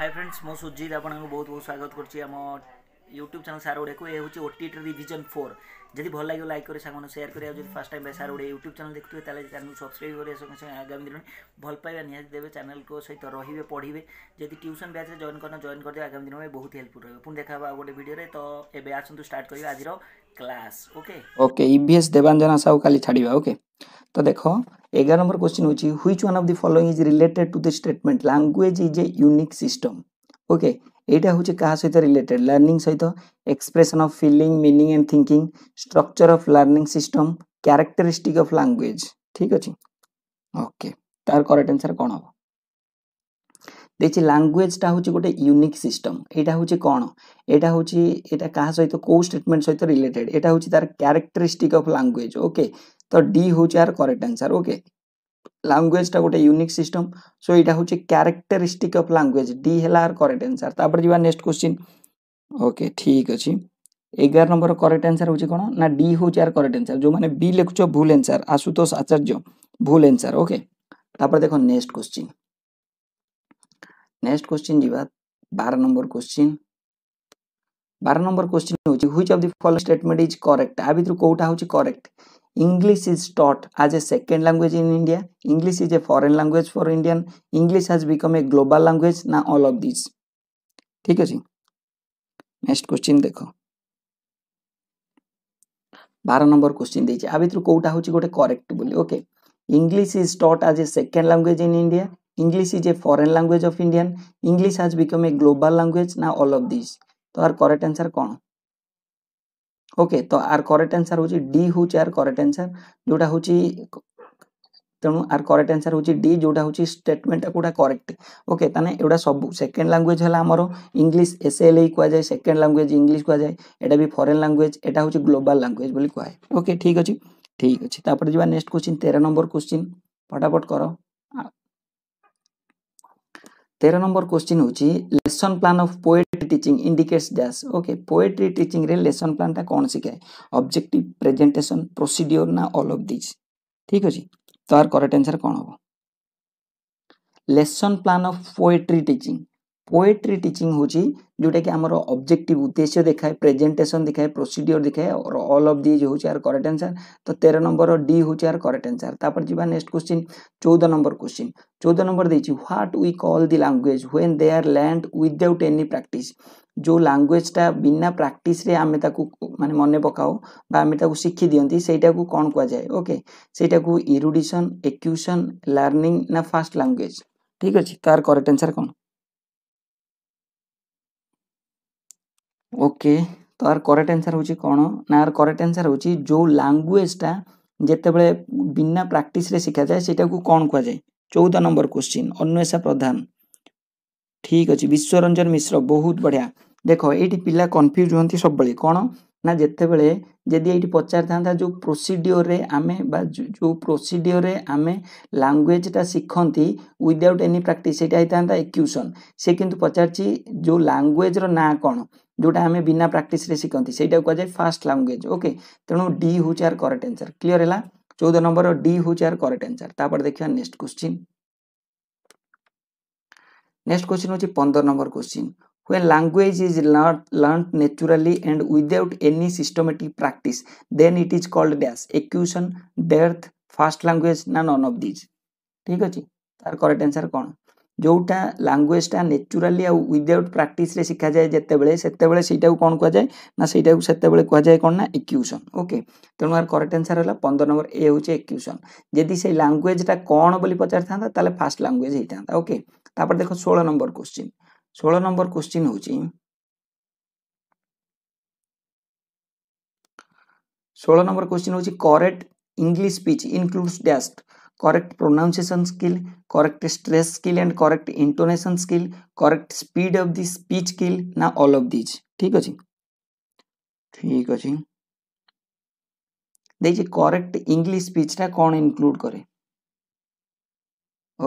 High friends ମୁଁ ସୁଜିତ ଆପଣଙ୍କୁ ବହୁତ ବହୁତ ସ୍ୱାଗତ କରୁଛି ଆମ ୟୁଟ୍ୟୁବ୍ ଚ୍ୟାନେଲ୍ ସାର୍ ଓଡ଼ିଆକୁ ଏ ହେଉଛି ଓଟିଟି ରିଭିଜନ୍ ଫୋର୍ ଯଦି ଭଲ ଲାଗିବ ଲାଇକ୍ କରିବେ ସାଙ୍ଗମାନେ ସେୟାର କରିବେ ଆଉ ଯଦି ଫାର୍ଷ୍ଟ ଟାଇମ୍ ପାଇଁ ସାର୍ ଓଡ଼ିଆ ୟୁଟ୍ୟୁବ୍ ଚ୍ୟାନେଲ୍ ଦେଖୁଥିବେ ତାହେଲେ ଚ୍ୟାନେଲ୍ ସବସ୍କ୍ରାଇବ୍ କରିବେ ସଙ୍ଗେ ସଙ୍ଗେ ଆଗାମୀ ଦିନରେ ଭଲ ପାଇବା ନିହାତି ଦେବେ ଚ୍ୟାନେଲ୍କୁ ସହିତ ରହିବେ ପଢ଼ିବେ ଯଦି ଟ୍ୟୁସନ୍ ବ୍ୟାଚ୍ରେ ଜଏନ୍ କରିନ ଜଏନ୍ କରିଦେବେ ଆଗାମୀ ଦିନ ପାଇଁ ବହୁତ ହେଲ୍ପଫୁଲ୍ ରହିବ ପୁଣି ଦେଖା ହେବ ଆଉ ଗୋଟେ ଭିଡ଼ିଓରେ ତ ଏବେ ଆସନ୍ତୁ ଷ୍ଟାର୍ଟ କରିବା ଆଜିର class okay okay EVS Debanjana Sahu କାଲି ଛାଡ଼ିବା ଓକେ তো দেখো এগারো নম্বর কোশ্চিন হচ্ছে which one of the following is related to the statement language is a unique system okay এইটা হচ্ছে কাহা সহিত রিলেটেড লর্নিং সহিত expression of feeling meaning and thinking structure of learning system characteristic of language ঠিক আছে ওকে তার correct answer কোণ হব দেখছি ল্যাঙ্গুয়েজটা হচ্ছে গোটে ইউনিক সিস্টম এটা হচ্ছে কোণ এটা হচ্ছে এটা কাহা সহিত কেউ স্টেটমেন্ট সহিত রিলেটেড এটা হচ্ছে তার ক্যারেক্টারিস্টিক অফ ল্যাঙ্গুয়েজ ওকে ତ ଡି ହେଉଛି ଆର କରେକ୍ଟ ଆନ୍ସର ଓକେ ଲାଙ୍ଗୁଏଜଟା ଗୋଟେ ୟୁନିକ୍ ସିଷ୍ଟମ୍ ସୋ ଏଇଟା ହେଉଛି କ୍ୟାରେକ୍ଟରିଷ୍ଟିକ୍ ଅଫ୍ ଲାଙ୍ଗୁଏଜ ଡି ହେଲା ଆର କରେକ୍ଟ ଆନ୍ସର ତାପରେ ଯିବା ନେକ୍ସଟ କ୍ୱେଶ୍ଚିନ୍ ଓକେ ଠିକ୍ ଅଛି ଏଗାର ନମ୍ବର କରେକ୍ଟ ଆନ୍ସର ହେଉଛି କ'ଣ ନା ଡି ହେଉଛି ଆର କରେକ୍ଟ ଆନ୍ସର ଯେଉଁମାନେ ବି ଲେଖୁଛ ଭୁଲ ଆନ୍ସର ଆଶୁତୋଷ ଆଚାର୍ଯ୍ୟ ଭୁଲ ଆନ୍ସର ଓକେ ତାପରେ ଦେଖ ନେକ୍ସଟ କ୍ୱେଶ୍ଚିନ୍ ନେକ୍ସଟ କ୍ୱେଶ୍ଚିନ୍ ଯିବା ବାର ନମ୍ବର କ୍ୱେଶ୍ଚିନ୍ ବାର ନମ୍ବର କ୍ୱେଶ୍ଚିନ୍ ହେଉଛି which of the follow statement is correct ଆ ଭିତରୁ କେଉଁଟା ହେଉଛି correct English is taught as a second language in India. English is a foreign language for Indian. English has become a global language. Now all of these. ঠিক আছে next question দেখ ବାର number question ଦେଇଛି ଆ ଭିତରୁ କେଉଁଟା ହେଉଛି ଗୋଟେ correct ବୋଲି okay English is taught as a second language in India English is a foreign language of Indian English has become a global language ନା ଅଲ୍ ଅଫ୍ ଦିସ୍ ତ ଆର୍ କରେକ୍ଟ ଆନ୍ସର୍ କ'ଣ okay ତ ଆର୍ କରେକ୍ଟ ଆନ୍ସର ହେଉଛି D ହେଉଛି our correct answer ଯେଉଁଟା ହେଉଛି ତେଣୁ our correct answer ହେଉଛି ଡି ଯେଉଁଟା ହେଉଛି ଷ୍ଟେଟମେଣ୍ଟ କେଉଁଟା କରେକ୍ଟ ଓକେ ତାହେଲେ ଏଗୁଡ଼ା ସବୁ ସେକେଣ୍ଡ ଲାଙ୍ଗୁଏଜ ହେଲା ଆମର ଇଂଲିଶ ଏସ୍ ଏଲ୍ ଇ କୁହାଯାଏ ସେକେଣ୍ଡ ଲାଙ୍ଗୁଏଜ ଇଂଲିଶ କୁହାଯାଏ ଏଇଟା ବି ଫରେନ୍ ଲାଙ୍ଗୁଏଜ ଏଇଟା ହେଉଛି ଗ୍ଲୋବାଲ ଲାଙ୍ଗୁଏଜ ବୋଲି କୁହାଏ ଓକେ ଠିକ୍ ଅଛି ଠିକ୍ ଅଛି ତାପରେ ଯିବା ନେକ୍ସଟ କ୍ୱେଶ୍ଚିନ୍ ତେର ନମ୍ବର କ୍ୱେଶ୍ଚିନ୍ ଫଟାଫଟ କର ତେର ନମ୍ବର କ୍ୱେଶ୍ଚିନ୍ ହେଉଛି lesson plan of poetry teaching indicates dash okay poetry ଟିଚିଂରେ ଲେସନ୍ ପ୍ଲାନ୍ଟା କ'ଣ ଶିଖାଏ ଅବଜେକ୍ଟିଭ୍ ପ୍ରେଜେଣ୍ଟେସନ୍ ପ୍ରୋସିଡ଼ିଓର ନା ଅଲ୍ ଅଫ୍ ଦିଜ୍ ଠିକ୍ ଅଛି ତ ଆର୍ କରେକ୍ଟ ଆନ୍ସର୍ କ'ଣ ହେବ lesson plan of poetry teaching poetry teaching হচ্ছে যেটাকি আমার অবজেক্টিভ উদ্দেশ্য দেখায় প্রেজেন্টেসন দেখায় প্রোসিডিওর দেখায় और অল অফ দিজ হচ্ছে আর করেক্ট আনসার তো তের নম্বর ডি হচ্ছে আর করেক্ট আনসার তারপর যা নেক্সট কোশ্চিন চৌদ নম্বর কোশ্চিন চৌদ নম্বর দিয়েছি what we call the language when they are learned without any practice जो ଲାଙ୍ଗୁଏଜଟା ବିନା ପ୍ରାକ୍ଟିସ୍ରେ ଆମେ ତାକୁ ମାନେ ମନେ ପକାଉ ବା ଆମେ ତାକୁ ଶିଖି ଦିଅନ୍ତି ସେଇଟାକୁ କ'ଣ କୁହାଯାଏ ଓକେ ସେଇଟାକୁ ଇରୁଡ଼ିସନ୍ ଏକ୍ୟୁସନ୍ ଲର୍ଣ୍ଣିଂ ନା ଫାଷ୍ଟ ଲାଙ୍ଗୁଏଜ୍ ଠିକ୍ ଅଛି ତାର କରେକ୍ଟ ଆନ୍ସର୍ କ'ଣ ଓକେ ତ ଆର କରେକ୍ଟ ଆନ୍ସର୍ ହେଉଛି କ'ଣ ନା ଆର କରେକ୍ଟ ଆନ୍ସର୍ ହେଉଛି ଯେଉଁ ଲାଙ୍ଗୁଏଜ୍ଟା ଯେତେବେଳେ ବିନା ପ୍ରାକ୍ଟିସ୍ରେ ଶିଖାଯାଏ ସେଇଟାକୁ କ'ଣ କୁହାଯାଏ ଚଉଦ ନମ୍ବର କୋଶ୍ଚିନ୍ ଅନ୍ୱେଷା ପ୍ରଧାନ ଠିକ୍ ଅଛି ବିଶ୍ୱରଞ୍ଜନ ମିଶ୍ର ବହୁତ ବଢ଼ିଆ ଦେଖ ଏଇଠି ପିଲା କନଫ୍ୟୁଜ୍ ହୁଅନ୍ତି ସବୁବେଳେ କ'ଣ ନା ଯେତେବେଳେ ଯଦି ଏଇଠି ପଚାରିଥାନ୍ତା ଯେଉଁ ପ୍ରୋସିଡ଼ିଓରେ ଆମେ ବା ଯେଉଁ ପ୍ରୋସିଡ଼ିଓରେ ଆମେ ଲାଙ୍ଗୁଏଜ୍ଟା ଶିଖନ୍ତି ୱିଦାଉଟ୍ ଏନି ପ୍ରାକ୍ଟିସ୍ ସେଇଟା ହେଇଥାନ୍ତା ଏକ୍ୟୁସନ୍ ସେ କିନ୍ତୁ ପଚାରିଛି ଯେଉଁ ଲାଙ୍ଗୁଏଜ୍ର ନାଁ କ'ଣ ଯେଉଁଟା ଆମେ ବିନା ପ୍ରାକ୍ଟିସ୍ରେ ଶିଖନ୍ତି ସେଇଟାକୁ କୁହାଯାଏ ଫାଷ୍ଟ ଲାଙ୍ଗୁଏଜ୍ ଓକେ ତେଣୁ ଡି ହେଉଛି ଆର୍ କରେକ୍ଟ ଆନ୍ସର୍ କ୍ଲିଅର୍ ହେଲା ଚଉଦ ନମ୍ବର ଡି ହେଉଛି ଆର୍ କରେକ୍ଟ ଆନ୍ସର୍ ତାପରେ ଦେଖିବା ନେକ୍ସଟ କ୍ୱେଶ୍ଚିନ୍ ନେକ୍ସଟ କ୍ୱେଶ୍ଚିନ୍ ହେଉଛି ପନ୍ଦର ନମ୍ବର କ୍ୱେଶ୍ଚିନ୍ ହୁଏ language is learnt, learnt naturally and without any systematic practice then it is called dash accusation death fast language na none of these ঠিক আছে তার correct କଣ ଯେଉଁଟା ଲାଙ୍ଗୁଏଜଟା ନେଚୁରାଲି ଆଉ ୱିଦାଉଟ୍ ପ୍ରାକ୍ଟିସ୍ରେ ଶିଖାଯାଏ ଯେତେବେଳେ ସେତେବେଳେ ସେଇଟାକୁ କ'ଣ କୁହାଯାଏ ନା ସେଇଟାକୁ ସେତେବେଳେ କୁହାଯାଏ କ'ଣ ନା ଏକ୍ୟୁସନ୍ ଓକେ ତେଣୁ ଆର କରେକ୍ଟ ଆନ୍ସର୍ ହେଲା ପନ୍ଦର ନମ୍ବର ଏ ହେଉଛି ଏକ୍ୟୁସନ୍ ଯଦି ସେଇ ଲାଙ୍ଗୁଏଜ୍ଟା କ'ଣ ବୋଲି ପଚାରିଥାନ୍ତା ତାହେଲେ ଫାଷ୍ଟ ଲାଙ୍ଗୁଏଜ୍ ହେଇଥାନ୍ତା ଓକେ ତାପରେ ଦେଖ ଷୋହଳ ନମ୍ବର କୋଶ୍ଚିନ୍ ଷୋହଳ ନମ୍ବର କୋଶ୍ଚିନ୍ ହେଉଛି ଷୋହଳ ନମ୍ବର କୋଶ୍ଚିନ୍ ହେଉଛି correct English speech includes dash correct pronunciation skill, correct stress skill and correct intonation skill, correct speed of the speech skill না all of these ठीक ठीक देखिए ঠিক আছে ঠিক আছে দেখছি করেক্ট ইংলিশ স্পিচটা কোন ইনক্লুড করে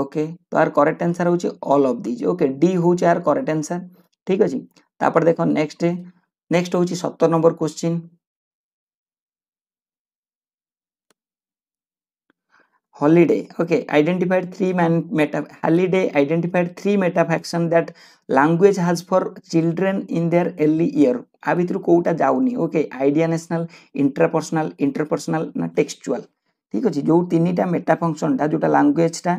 ওকে তো আর করেক্ট আনসার হচ্ছে all of these okay D হচ্ছে আর করেক্ট আনসার तापर देखो next है, next हो হচ্ছে सत्तर number question. holiday okay identified three man meta holiday identified three meta faction that language has for children in their early year ଆ ଭିତରୁ କେଉଁଟା ଯାଉନି okay ideational interpersonal interpersonal ନା ଟେକ୍ସଚୁଆଲ୍ ଠିକ୍ ଅଛି ଯେଉଁ ତିନିଟା ମେଟା ଫଙ୍କସନ୍ଟା ଯେଉଁଟା ଲାଙ୍ଗୁଏଜ୍ଟା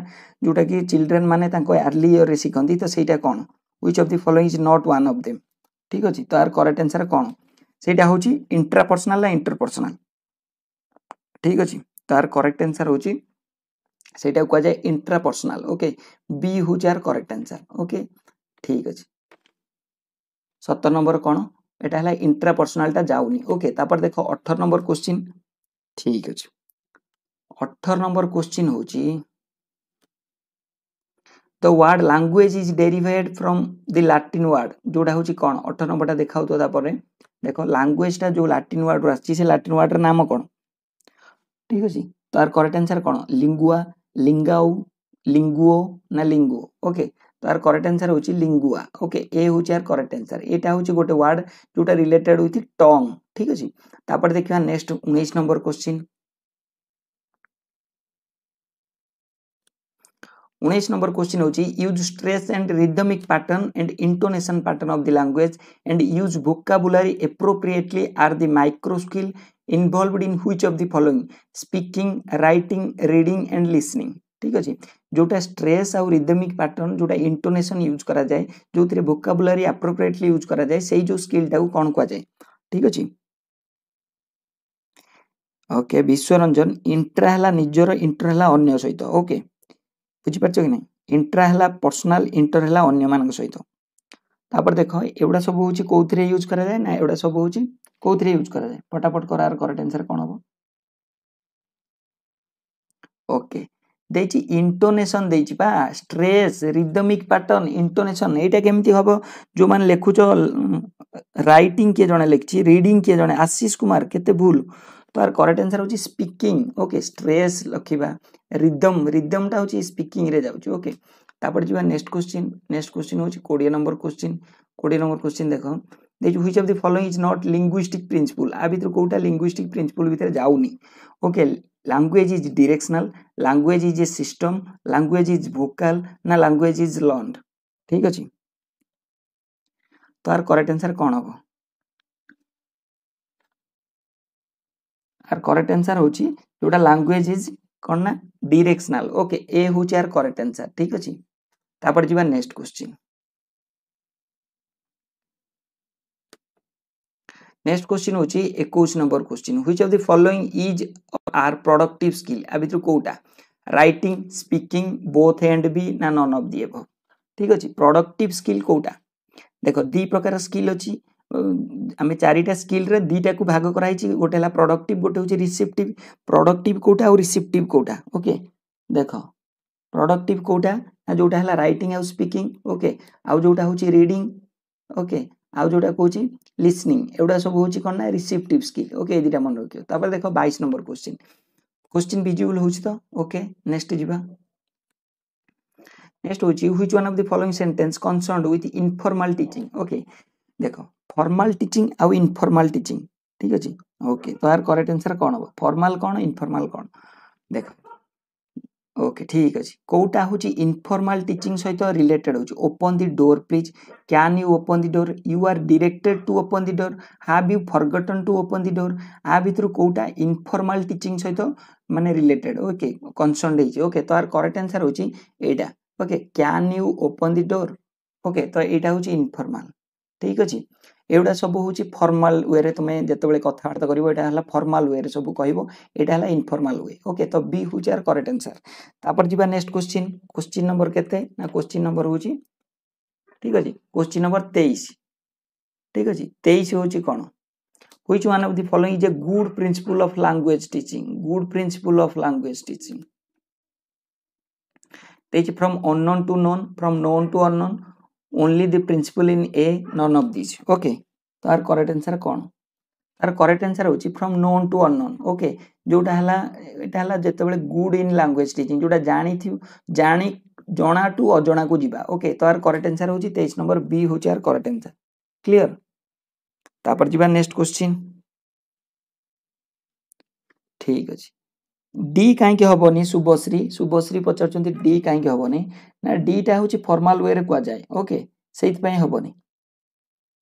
ଯେଉଁଟାକି ଚିଲଡ୍ରେନ୍ ମାନେ ତାଙ୍କ ଆର୍ଲି ଇୟର୍ରେ ଶିଖନ୍ତି ତ ସେଇଟା କ'ଣ which of the following is not one of them ଠିକ୍ ଅଛି ତାର କରେକ୍ଟ ଆନ୍ସର୍ କ'ଣ ସେଇଟା ହେଉଛି ଇଣ୍ଟ୍ରାପର୍ସନାଲ୍ ନା ଇଣ୍ଟରପର୍ସନାଲ୍ ଠିକ୍ ଅଛି ତାର କରେକ୍ଟ ଆନ୍ସର୍ ହେଉଛି ସେଇଟାକୁ କୁହାଯାଏ ଇଣ୍ଟ୍ରାପର୍ସନାଲ ଓକେ ବି ହେଉଛି ଆର୍ କରେକ୍ଟ ଆନ୍ସର ଓକେ ଠିକ୍ ଅଛି ସତର ନମ୍ବର କ'ଣ ଏଇଟା ହେଲା ଇଣ୍ଟ୍ରାପର୍ସନାଲଟା ଯାଉନି ଓକେ ତାପରେ ଦେଖ ଅଠର ନମ୍ବର କୋଶ୍ଚିନ୍ ଠିକ୍ ଅଛି ଅଠର ନମ୍ବର କୋଶ୍ଚିନ୍ ହେଉଛି the word language is derived from the Latin word ଯେଉଁଟା ହେଉଛି କ'ଣ ଅଠର ନମ୍ବରଟା ଦେଖାଉଥିବ ତାପରେ ଦେଖ ଲାଙ୍ଗୁଏଜ୍ଟା ଯେଉଁ ଲାଟିନ୍ ୱାର୍ଡରୁ ଆସିଛି ସେ ଲାଟିନ୍ ୱାର୍ଡର ନାମ କ'ଣ ଠିକ୍ ଅଛି ତାର କରେକ୍ଟ ଆନ୍ସର କ'ଣ ଲିଙ୍ଗୁଆ লিঙ্গাউ লিঙ্গুও না লিঙ্গু ওকে তো আর করেক্ট আনসার হচ্ছে লিঙ্গুয়া ওকে এ হচ্ছে আর করেক্ট আনসার এটা হচ্ছে গোটে ওয়ার্ড যেটা রিলেটেড উইথ টং ঠিক আছে তাপরে দেখা নেক্সট উনিশ নম্বর কোশ্চিন উনিশ নম্বর কোশ্চিন হচ্ছে use stress and rhythmic pattern and intonation pattern of the language and use vocabulary appropriately are the micro skill involved in which of the following speaking writing reading and listening ঠিক আছে ଯେଉଁଟା stress ଆଉ ରିଦମିକ୍ pattern ଯେଉଁଟା ଇଣ୍ଟୋନେସନ୍ use କରାଯାଏ ଯେଉଁଥିରେ vocabulary ଆପ୍ରୋପ୍ରିଏଟଲି use କରାଯାଏ ସେଇ ଯେଉଁ ସ୍କିଲ୍ଟାକୁ କ'ଣ କୁହାଯାଏ ଠିକ୍ ଅଛି ଓକେ ବିଶ୍ୱରଞ୍ଜନ ଇଣ୍ଟ୍ରା ହେଲା ନିଜର ଇଣ୍ଟର ହେଲା ଅନ୍ୟ ସହିତ ଓକେ ବୁଝିପାରୁଛ କି ନାହିଁ ଇଣ୍ଟ୍ରା ହେଲା ପର୍ସନାଲ୍ ଇଣ୍ଟର ହେଲା ଅନ୍ୟମାନଙ୍କ ସହିତ ତାପରେ ଦେଖ ଏଗୁଡ଼ା ସବୁ ହେଉଛି କେଉଁଥିରେ ୟୁଜ୍ କରାଯାଏ ନା ଏଗୁଡ଼ା ସବୁ ହେଉଛି কোথায় ইউজ করা যায় ফটাফট কর আর করেক্ট আনসার কোণ হব ওকে ଦେଇଛି ଇଣ୍ଟୋନେସନ୍ ଦେଇଛି ବା ଷ୍ଟ୍ରେସ୍ ରିଦମିକ୍ ପାଟର୍ନ ଇଣ୍ଟୋନେସନ୍ ଏଇଟା କେମିତି ହେବ ଯେଉଁମାନେ ଲେଖୁଛ ରାଇଟିଂ କିଏ ଜଣେ ଲେଖିଛି ରିଡ଼ିଂ କିଏ ଜଣେ ଆଶିଷ କୁମାର କେତେ ଭୁଲ ତ ଆର କରେକ୍ଟ ଆନ୍ସର୍ ହେଉଛି ସ୍ପିକିଂ ଓକେ ଷ୍ଟ୍ରେସ୍ ଲଖିବା ରିଦମ୍ ରିଦମ୍ଟା ହେଉଛି ସ୍ପିକିଂରେ ଯାଉଛି ଓକେ ତାପରେ ଯିବା ନେକ୍ସଟ କ୍ୱେଶ୍ଚିନ୍ ନେକ୍ସଟ କ୍ୱେଶ୍ଚିନ୍ ହେଉଛି କୋଡ଼ିଏ ନମ୍ବର କ୍ୱେଶ୍ଚିନ୍ କୋଡ଼ିଏ ନମ୍ବର କ୍ୱେଶ୍ଚିନ୍ ଦେଖ ଦେଇଛୁ which of the following is not linguistic principle ଆ ଭିତରୁ କେଉଁଟା ଲିଙ୍ଗୁଇଷ୍ଟିକ୍ ପ୍ରିନ୍ସିପୁଲ୍ ଭିତରେ ଯାଉନି okay language is directional language is a system language is vocal ନା ଲାଙ୍ଗୁଏଜ୍ ଇଜ୍ ଲର୍ଣ୍ଣ ଠିକ୍ ଅଛି ତ ଆର କରେକ୍ଟ ଆନ୍ସର୍ କ'ଣ ହେବ ଆର କରେକ୍ଟ ଆନ୍ସର୍ ହେଉଛି ଯେଉଁଟା ଲାଙ୍ଗୁଏଜ୍ ଇଜ୍ କ'ଣ ନା ଡିରେକ୍ସନାଲ୍ ଓକେ ଏ ହେଉଛି ଆର କରେକ୍ଟ ଆନ୍ସର୍ ଠିକ୍ ଅଛି ତାପରେ ଯିବା ନେକ୍ସଟ କ୍ୱେଶ୍ଚିନ୍ नेक्स्ट क्वेश्चन हूँ एक नंबर question which of the following is are productive skill आ भितर कौटा writing speaking both and B না নন অফ দি এভ ঠিক আছে প্রডক্টিভ স্কিল কোটা দেখ দুই প্রকার স্কিল অছি আমি চারিটা স্কিলরে দুইটাকে ভাগ করা হয়েছি গোটে হল প্রডক্টিভ গোটে হচ্ছে রিসিপটিভ প্রডক্টিভ কোটা আর রিসিপটিভ কোটা ওকে দেখ প্রডক্টিভ কোটা না যেটা হল রাইটিং আউ স্পিকিং ওকে আউ যেটা হচ্ছে রিডিং ওকে আউ যেটা কৌছি লিসনিং এগুলা সব হচ্ছে কোণ না রিসিপটিভ স্কিল ওকে এই দুইটা মনে রাখিও তারপরে দেখো বাইশ নম্বর কোশ্চিন কোশ্চিন ভিজুয়াল হচ্ছে তো ওকে নেক্সট যা নেক্সট হচ্ছে which one of the following sentence concern with informal teaching okay দেখো ফর্মাল টিচিং আউ ইনফর্মাল টিচিং ঠিক আছে ওকে তো আর করেক্ট আনসার কোণ হব ফর্মাল কোণ ইনফর্মাল কোণ দেখো ଓକେ ଠିକ୍ ଅଛି କେଉଁଟା ହେଉଛି ଇନଫର୍ମାଲ୍ ଟିଚିଂ ସହିତ ରିଲେଟେଡ଼୍ ହେଉଛି open the door please can you open the door you are directed to open the door have you forgotten to open the door ଆ ଭିତରୁ କେଉଁଟା ଇନଫର୍ମାଲ୍ ଟିଚିଂ ସହିତ ମାନେ ରିଲେଟେଡ଼୍ ଓକେ କନ୍ସର୍ଣ୍ଣ ହେଇଛି okay ତାର correct answer ହେଉଛି ଏଇଟା okay can you open the door okay ତ ଏଇଟା ହେଉଛି ଇନଫର୍ମାଲ୍ ଠିକ୍ ଅଛି ଏଗୁଡ଼ା ସବୁ ହେଉଛି ଫର୍ମାଲ ୱେରେ ତୁମେ ଯେତେବେଳେ କଥାବାର୍ତ୍ତା କରିବ ଏଇଟା ହେଲା ଫର୍ମାଲ ୱେରେ ସବୁ କହିବ ଏଇଟା ହେଲା ଇନଫର୍ମାଲ ୱେ ଓକେ ତ ବି ହେଉଛି ଆର୍ କରେକ୍ଟ ଆନ୍ସର୍ ତାପରେ ଯିବା ନେକ୍ସଟ କୋଶ୍ଚିନ୍ କୋଶ୍ଚିନ୍ ନମ୍ବର କେତେ ନା କୋଶ୍ଚିନ୍ ନମ୍ବର ହେଉଛି ଠିକ୍ ଅଛି କୋଶ୍ଚିନ୍ ନମ୍ବର ତେଇଶ ଠିକ୍ ଅଛି ତେଇଶ ହେଉଛି କ'ଣ which one of the following is a good principle of language teaching good principle of language teaching ତେଇଶ from unknown to known from known to unknown only the principle in a none of these okay तार correct answer कौन तार correct answer हूँ from known to unknown okay जोटा है जो good in language teaching जो जानी थी जना टू अजना को जीवा ओके तार करेक्ट आंसर होची 23 नंबर बी होची आर करेक्ट आंसर क्लियर तापर जीवा नेक्स्ट क्वेश्चन ठीक अच्छे ডি কাହିଁକି ହେବନି ଶୁଭଶ୍ରୀ ଶୁଭଶ୍ରୀ ପଚାରୁଛନ୍ତି ଡି କାହିଁକି ହେବନି ନା ଡିଟା ହେଉଛି ଫର୍ମାଲ୍ ୱେରେ କୁହାଯାଏ ଓକେ ସେଇଥିପାଇଁ ହେବନି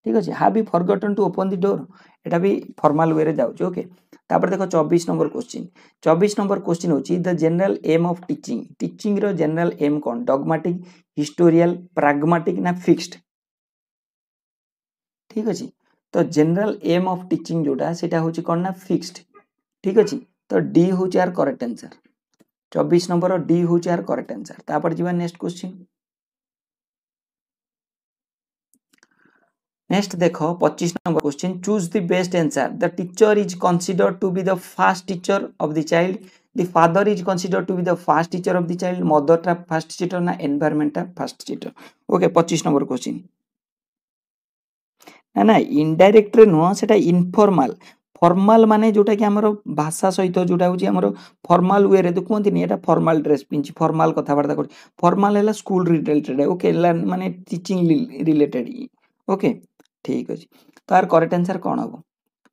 ଠିକ୍ ଅଛି have you forgotten to open the door ଏଇଟା ବି ଫର୍ମାଲ୍ ୱେରେ ଯାଉଛି ଓକେ ତାପରେ ଦେଖ ଚବିଶ ନମ୍ବର କୋଶ୍ଚିନ୍ ଚବିଶ ନମ୍ବର କୋଶ୍ଚିନ୍ ହେଉଛି the general aim of teaching ଟିଚିଂର ଜେନେରାଲ୍ ଏମ୍ କ'ଣ ଡଗମାଟିକ୍ ହିଷ୍ଟୋରିଆଲ୍ ପ୍ରାଗ୍ମାଟିକ୍ ନା ଫିକ୍ସଡ୍ ଠିକ୍ ଅଛି ତ ଜେନେରାଲ୍ ଏମ୍ ଅଫ୍ ଟିଚିଂ ଯେଉଁଟା ସେଇଟା ହେଉଛି କ'ଣ ନା ଫିକ୍ସଡ୍ ଠିକ୍ ଅଛି তো ଡି ହେଉଛି ଆର୍ କରେକ୍ଟ ଆନ୍ସର୍ ଚବିଶ ନମ୍ବର ଡି ହେଉଛି ଆର୍ କରେକ୍ଟ ଆନ୍ସର୍ ତାପରେ ଯିବା ନେକ୍ସଟ କ୍ୱେଶ୍ଚିନ୍ ନେକ୍ସଟ ଦେଖ ପଚିଶ ନମ୍ବର question choose the best answer the teacher is consider to be the first teacher of the child the father is consider to be the first teacher of the child ମଦର୍ଟା first teacher ନା ଏନ୍ଭାରମେଣ୍ଟଟା first teacher okay ପଚିଶ ନମ୍ବର question ନା ନା ଇନଡାଇରେକ୍ଟରେ ନୁହଁ ସେଟା informal formal ମାନେ ଯେଉଁଟାକି ଆମର ଭାଷା ସହିତ ଯେଉଁଟା ହେଉଛି ଆମର ଫର୍ମାଲ୍ ୱେରେ ତ କୁହନ୍ତିନି ଏଇଟା ଫର୍ମାଲ୍ ଡ୍ରେସ୍ ପିନ୍ଧିଛି ଫର୍ମାଲ୍ କଥାବାର୍ତ୍ତା କରୁଛି ଫର୍ମାଲ୍ ହେଲା ସ୍କୁଲ୍ ରିଲେଟେଡ଼୍ ଓକେ ମାନେ ଟିଚିଂ ରିଲେଟେଡ଼୍ ଓକେ ଠିକ୍ ଅଛି ତାର କରେକ୍ଟ ଆନ୍ସର୍ କ'ଣ ହେବ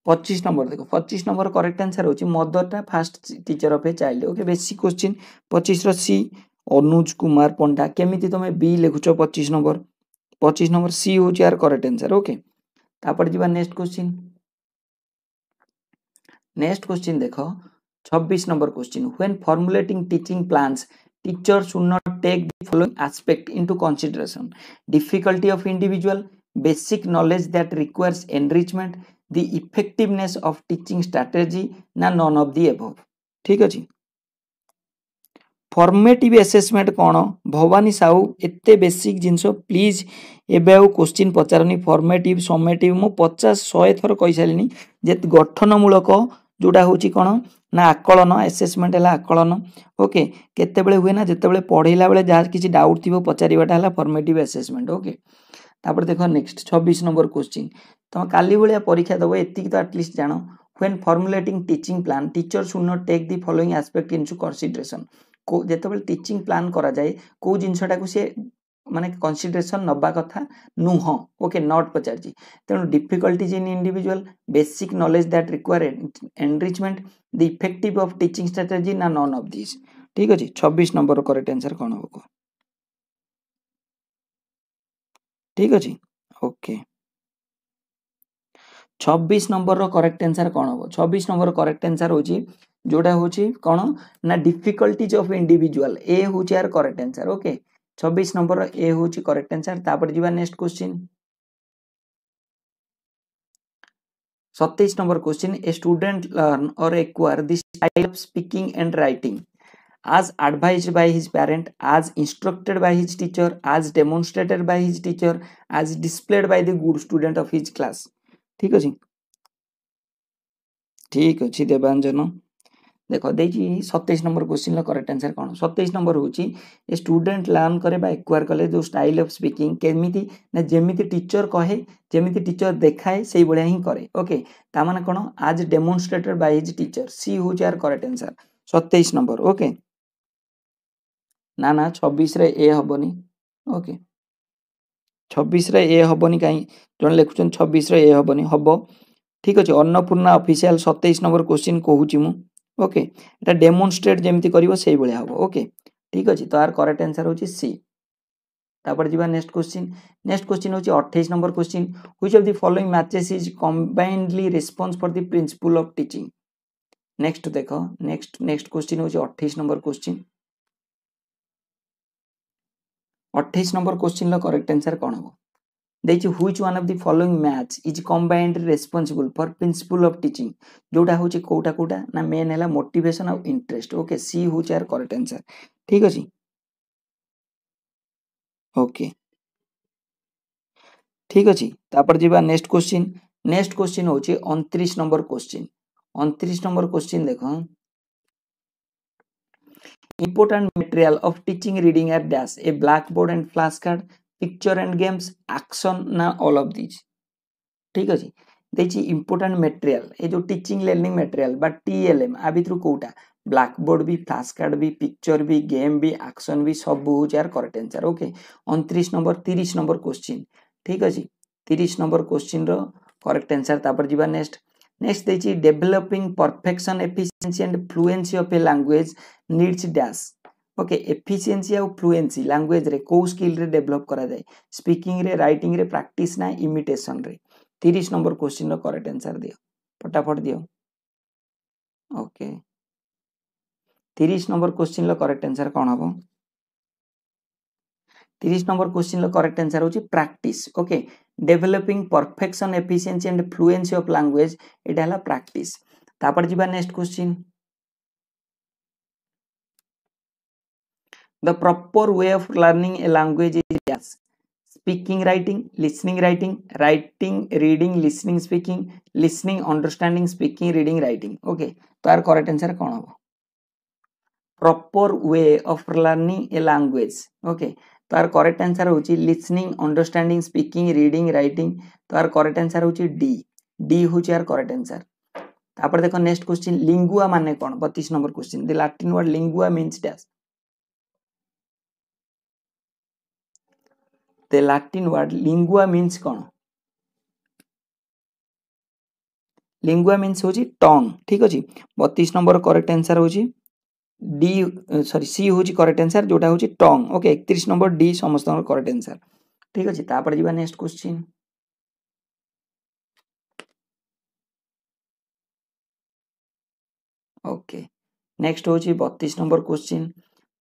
ପଚିଶ ନମ୍ବର ଦେଖ ପଚିଶ ନମ୍ବର କରେକ୍ଟ ଆନ୍ସର୍ ହେଉଛି ମଦରଟା first teacher of a child okay ବେଶୀ କୋଶ୍ଚିନ୍ ପଚିଶର ସି ଅନୁଜ କୁମାର ପଣ୍ଡା କେମିତି ତୁମେ ବି ଲେଖୁଛ ପଚିଶ ନମ୍ବର ପଚିଶ ନମ୍ବର ସି ହେଉଛି ଆର କରେକ୍ଟ ଆନ୍ସର୍ ଓକେ ତାପରେ ଯିବା ନେକ୍ସଟ କୋଶ୍ଚିନ୍ नेक्स्ट क्वेश्चन देखो छब्बीस number question when formulating teaching plans teacher should not take the following aspect into consideration difficulty of individual basic knowledge that requires enrichment the effectiveness of teaching strategy na none of the above ঠিক ଅଛି formative assessment କ'ଣ ଭବାନୀ ସାହୁ ଏତେ basic ଜିନିଷ please ଏବେ ଆଉ question ପଚାରନି formative summative ମୁଁ ପଚାଶ ଶହେ ଥର କହିସାରିଲିଣି ଯେ ଗଠନମୂଳକ ଯେଉଁଟା ହେଉଛି କ'ଣ ନା ଆକଳନ ଆସେସମେଣ୍ଟ ହେଲା ଆକଳନ ଓକେ କେତେବେଳେ ହୁଏ ନା ଯେତେବେଳେ ପଢ଼େଇଲା ବେଳେ ଯାହା କିଛି ଡାଉଟ୍ ଥିବ ପଚାରିବାଟା ହେଲା ଫର୍ମେଟିଭ୍ ଆସେସମେଣ୍ଟ ଓକେ ତାପରେ ଦେଖ ନେକ୍ସଟ ଛବିଶ ନମ୍ବର କୋଶ୍ଚିନ୍ ତୁମେ କାଲି ଭଳିଆ ପରୀକ୍ଷା ଦେବ ଏତିକି ତ ଆଟଲିଷ୍ଟ ଜାଣ when formulating teaching plan teacher should not take the following aspect into consideration যেତେବେଳେ ଟିଚିଂ ପ୍ଲାନ୍ କରାଯାଏ କେଉଁ ଜିନିଷଟାକୁ ସେ মানে କନସିଡରେସନ୍ ନେବା କଥା ନୁହଁ ଓକେ ନଟ୍ ପଚାରିଛି ତେଣୁ difficulties in individual basic knowledge that require enrichment the effective of teaching strategy ନା ନନ୍ ଅଫ୍ ଦିସ୍ ଠିକ୍ ଅଛି ଛବିଶ ନମ୍ବର କରେକ୍ଟ ଆନ୍ସର୍ କ'ଣ ହେବ କୁହ ଠିକ୍ ଅଛି ଓକେ ଛବିଶ ନମ୍ବରର କରେକ୍ଟ ଆନ୍ସର୍ କ'ଣ ହେବ ଛବିଶ ନମ୍ବର କରେକ୍ଟ ଆନ୍ସର୍ ହେଉଛି ଯେଉଁଟା ହେଉଛି କ'ଣ ନା ଡିଫିକଲ୍ଟିଜ୍ ଅଫ୍ ଇଣ୍ଡିଭିଜୁଆଲ୍ ଏ ହେଉଛି ଏହାର କରେକ୍ଟ ଆନ୍ସର୍ ଓକେ छब्बीस नंबर ए हूँ करेक्ट आंसर तापर जी नेक्स्ट क्वेश्चन सतैश number question a student learn or acquire this style of speaking and writing as advised by his parent as instructed by his teacher as demonstrated by his teacher as displayed by the good student of his class ঠিক আছে ঠিক আছে দেবাঞ্জন देख दे सत्ताईस number question का correct answer कौन सत्ताईस नंबर हूँ ए स्टूडेंट लर्न करे कले जो स्टाइल अफ स्पीकिंग केमी ना जमी टीचर कहे जमी टीचर देखाए से भाया हिं कै ओके मैंने कौन आज demonstrated by his teacher C हूँ आर करेक्ट आंसर सत्ताईस नंबर ओके ना ना छब्बीस ए हेनी ओके छब्बीस ए हेनी कहीं जन लिखुन छब्बीस ए हेनी हम ठीक अच्छे अन्नपूर्णा अफिसीआल सतैश नंबर क्वेश्चन कहूँ मुझे ওকে এটা ଡେମୋନଷ୍ଟ୍ରେଟ୍ ଯେମିତି କରିବ ସେଇଭଳିଆ ହେବ ଓକେ ଠିକ୍ ଅଛି ତ ଆର କରେକ୍ଟ ଆନ୍ସର୍ ହେଉଛି ସି ତାପରେ ଯିବା ନେକ୍ସଟ କ୍ୱେଶ୍ଚିନ୍ ନେକ୍ସଟ କ୍ୱେଶ୍ଚିନ୍ ହେଉଛି ଅଠେଇଶ number question which of the following matches is combinedly response for the principle of teaching next ଦେଖ ନେକ୍ସଟ ନେକ୍ସଟ କ୍ୱେଶ୍ଚିନ୍ ହେଉଛି ଅଠେଇଶ ନମ୍ବର କ୍ୱେଶ୍ଚିନ୍ ଅଠେଇଶ ନମ୍ବର କ୍ୱେଶ୍ଚିନ୍ର କରେକ୍ଟ ଆନ୍ସର୍ କ'ଣ ହେବ ଦେଇଛି which one of the following match is combined responsible for principle of teaching ଯେଉଁଟା ହେଉଛି କେଉଁଟା କେଉଁଟା ନା ମେନ୍ ହେଲା ମୋଟିଭେସନ୍ ଆଉ ଇଣ୍ଟରେଷ୍ଟ ଓକେ ସି ହେଉଛି ଆର୍ କରେକ୍ଟ ଆନ୍ସର୍ ଠିକ୍ ଅଛି ଓକେ ଠିକ୍ ଅଛି ତାପରେ ଯିବା ନେକ୍ସଟ କ୍ୱେଶ୍ଚିନ୍ ନେକ୍ସଟ କ୍ୱେଶ୍ଚିନ୍ ହେଉଛି ଅଣତିରିଶ ନମ୍ବର କ୍ୱେଶ୍ଚିନ୍ ଅଣତିରିଶ ନମ୍ବର କ୍ୱେଶ୍ଚିନ୍ ଦେଖ important important material of teaching reading at dash a and flash card picture and games action na all of these ঠিক ଅଛି ଦେଇଛି ଇମ୍ପୋର୍ଟାଣ୍ଟ ମେଟେରିଆଲ ଏ ଯେଉଁ ଟିଚିଂ ଲର୍ଣ୍ଣିଂ ମେଟେରିଆଲ ବା ଟିଏଲ୍ଏମ୍ ଆ ଭିତରୁ କେଉଁଟା ବ୍ଲାକ୍ବୋର୍ଡ଼ ବି ଫ୍ଲାସ୍ କାର୍ଡ଼ ବି ପିକ୍ଚର ବି ଗେମ୍ ବି ଆକ୍ସନ୍ ବି ସବୁ ହେଉଛି ଆର୍ କରେକ୍ଟ ଆନ୍ସର୍ ଓକେ ଅଣତିରିଶ ନମ୍ବର ତିରିଶ ନମ୍ବର କୋଶ୍ଚିନ୍ ଠିକ୍ ଅଛି ତିରିଶ ନମ୍ବର କୋଶ୍ଚିନ୍ର କରେକ୍ଟ ଆନ୍ସର୍ ତାପରେ ଯିବା ନେକ୍ସଟ ନେକ୍ସଟ ଦେଇଛି developing perfection efficiency and fluency of a language needs dash okay efficiency ଆଉ ଫ୍ଲୁଏନ୍ସି ଲାଙ୍ଗୁଏଜ୍ରେ କେଉଁ ସ୍କିଲ୍ରେ ଡେଭଲପ୍ କରାଯାଏ ସ୍ପିକିଂରେ ରାଇଟିଂରେ ପ୍ରାକ୍ଟିସ୍ ନା ଇମିଟେସନ୍ରେ ତିରିଶ ନମ୍ବର କୋଶ୍ଚିନ୍ର କରେକ୍ଟ ଆନ୍ସର୍ ଦିଅ ଫଟାଫଟ ଦିଅ ଓକେ ତିରିଶ ନମ୍ବର କୋଶ୍ଚିନ୍ର କରେକ୍ଟ ଆନ୍ସର୍ କ'ଣ ହେବ ତିରିଶ ନମ୍ବର କୋଶ୍ଚିନ୍ର କରେକ୍ଟ ଆନ୍ସର୍ ହେଉଛି practice okay developing perfection efficiency and fluency of language ଏଇଟା ହେଲା ପ୍ରାକ୍ଟିସ୍ ତାପରେ ଯିବା next question The proper way of learning a language is yes. speaking, writing, listening, writing, writing, reading, listening, speaking, listening, understanding, speaking, reading, writing. Okay, to our correct answer कौन होगा? Proper way of learning a language. Okay, to our correct answer होची listening, understanding, speaking, reading, writing. to our correct answer होची D. D होची our correct answer. তারপর দেখো next question lingua মানে কোন বত্রিশ number question the Latin word lingua means dash the latin word lingua means କ'ଣ ଲିଙ୍ଗୁଆ means ହେଉଛି Tong ଠିକ୍ ଅଛି ବତିଶ ନମ୍ବର କରେକ୍ଟ ଆନ୍ସର୍ ହେଉଛି ଡି ସରି ସି ହେଉଛି କରେକ୍ଟ ଆନ୍ସର୍ ଯେଉଁଟା ହେଉଛି ଟଙ୍ଗ ଓକେ ଏକତିରିଶ ନମ୍ବର ଡି ସମସ୍ତଙ୍କର କରେକ୍ଟ ଆନ୍ସର୍ ଠିକ୍ ଅଛି ତାପରେ ଯିବା ନେକ୍ସଟ କ୍ୱେଶ୍ଚିନ୍ ଓକେ ନେକ୍ସଟ ହେଉଛି ବତିଶ ନମ୍ବର କ୍ୱେଶ୍ଚିନ୍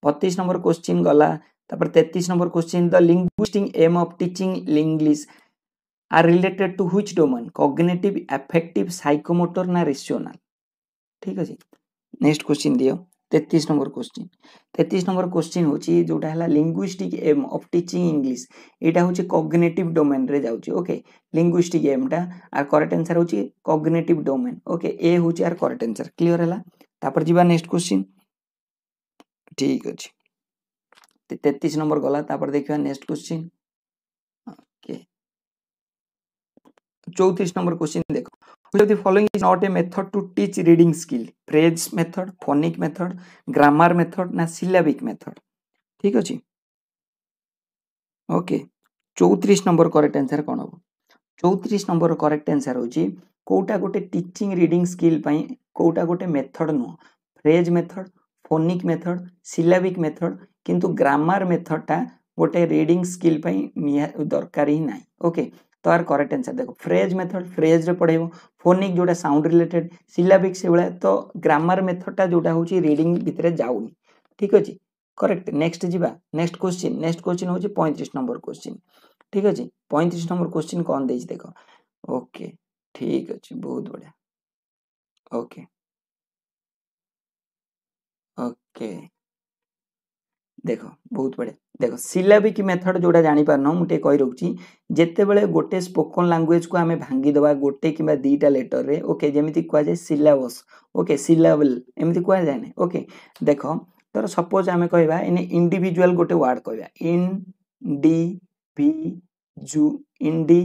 ବତିଶ ନମ୍ବର କ୍ୱେଶ୍ଚିନ୍ ଗଲା তারপর তেত্রিশ number question the linguistic aim of teaching English are related to which domain cognitive affective psychomotor না রেশনাল ঠিক আছে নেক্সট কোশ্চিন দিও তেত্রিশ নম্বর কোশ্চিন তেত্রিশ নম্বর কোশ্চিন হচ্ছে যেটা হল linguistic aim of teaching English এটা হচ্ছে কগনেটিভ ডোমেনে যাচ্ছে ওকে লিঙ্গুইস্টিক এমটা আর করেক্ট আনসার হচ্ছে কগনেটিভ ডোমেন ওকে এ হচ্ছে আর করেক্ট আনসার ক্লিয়ার হল তারপর যা নেক্সট কোশ্চিন ঠিক আছে ତେତିଶ ନମ୍ବର ଗଲା ତାପରେ ଦେଖିବା ନେକ୍ସଟ କ୍ୱେଶ୍ଚିନ୍ ଓକେ ଚଉତିରିଶ ନମ୍ବର କ୍ୱେଶ୍ଚିନ୍ ଦେଖ ଯଦି following is not a method to teach reading skill phrase method phonic method grammar method ନା ସିଲାବିକ୍ ମେଥଡ଼ ଠିକ୍ ଅଛି ଓକେ ଚଉତିରିଶ ନମ୍ବର କରେକ୍ଟ ଆନ୍ସର୍ କ'ଣ ହେବ ଚଉତିରିଶ ନମ୍ବର କରେକ୍ଟ ଆନ୍ସର୍ ହେଉଛି କେଉଁଟା ଗୋଟେ ଟିଚିଂ ରିଡ଼ିଂ ସ୍କିଲ୍ ପାଇଁ କେଉଁଟା ଗୋଟେ ମେଥଡ଼ ନୁହଁ phrase method phonic method syllabic method किंतु ग्रामर टा गोटे रिडिंग स्किल दरकार ही ना ओके तो आर करेक्ट आंसर देखो फ्रेज मेथड फ्रेज रे पढ़े फोनिक जोटा साउंड रिलेटेड सिलाबिक्स भाई तो ग्रामर मेथडटा जोटा हूँ रिडिंग भितर जाऊनि ठीक अच्छे करेक्ट नेक्स्ट जीवा नेक्स्ट क्वेश्चन नेक्स्ट क्वेश्चन हूँ पैंतीस नंबर क्वेश्चन ठीक अच्छे पैंतीस नंबर क्वेश्चन कौन दे देख ओके ठीक अच्छे बहुत बढ़िया ओके ओके okay. देख बहुत बढ़िया देख सिलेबिक मेथड जोड़ा जापार ना मुझे कही रखी जिते बड़े गोटे स्पोकन लांगुएज को आम भांगी दबा गोटे कि दीटा लेटर में ओके जमी कहुए सिलेबस ओके सिलेबल एमती जाए ना ओके देख तर सपोज आम कह इंडिजुआल गोटे वार्ड कह इन डी इंडी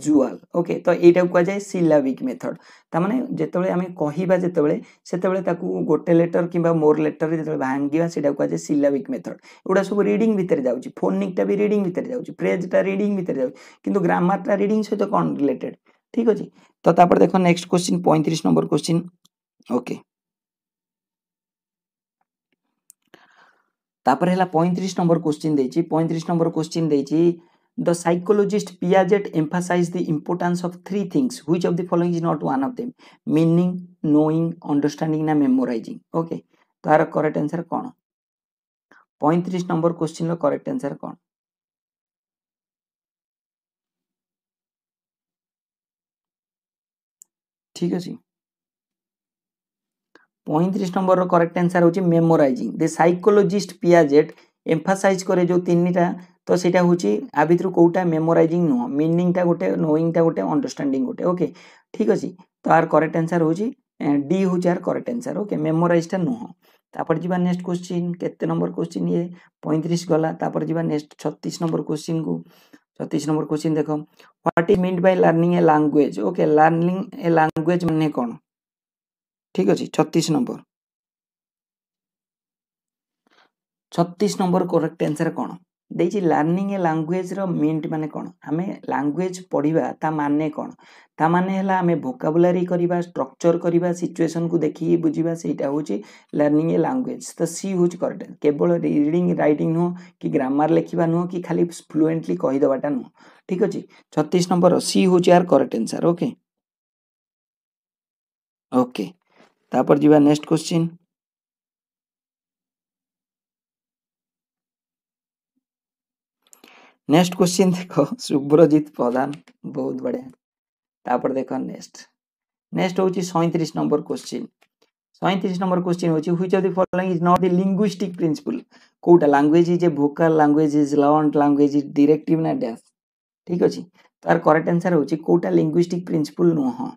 ଜୁଆଲ ଓକେ ତ ଏଇଟାକୁ କୁହାଯାଏ ସିଲାବିକ୍ ମେଥଡ଼ ତାମାନେ ଯେତେବେଳେ ଆମେ କହିବା ଯେତେବେଳେ ସେତେବେଳେ ତାକୁ ଗୋଟେ ଲେଟର କିମ୍ବା ମୋର ଲେଟରରେ ଯେତେବେଳେ ଭାଙ୍ଗିବା ସେଇଟାକୁ କୁହାଯାଏ ସିଲାବିକ୍ ମେଥଡ଼ ଏଗୁଡ଼ା ସବୁ ରିଡ଼ିଂ ଭିତରେ ଯାଉଛି ଫୋନିକ୍ଟା ବି ରିଡ଼ିଂ ଭିତରେ ଯାଉଛି ଫ୍ରେଜ୍ଟା ରିଡ଼ିଂ ଭିତରେ ଯାଉଛି କିନ୍ତୁ ଗ୍ରାମାରଟା ରିଡ଼ିଂ ସହିତ କ'ଣ ରିଲେଟେଡ଼ ଠିକ୍ ଅଛି ତ ତାପରେ ଦେଖ ନେକ୍ସଟ କ୍ୱେଶ୍ଚିନ୍ ପଇଁତିରିଶ ନମ୍ବର କ୍ୱେଶ୍ଚିନ୍ ଓକେ ତାପରେ ହେଲା ପଇଁତିରିଶ ନମ୍ବର କ୍ୱେଶ୍ଚିନ୍ ଦେଇଛି ପଇଁତିରିଶ ନମ୍ବର କ୍ୱେଶ୍ଚିନ୍ ଦେଇଛି The psychologist Piaget emphasized the importance of three things. Which of the following is not one of them? Meaning, knowing, understanding, and memorizing. Okay. तो তার correct answer কোণ পঁয়ত্রিশ নম্বর কোশ্চিনর করেক্ট আনসার কোণ ঠিক আছে পঁয়ত্রিশ নম্বরর করেক্ট আনসার হচ্ছে মেমোরাইজিং দি সাইকোলোজিস্ট পিয়াজেট करे जो तीन তিনটা ତ ସେଇଟା ହେଉଛି ଆ ଭିତରୁ କେଉଁଟା ମେମୋରାଇଜିଂ ନୁହଁ ମିନିଂଟା ଗୋଟେ ନୋଇଂଟା ଗୋଟେ ଅଣ୍ଡରଷ୍ଟାଣ୍ଡିଂ ଗୋଟେ ଓକେ ଠିକ୍ ଅଛି ତ ଆର୍ କରେକ୍ଟ ଆନ୍ସର୍ ହେଉଛି ଡି ହେଉଛି ଆର୍ କରେକ୍ଟ ଆନ୍ସର୍ ଓକେ ମେମୋରାଇଜ୍ଟା ନୁହଁ ତାପରେ ଯିବା ନେକ୍ସଟ କୋଶ୍ଚିନ୍ କେତେ ନମ୍ବର କୋଶ୍ଚିନ୍ ଇଏ ପଇଁତିରିଶ ଗଲା ତାପରେ ଯିବା ନେକ୍ସଟ ଛତିଶ ନମ୍ବର କୋଶ୍ଚିନ୍କୁ ଛତିଶ ନମ୍ବର କୋଶ୍ଚିନ୍ ଦେଖ what is mean by learning a language okay learning a language ମାନେ କ'ଣ ଠିକ୍ ଅଛି ଛତିଶ ନମ୍ବର ଛତିଶ ନମ୍ବର କରେକ୍ଟ ଆନ୍ସର୍ କ'ଣ ଦେଇଛି ଲର୍ଣ୍ଣିଂ ଏ ଲାଙ୍ଗୁଏଜ୍ର ମିଣ୍ଟ ମାନେ କ'ଣ ଆମେ ଲାଙ୍ଗୁଏଜ୍ ପଢ଼ିବା ତା ମାନେ କ'ଣ ତା ମାନେ ହେଲା ଆମେ ଭୋକାବୁଲାରୀ କରିବା ଷ୍ଟ୍ରକ୍ଚର୍ କରିବା ସିଚୁଏସନ୍କୁ ଦେଖିକି ବୁଝିବା ସେଇଟା ହେଉଛି ଲର୍ଣ୍ଣିଂ ଏ ଲାଙ୍ଗୁଏଜ୍ ତ ସି ହେଉଛି କରେକ୍ଟ କେବଳ ରିଡ଼ିଂ ରାଇଟିଂ ନୁହଁ କି ଗ୍ରାମାର ଲେଖିବା ନୁହଁ କି ଖାଲି ଫ୍ଲୁଏଣ୍ଟଲି କହିଦେବାଟା ନୁହଁ ଠିକ୍ ଅଛି ଛତିଶ ନମ୍ବର ସି ହେଉଛି our correct answer okay okay ତାପରେ ଯିବା ନେକ୍ସଟ କ୍ୱେଶ୍ଚିନ୍ नेक्स्ट क्वेश्चन देखो शुभ्रजित प्रधान बहुत बढ़िया तापर देख नेक्स्ट नेक्स्ट हूँ सैंतीस नंबर क्वेश्चन सैंतीस नंबर क्वेश्चन हूँ which of the following is not the linguistic principle कौटा language is a vocal language is learnt language is directive ना डैश ठीक अच्छे तार करेक्ट आंसर हूँ कौटा लिंग्विस्टिक प्रिंसिपल नुह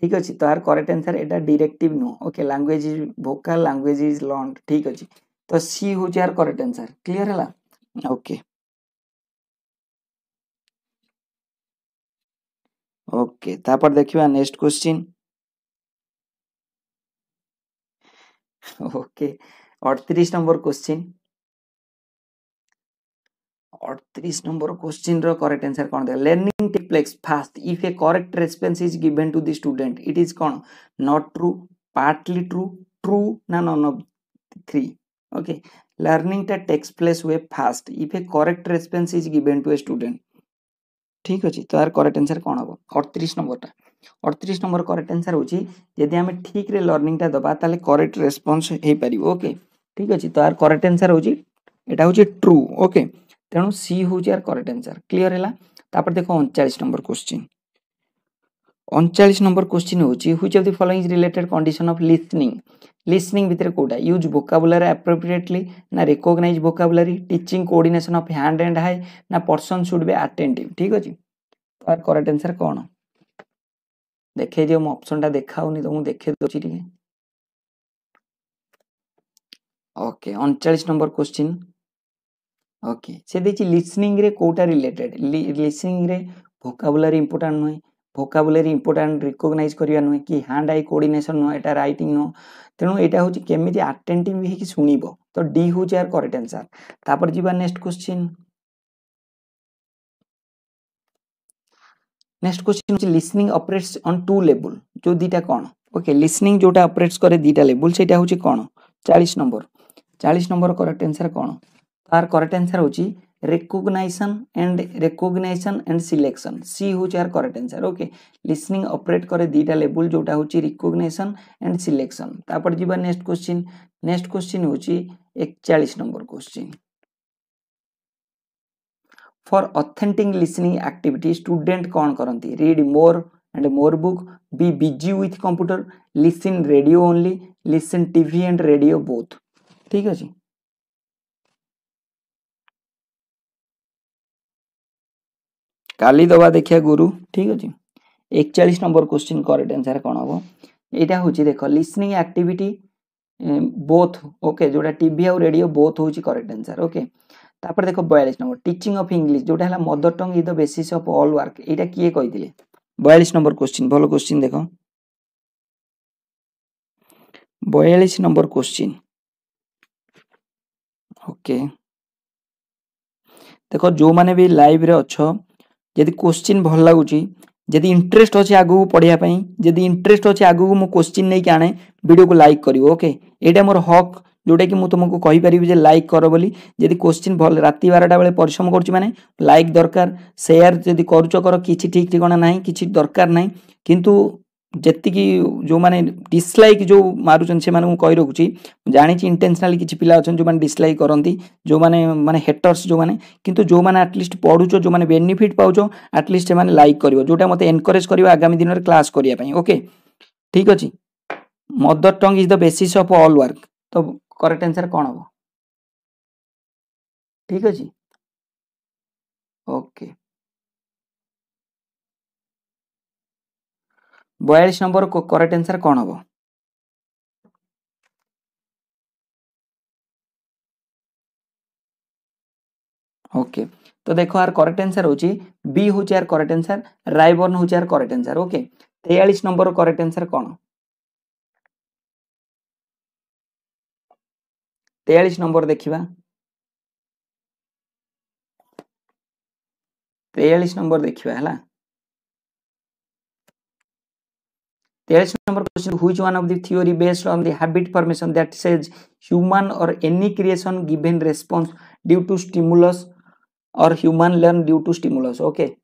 ठीक अच्छे तार करेक्ट आंसर एटा डायरेक्टिव नुह okay language is vocal language is learnt ठीक अच्छे तो सी हूँ यार करेक्ट आंसर क्लीयर है ओके ওকে তারপর দেখিবা next question okay 38 number question 38 number question रो करेक्ट आंसर कोन दे learning take place fast if a correct response is given to the student it is कोन not true partly true true ना none of three okay learning takes place way fast if a correct response is given to a student ঠিক আছে তার correct answer কোণ হব অড়তিশ নম্বরটা অড়তিশ নম্বর correct answer হচ্ছে যদি আমি ঠিকরে লর্নিংটা দেবা তাহলে করেক্ট রেসপন্স হয়েপার ওকে ঠিক আছে তার করেক্ট আনসার হচ্ছে এটা হচ্ছে ট্রু ওকে তেমন সি হচ্ছে আর করেক্ট আনসার ক্লিয়ার হল তাপরে দেখ অনচাশ নম্বর কোশ্চিন ଅଣଚାଳିଶ ନମ୍ବର କୋଶ୍ଚିନ୍ ହେଉଛି which of the following is related condition of listening listening ଭିତରେ କେଉଁଟା ୟୁଜ୍ ଭୋକାବୁଲାରୀ ଆପ୍ରୋପ୍ରିଏଟଲି ନା recognize vocabulary teaching coordination of hand and eye ନା ପର୍ସନ୍ ସୁଡ୍ ବି ଆଟେଣ୍ଟିଭ୍ ଠିକ୍ ଅଛି ତାର କରେକ୍ଟ ଆନ୍ସର୍ କ'ଣ ଦେଖେଇ ଦିଅ ମୁଁ ଅପସନ୍ଟା ଦେଖାଉନି ତ ମୁଁ ଦେଖେଇ ଦେଉଛି ଟିକେ ଓକେ ଅଣଚାଳିଶ ନମ୍ବର କୋଶ୍ଚିନ୍ ଓକେ ସେ ଦେଇଛି ଲିସ୍ନିଂରେ କେଉଁଟା ରିଲେଟେଡ୍ ଲିସ୍ନିଂରେ ଭୋକାବୁଲାରୀ ଇମ୍ପୋର୍ଟାଣ୍ଟ ନୁହେଁ ভোকাবুলারি ইম্পর্টাট রিকগনাইজ করা নুহে কি হ্যান্ড আই কোর্ডিনেসন নুহে এটা রাইটিং নুহ তেমন এটা হচ্ছে কেমিতি আটেটিভ হয়েকি শুনব তো ডি হচ্ছে আর করেক্ট আনসার তাপরে যা নেক্সট কোশ্চিন নেক্সট কোশ্চিন হচ্ছে লিসনিং অপরেটস অন টু লেবুল যে দুইটা কোণ ওকে লিসনিং যেটা অপরেটস করে দুইটা লেবুল সেটা হচ্ছে কোণ চাশ নম্বর চাশ নম্বর করেক্ট আনসার কোণ তার করেক্ট আনসার হচ্ছে recognition and recognition and selection c হচ্ছে our correct answer okay listening operate করে দুইটা লেভেল যেটা হচ্ছে recognition and selection তারপর যাবা নেক্সট क्वेश्चन নেক্সট क्वेश्चन হচ্ছে 41 number question for authentic listening activity student कौन करती read more and more book be busy with computer listen radio only listen TV and radio both ठीक अच्छे কালি দেবা দেখা গুরু ঠিক আছে একচাশ নম্বর কোশ্চিন করেক্ট আনসার কোণ হব এইটা হচ্ছে দেখ লিসনিং আক্টিভিটি বোথ ওকে যেটা টিভি আর রেডিও বোথ হচ্ছে করেক্ট আনসার ওকে তারপরে দেখ বয়াল্লিশ নম্বর টিচিং অফ ইংলিশ যেটা হল mother tongue is the basis of all work এইটা কিয়ে কইলে বয়াল্লিশ নম্বর কোশ্চিন ভালো কোশ্চিন দেখ বয়াল্লিশ নম্বর কোশ্চিন ওকে দেখ যে লাইভ্রে অছ ଯଦି କୋଶ୍ଚିନ୍ ଭଲ ଲାଗୁଛି ଯଦି ଇଣ୍ଟରେଷ୍ଟ ଅଛି ଆଗକୁ ପଢ଼ିବା ପାଇଁ ଯଦି ଇଣ୍ଟରେଷ୍ଟ ଅଛି ଆଗକୁ ମୁଁ କୋଶ୍ଚିନ୍ ନେଇକି ଆଣେ ଭିଡ଼ିଓକୁ ଲାଇକ୍ କରିବ ଓକେ ଏଇଟା ମୋର ହକ୍ ଯେଉଁଟାକି ମୁଁ ତୁମକୁ କହିପାରିବି ଯେ ଲାଇକ୍ କର ବୋଲି ଯଦି କୋଶ୍ଚିନ୍ ଭଲ ରାତି ବାରଟା ବେଳେ ପରିଶ୍ରମ କରୁଛି ମାନେ ଲାଇକ୍ ଦରକାର ସେୟାର ଯଦି କରୁଛ କର କିଛି ଠିକ୍ ଠିକଣା ନାହିଁ କିଛି ଦରକାର ନାହିଁ କିନ୍ତୁ ଯେତିକି ଯେଉଁମାନେ ଡିସଲାଇକ୍ ଯେଉଁ ମାରୁଛନ୍ତି ସେମାନଙ୍କୁ କହି ରଖୁଛି ଜାଣିଛି ଇଣ୍ଟେନସନାଲି କିଛି ପିଲା ଅଛନ୍ତି ଯେଉଁମାନେ ଡିସଲାଇକ୍ କରନ୍ତି ଯେଉଁମାନେ ମାନେ ହେଟର୍ସ ଯେଉଁମାନେ କିନ୍ତୁ ଯେଉଁମାନେ ଆଟଲିଷ୍ଟ ପଢ଼ୁଛ ଯେଉଁମାନେ ବେନିଫିଟ୍ ପାଉଛ ଆଟଲିଷ୍ଟ ସେମାନେ ଲାଇକ୍ କରିବ ଯେଉଁଟା ମୋତେ ଏନକରେଜ୍ କରିବ ଆଗାମୀ ଦିନରେ କ୍ଲାସ୍ କରିବା ପାଇଁ ଓକେ ଠିକ୍ ଅଛି mother tongue is the basis of all work ତ କରେକ୍ଟ ଆନ୍ସର୍ କ'ଣ ହେବ ଠିକ୍ ଅଛି ଓକେ ବୟାଳିଶ ନମ୍ବର କରେକ୍ଟ ଆନ୍ସର୍ କ'ଣ ହେବ ওকে তো দেখো আর করেক্ট আনসার হচ্ছে বি হচ্ছে আর করেক্ট আনসার রায়বর্ণ হচ্ছে আর করেক্ট আনসার ওকে তেয়াল্লিশ নম্বর করেক্ট আনসার কোণ তেয়াল্লিশ নম্বর দেখিবা তেয়াল্লিশ নম্বর দেখিবা হলা Third number question, which one of the theory based on the habit formation that says human or any creation given response due to stimulus or human learn due to stimulus. Okay.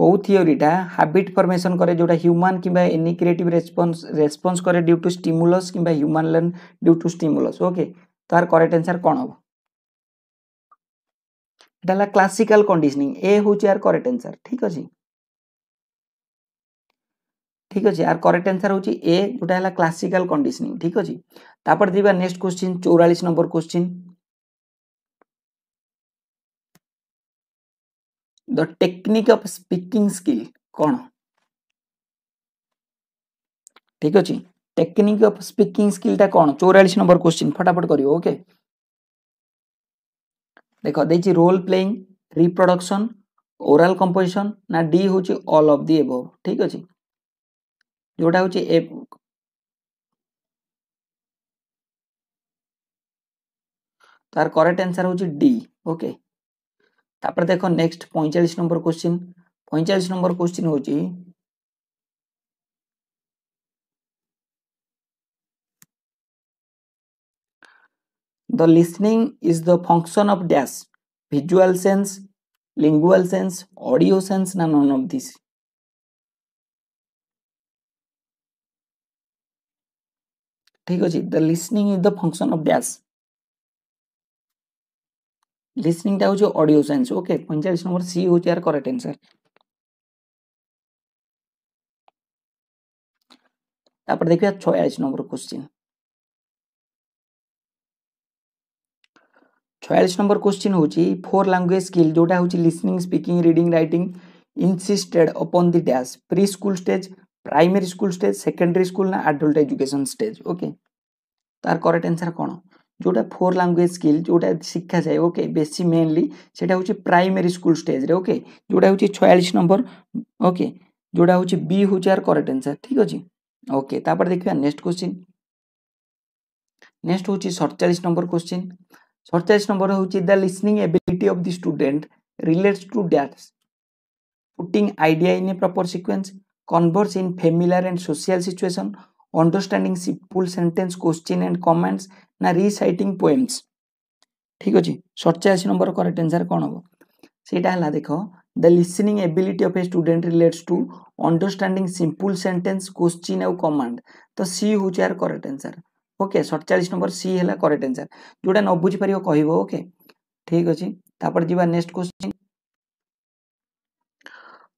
কেউ থিওরিটা habit formation করে যেটা human কিংবা any creative response response করে due to stimulus কিংবা human learn due to stimulus okay তার correct answer কোণ হব এটা হল ক্লাসিকাল কন্ডিশনিং এ হচ্ছে আর করেক্ট আনসার ঠিক আছে ঠিক আছে আর করেক্ট আনসার হচ্ছে এ যেটা হল ক্লাসিকাল কন্ডিশনিং ঠিক আছে তারপর যা নেক্সট কোশ্চিন চৌরাশ number question the technique of speaking skill କ'ଣ ଠିକ୍ ଅଛି ଟେକ୍ନିକ୍ ଅଫ୍ ସ୍ପିକିଂ ସ୍କିଲ୍ଟା କ'ଣ ଚଉରାଳିଶ ନମ୍ବର କୋଶ୍ଚିନ୍ ଫଟାଫଟ କରିବ ଓକେ ଦେଖ ଦେଇଛି role playing reproduction oral composition ନା ଡି ହେଉଛି ଅଲ୍ ଅଫ୍ ଦି ଏଭବ୍ ଠିକ୍ ଅଛି ଯେଉଁଟା ହେଉଛି ତାର করেক্ট অ্যান্সার ହେଉଛି ଡି ଓକେ তারপরে দেখো নেক্সট পঁয়তাল্লিশ নম্বর কোশ্চিন পঁয়তাল্লিশ নম্বর কোশ্চিন হচ্ছে The listening is the function of dash, visual sense, lingual sense, audio sense, and none of this. ঠিক আছে the listening is the function of dash লিসনিংটা হচ্ছে audio science ওকে পঁয়তাল্লিশ number C হচ্ছে আর correct answer তারপরে দেখবা ছয়াশ নম্বর কোশ্চিন ছয়াশ নম্বর কোশ্চিন হচ্ছে ফোর ল্যাঙ্গুয়েজ স্কিল যেটা হচ্ছে listening speaking reading writing insisted upon the dash preschool stage primary school stage secondary school না আডল্ট এজুকেশন স্টেজ ওকে তার করেক্ট আনসার କ'ଣ ଯେଉଁଟା ଫୋର୍ ଲାଙ୍ଗୁଏଜ୍ ସ୍କିଲ୍ ଯେଉଁଟା ଶିଖାଯାଏ ଓକେ ବେଶୀ ମେନଲି ସେଇଟା ହେଉଛି ପ୍ରାଇମେରୀ ସ୍କୁଲ ଷ୍ଟେଜ୍ରେ ଓକେ ଯେଉଁଟା ହେଉଛି ଛୟାଳିଶ ନମ୍ବର ଓକେ ଯେଉଁଟା ହେଉଛି ବି ହେଉଛି ଆର କରେକ୍ଟ ଆନ୍ସର୍ ଠିକ୍ ଅଛି ଓକେ ତାପରେ ଦେଖିବା ନେକ୍ସଟ କୋଶ୍ଚିନ୍ ନେକ୍ସଟ ହେଉଛି ସଡ଼ଚାଳିଶ ନମ୍ବର କୋଶ୍ଚିନ୍ ସଡ଼ଚାଳିଶ ନମ୍ବର ହେଉଛି the listening ability of the student relates to that's putting idea in a proper sequence converse in familiar and social situation understanding full sentence question and comments ନା ରିସାଇଟିଂ poems ଠିକ୍ ଅଛି ସତଚାଳିଶ number correct answer କ'ଣ ହେବ ସେଇଟା ହେଲା ଦେଖ the listening ability of a student relates to understanding simple sentence question ଆଉ କମାଣ୍ଡ ତ ସି ହେଉଛି ଏହାର କରେକ୍ଟ ଆନ୍ସର୍ ଓକେ ସତଚାଳିଶ ନମ୍ବର ସି ହେଲା କରେକ୍ଟ ଆନ୍ସର୍ ଯେଉଁଟା ନ ବୁଝିପାରିବ କହିବ ଓକେ ଠିକ୍ ଅଛି ତାପରେ ଯିବା ନେକ୍ସଟ କୋଶ୍ଚିନ୍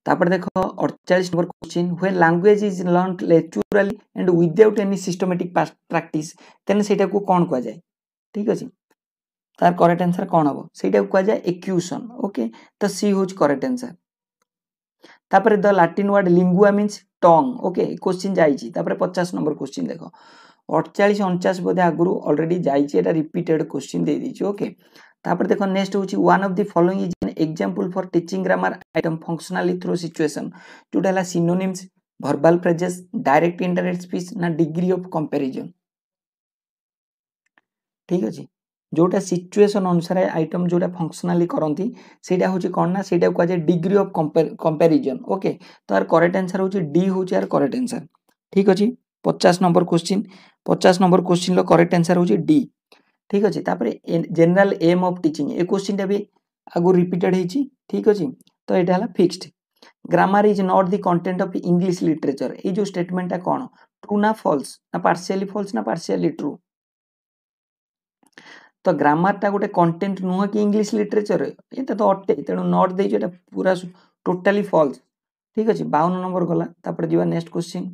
তারপরে দেখো অড়চাশ নম্বর কোশ্চিন হোয়ে ল্যাঙ্গুয়েজ ইজ লর্ন লেচুরালি and without any systematic practice তেমনি সেইটাকে କ'ଣ କୁହାଯାଏ ঠিক ଅଛି তার করেক্ট আনসার କ'ଣ হব সেইটাକୁ କୁହାଯାଏ একিউসন ওকে তো সি হচ্ছে করেক্ট আনসার তারপরে the Latin word lingua means tongue okay question যাইছি তারপরে পচাশ নম্বর কোশ্চিন দেখো অড়চাশ অনচাশ বোধে আগুরু অলরেডি যাইছি এটা রিপিটেড কোশ্চিন দিয়ে দিয়েছি ওকে তারপরে দেখো নেক্সট হচ্ছে one of the following is example for teaching grammar item functionally through situation ଯୋଉଟା ହେଲା synonyms verbal phrases direct indirect speech ନା degree of comparison ঠিক ଅଛି ଯେଉଁଟା ସିଚୁଏସନ୍ ଅନୁସାରେ ଆଇଟମ୍ ଯେଉଁଟା ଫଙ୍କସନାଲି କରନ୍ତି ସେଇଟା ହେଉଛି କ'ଣ ନା ସେଇଟା କୁହାଯାଏ ଡିଗ୍ରୀ ଅଫ୍ କମ୍ପାରିଜନ୍ ଓକେ ତ ଆର କରେକ୍ଟ ଆନ୍ସର୍ ହେଉଛି ଡି ହେଉଛି ଆର କରେକ୍ଟ ଆନ୍ସର୍ ଠିକ୍ ଅଛି ପଚାଶ ନମ୍ବର କୋଶ୍ଚିନ୍ ପଚାଶ ନମ୍ବର କୋଶ୍ଚିନ୍ର କରେକ୍ଟ ଆନ୍ସର୍ ହେଉଛି ଡି ଠିକ୍ ଅଛି ତାପରେ ଜେନେରାଲ୍ ଏମ୍ ଅଫ୍ ଟିଚିଂ ଏ କୋଶ୍ଚିନ୍ଟା ବି ଆଗରୁ ରିପିଟେଡ଼୍ ହେଇଛି ଠିକ୍ ଅଛି ତ ଏଇଟା ହେଲା fixed grammar is not the content of English literature ଏଇ ଯେଉଁ ଷ୍ଟେଟମେଣ୍ଟଟା କ'ଣ ଟ୍ରୁ ନା ଫଲ୍ସ ନା ପାର୍ସିଆଲି ଫଲ୍ସ ନା ପାର୍ସିଆଲି ଟ୍ରୁ ତ ଗ୍ରାମାରଟା ଗୋଟେ କଣ୍ଟେଣ୍ଟ ନୁହେଁ କି ଇଂଲିଶ ଲିଟରେଚର୍ ଏଇଟା ତ ଅଟେ ତେଣୁ ନଟ୍ ଦେଇଛୁ ଏଇଟା ପୁରା ଟୋଟାଲି ଫଲ୍ସ ଠିକ୍ ଅଛି ବାଉନ ନମ୍ବର ଗଲା ତାପରେ ଯିବା ନେକ୍ସଟ କ୍ୱେଶ୍ଚିନ୍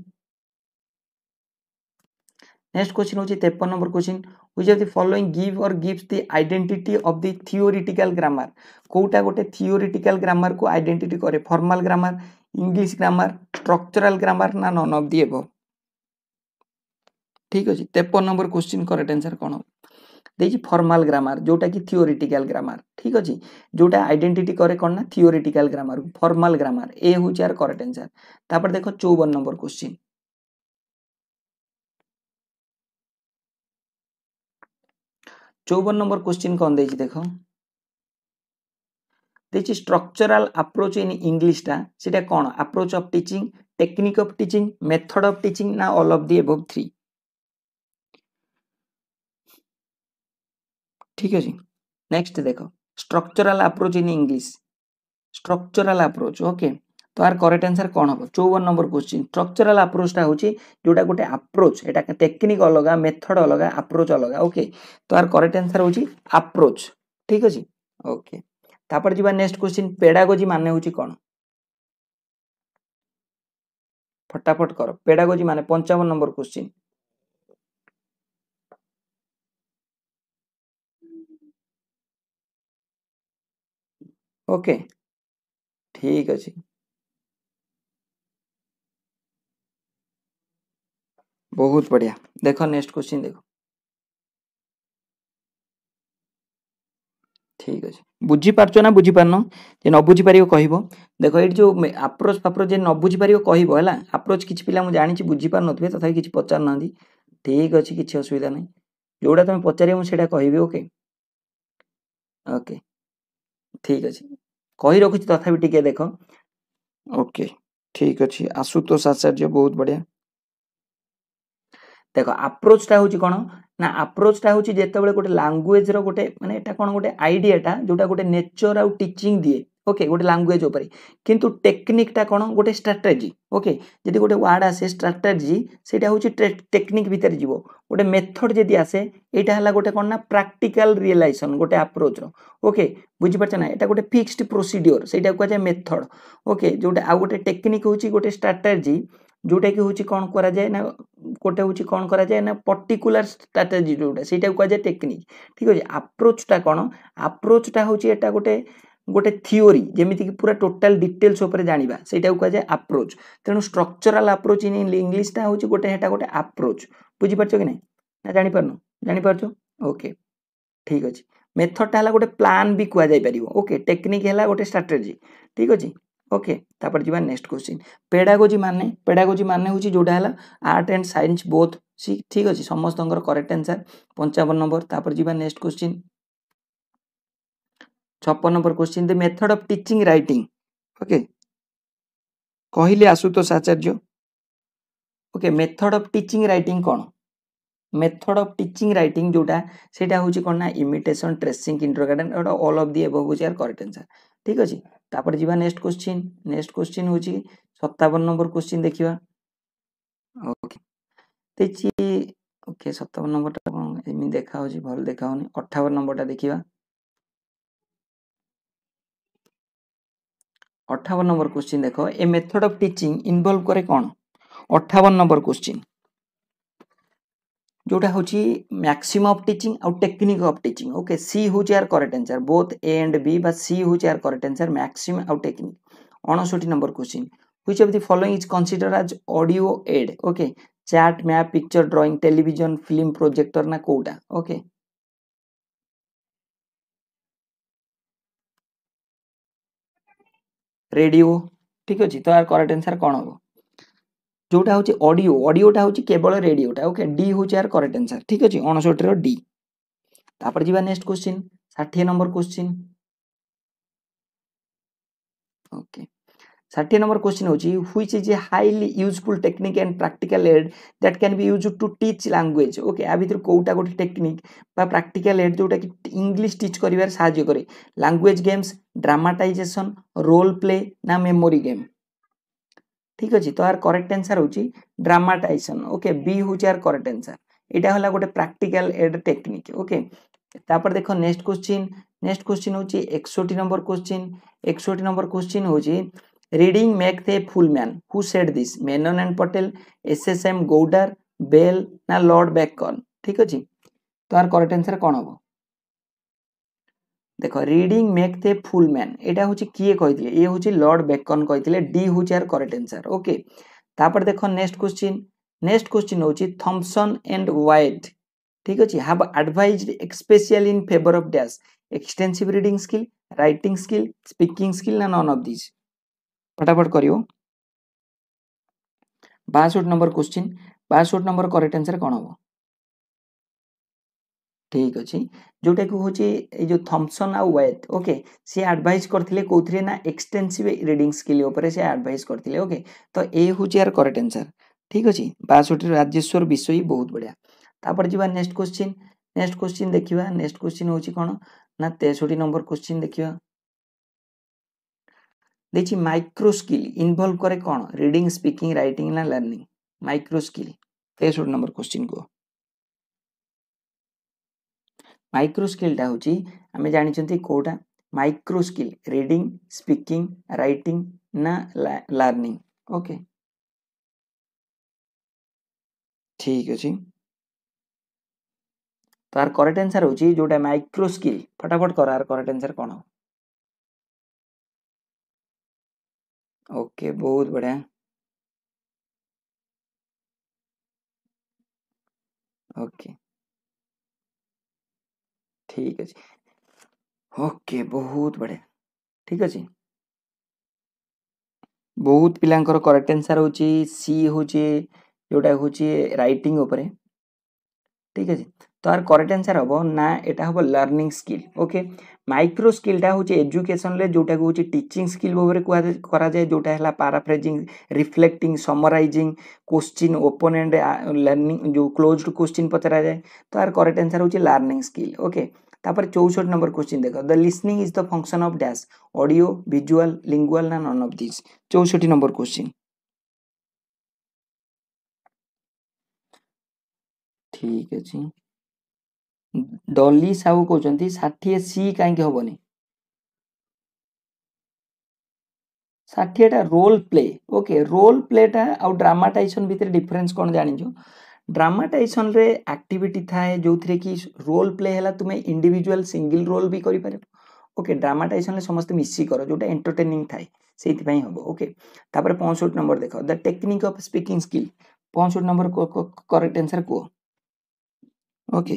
ନେକ୍ସଟ କ୍ୱେଶ୍ଚିନ୍ ହେଉଛି ତେପନ number question which of the following give or gives the identity of the theoretical grammar কোଉটা ଗୋଟେ theoretical grammar କୁ identity କରେ formal grammar english grammar structural grammar ନା none of the above ঠিক ଅଛି 53 নম্বর question correct answer কোন ଦେଇଛି formal grammar ଯେଉଁଟାକି ଥିଓରିଟିକାଲ୍ ଗ୍ରାମାର୍ ଠିକ୍ ଅଛି ଯେଉଁଟା ଆଇଡେଣ୍ଟିଟି କରେ କ'ଣ ନା theoretical grammar formal grammar ଏ ହେଉଛି ଆର କରେକ୍ଟ ଆନ୍ସର୍ ତାପରେ ଦେଖ ଚଉବନ ନମ୍ବର କୋଶ୍ଚିନ୍ चौवन नंबर क्वेश्चन कौन दे देख ଦେଇଛି ଷ୍ଟ୍ରକ୍ଚରାଲ ଆପ୍ରୋଚ୍ ଇନ୍ ଇଂଲିଶଟା ସେଇଟା କ'ଣ approach of teaching technique of teaching method of teaching ନା all of the above three ଠିକ୍ ଅଛି ନେକ୍ସଟ ଦେଖ structural approach in English structural approach okay ଆର୍ କରେକ୍ଟ ଆନ୍ସର୍ କ'ଣ ହେବ ଚଉବନ ନମ୍ବର କ୍ୱେଶ୍ଚିନ୍ ଷ୍ଟ୍ରକ୍ଚରାଲ୍ ଆପ୍ରୋଚ୍ଟା ହେଉଛି ଯେଉଁଟା ଗୋଟେ ଆପ୍ରୋଚ୍ ଏଇଟା ଟେକ୍ନିକ୍ ଅଲଗା ମେଥଡ଼ ଅଲଗା ଆପ୍ରୋଚ୍ ଅଲଗା ଓକେ ତ ଆର୍ କରେକ୍ଟ ଆନ୍ସର୍ ହେଉଛି ଆପ୍ରୋଚ୍ ଠିକ୍ ଅଛି ଓକେ ତାପରେ ଯିବା ନେକ୍ସଟ କ୍ୱେଶ୍ଚିନ୍ ପେଡ଼ାଗୋଜି ମାନେ ହେଉଛି କ'ଣ ଫଟାଫଟ କର ପେଡ଼ାଗୋଜି ମାନେ ପଞ୍ଚାବନ ନମ୍ବର କ୍ୱେଶ୍ଚିନ୍ ওকে ঠিক আছে बहुत बढ़िया देखो नेक्स्ट क्वेश्चन देखो ঠিক আছে বুঝিপারছ না বুঝিপারন যে ন বুঝিপারিব কহব দেখ এটি যে আপ্রোচ ফাপ্রোচ যে ন বুঝিপারিব কহব হল আপ্রোচ কিছু পিলা মু জাঁচি বুঝিপার নথিবে তথাপি কিছু পচার না ঠিক আছে কিছু অসুবিধা নাই যেটা তুমি পচারিব মু সেটা কহবি ওকে ওকে ঠিক আছে কহি রখুছি তথাপি টিকে দেখ ওকে ঠিক আছে আশুতোষ আচার্য বহুত বঢ়িয়া ଦେଖ ଆପ୍ରୋଚ୍ଟା ହେଉଛି କ'ଣ ନା ଆପ୍ରୋଚ୍ଟା ହେଉଛି ଯେତେବେଳେ ଗୋଟେ ଲାଙ୍ଗୁଏଜ୍ର ଗୋଟେ ମାନେ ଏଇଟା କ'ଣ ଗୋଟେ ଆଇଡ଼ିଆଟା ଯେଉଁଟା ଗୋଟେ ନେଚର୍ ଆଉ ଟିଚିଂ ଦିଏ ওকে গোটে ল্যাঙ্গুয়েজ উপরে কিন্তু টেকনিকটা কোণ গোটে স্ট্রাটেজি ওকে যদি গোটে ওয়ার্ড আসে স্ট্রাটেজি সেটা হচ্ছে টেকনিক ভিতরে যাব গোটে মেথড যদি আসে এটা হল গোটে কোণ না প্রাকটিকাল রিয়েলাইজেসন গোটে আপ্রোচর ওকে বুঝিপারছ না এটা গোটে ফিক্সড প্রোসিডিওর সেইটা কুয়া যায় মেথড ওকে যেটা আউ গোটে টেকনিক হচ্ছে গোটে স্ট্রাটেজি ଯେଉଁଟାକି ହେଉଛି କ'ଣ କରାଯାଏ ନା ଗୋଟେ ହେଉଛି କ'ଣ କରାଯାଏ ନା ପର୍ଟିକୁଲାର ଷ୍ଟ୍ରାଟେଜି ଯେଉଁଟା ସେଇଟାକୁ କୁହାଯାଏ ଟେକ୍ନିକ୍ ଠିକ୍ ଅଛି ଆପ୍ରୋଚ୍ଟା କ'ଣ ଆପ୍ରୋଚ୍ଟା ହେଉଛି ଏଇଟା ଗୋଟେ ଗୋଟେ ଥିଓରି ଯେମିତିକି ପୁରା ଟୋଟାଲ ଡିଟେଲ୍ସ ଉପରେ ଜାଣିବା ସେଇଟାକୁ କୁହାଯାଏ ଆପ୍ରୋଚ୍ ତେଣୁ ଷ୍ଟ୍ରକ୍ଚରାଲ ଆପ୍ରୋଚ୍ ଇନ୍ ଇଂଲିଶଟା ହେଉଛି ଗୋଟେ ହେଟା ଗୋଟେ ଆପ୍ରୋଚ୍ ବୁଝିପାରୁଛ କି ନାହିଁ ନା ଜାଣିପାରୁନୁ ଜାଣିପାରୁଛୁ ଓକେ ଠିକ୍ ଅଛି ମେଥଡ଼ଟା ହେଲା ଗୋଟେ ପ୍ଲାନ୍ ବି କୁହାଯାଇପାରିବ ଓକେ ଟେକ୍ନିକ୍ ହେଲା ଗୋଟେ ଷ୍ଟ୍ରାଟେଜି ଠିକ୍ ଅଛି ଓକେ ତାପରେ ଯିବା ନେକ୍ସଟ କ୍ୱେଶ୍ଚିନ୍ ପେଡାଗୋଜି ମାନେ ପେଡାଗୋଜି ମାନେ ହେଉଛି ଯେଉଁଟା ହେଲା art and science both C ଠିକ୍ ଅଛି ସମସ୍ତଙ୍କର କରେକ୍ଟ ଆନ୍ସର୍ ପଞ୍ଚାବନ ନମ୍ବର ତାପରେ ଯିବା ନେକ୍ସଟ କ୍ୱେଶ୍ଚିନ୍ ଛପନ number question the method of teaching writing okay କହିଲେ Ashutosh Acharya okay method of teaching writing କ'ଣ ମେଥଡ଼ ଅଫ୍ ଟିଚିଂ ରାଇଟିଂ ଯେଉଁଟା ସେଇଟା ହେଉଛି କ'ଣ ନା ଇମିଟେସନ୍ ଟ୍ରେସିଂ ଇଣ୍ଟରଗାର୍ଡେନ୍ ଏଇଟା ଅଲ୍ ଅଫ୍ ଦି ଏଭବ୍ ହେଉଛି ଆର୍ କରେକ୍ଟ ଆନ୍ସର୍ ঠিক ଅଛି ତାପରେ ଯିବା ନେକ୍ସଟ କ୍ୱେଶ୍ଚିନ୍ ନେକ୍ସଟ କ୍ୱେଶ୍ଚିନ୍ ହେଉଛି ସତାବନ ନମ୍ବର କ୍ୱେଶ୍ଚିନ୍ ଦେଖିବା ଓକେ ଦେଇଛି ଓକେ ସତାବନ ନମ୍ବରଟା କ'ଣ ଏମିତି ଦେଖାହେଉଛି ଭଲ ଦେଖାହେଉନି ଅଠାବନ ନମ୍ବରଟା ଦେଖିବା ଅଠାବନ ନମ୍ବର କ୍ୱେଶ୍ଚିନ୍ ଦେଖ ଏ ମେଥଡ଼ ଅଫ୍ ଟିଚିଂ ଇନଭଲ୍ଭ କରେ କ'ଣ ଅଠାବନ ନମ୍ବର କ୍ୱେଶ୍ଚିନ୍ जोटा हूँ मैक्सीम अफ टीचिंग आउ technique of teaching okay C हूँ यार correct answer both A and B बा सी हूँ यार करेक्ट आंसर मैक्सीम आउ टेक्निक अणसठी number question which of the following is considered as audio aid okay chart map picture drawing television film projector na kouta okay radio ठीक अच्छे तो यार correct answer कौन हम ଯେଉଁଟା ହେଉଛି ଅଡ଼ିଓ ଅଡ଼ିଓଟା ହେଉଛି କେବଳ ରେଡ଼ିଓଟା ଓକେ ଡି ହେଉଛି ଏହାର କରେକ୍ଟ ଆନ୍ସର୍ ଠିକ୍ ଅଛି ଅଣଷଠିର ଡି ତାପରେ ଯିବା ନେକ୍ସଟ କୋଶ୍ଚିନ୍ ଷାଠିଏ ନମ୍ବର କୋଶ୍ଚିନ୍ ଓକେ ষাঠিয়ে নম্বর কোশ্চিন হচ্ছে which is a highly useful technique and practical aid that can be use to teach language okay আ ভিতরে কোটা গোটে টেকনিক বা প্রাকটিক্যাল এড যেটা কি ইংলিশ টিচ করিবার সাহায্য করে language games dramatisation role play না মেমোরি গেম ঠিক আছে তো আর করেক্ট আনসার হচ্ছে ড্রামাটাইজেসন ওকে বি হচ্ছে আর করেক্ট আনসার এটা হল গোটে প্রাকটিকাল এড টেকনিক ওকে তারপরে দেখো নেক্সট কোশ্চিন নেক্সট কোশ্চিন হচ্ছে একষট্টি নম্বর কোশ্চিন একষট্টি নম্বর কোশ্চিন হচ্ছে reading make the full man who said this Menon and Patel S S M গৌডার বেল না লর্ড ব্যাকন ঠিক আছে তো আর করেক্ট আনসার কোণ হব দেখ রিডিং মেক তে ফুল ম্যান এটা হচ্ছে কিয়ে কে ইয়ে হচ্ছে লর্ড বেকন কে ডি হচ্ছে আর করেক্ট আনসার ওকে তাপরে দেখ নেক্সট কোশ্চিন নেক্সট কোশ্চিন হচ্ছে থমসন এন্ড ওয়াইট ঠিক আছে have advised special in favour of dash extensive reading skill writing skill speaking skill না নন অফ দিজ फटाफट करियो बासठ नंबर क्वेश्चन बासठ नंबर करेक्ट आंसर कौन हम ठीक अच्छे जोटा कि हूँ जो थम्सन आउ वायत ओके सी आडभाइज करते कौन ना एक्सटेनसीव रिडिंग स्किल से आडभाइज करते ओके तो ये हूँ यार करेक्ट आंसर ठीक अच्छे बासठ राजेश्वर विषय बहुत बढ़िया तापर जा नेक्स्ट क्वेश्चन नेक्स्ट क्वेश्चन देखा नेक्स्ट क्वेश्चन हूँ कौन ना तेसठी नंबर क्वेश्चन देखा देखिए माइक्रोस्किल स्किल इनवल्व कैर कौन रिडिंग स्पीकिंग रईटिंग ना लर्णिंग माइक्रो स्किल तेसठ नंबर क्वेश्चन को माइक्रोस्किल हूँ आम जानते कौटा माइक्रोस्किल रिडिंग स्पीकिंग राइटिंग ना लर्निंग ओके ठीक अच्छे तो आर करेक्ट आंसर हूँ जो माइक्रोस्किल फटाफट कर आर करेक्ट आंसर कौन ओके बहुत बढ़िया ओके okay. ठीक है जी ଓକେ ବହୁତ ବଢ଼ିଆ ଠିକ୍ ଅଛି ବହୁତ ପିଲାଙ୍କର କରେକ୍ଟ ଆନ୍ସର୍ ହେଉଛି ସି ହେଉଛି ଯେଉଁଟା ହେଉଛି ରାଇଟିଂ ଉପରେ ଠିକ୍ ଅଛି ତ ଆର କରେକ୍ଟ ଆନ୍ସର୍ ହେବ ନା ଏଇଟା ହେବ ଲର୍ଣ୍ଣିଂ ସ୍କିଲ୍ ଓକେ ମାଇକ୍ରୋ ସ୍କିଲ୍ଟା ହେଉଛି ଏଜୁକେସନ୍ରେ ଯେଉଁଟାକୁ ହେଉଛି ଟିଚିଂ ସ୍କିଲ୍ ଭାବରେ କରାଯାଏ ଯେଉଁଟା ହେଲା paraphrasing reflecting summarising question opponent learning ଯେଉଁ କ୍ଲୋଜ୍ଡ କୋଶ୍ଚିନ୍ ପଚରାଯାଏ ତ ଆର କରେକ୍ଟ ଆନ୍ସର୍ ହେଉଛି ଲର୍ଣ୍ଣିଂ ସ୍କିଲ୍ ଓକେ तापर चौसठ नंबर क्वेश्चन देख the listening is the function of dash audio visual lingual ना नन अफ दिज चौसठ नंबर क्वेश्चन ठीक अच्छे डली साहू कहते हैं षाठी सी कहीं हेनी षाठीटा रोल प्ले ओके रोल प्लेटा आउ ड्रामाटाइसन भितर डिफरेंस कौन जानी ଡ୍ରାମାଟାଇଜେସନ୍ରେ ଆକ୍ଟିଭିଟି ଥାଏ ଯେଉଁଥିରେ କି ରୋଲ୍ ପ୍ଲେ ହେଲା ତୁମେ ଇଣ୍ଡିଭିଜୁଆଲ୍ ସିଙ୍ଗିଲ୍ ରୋଲ୍ ବି କରିପାରିବ ଓକେ ଡ୍ରାମାଟାଇଜେସନ୍ରେ ସମସ୍ତେ ମିଶି କର ଯେଉଁଟା ଏଣ୍ଟରଟେନିଂ ଥାଏ ସେଇଥିପାଇଁ ହେବ ଓକେ ତାପରେ ପଞ୍ଚଷଠି ନମ୍ବର ଦେଖ the technique of speaking skill ପଞ୍ଚଷଠି ନମ୍ବର କରେକ୍ଟ ଆନ୍ସର୍ କୁହ ଓକେ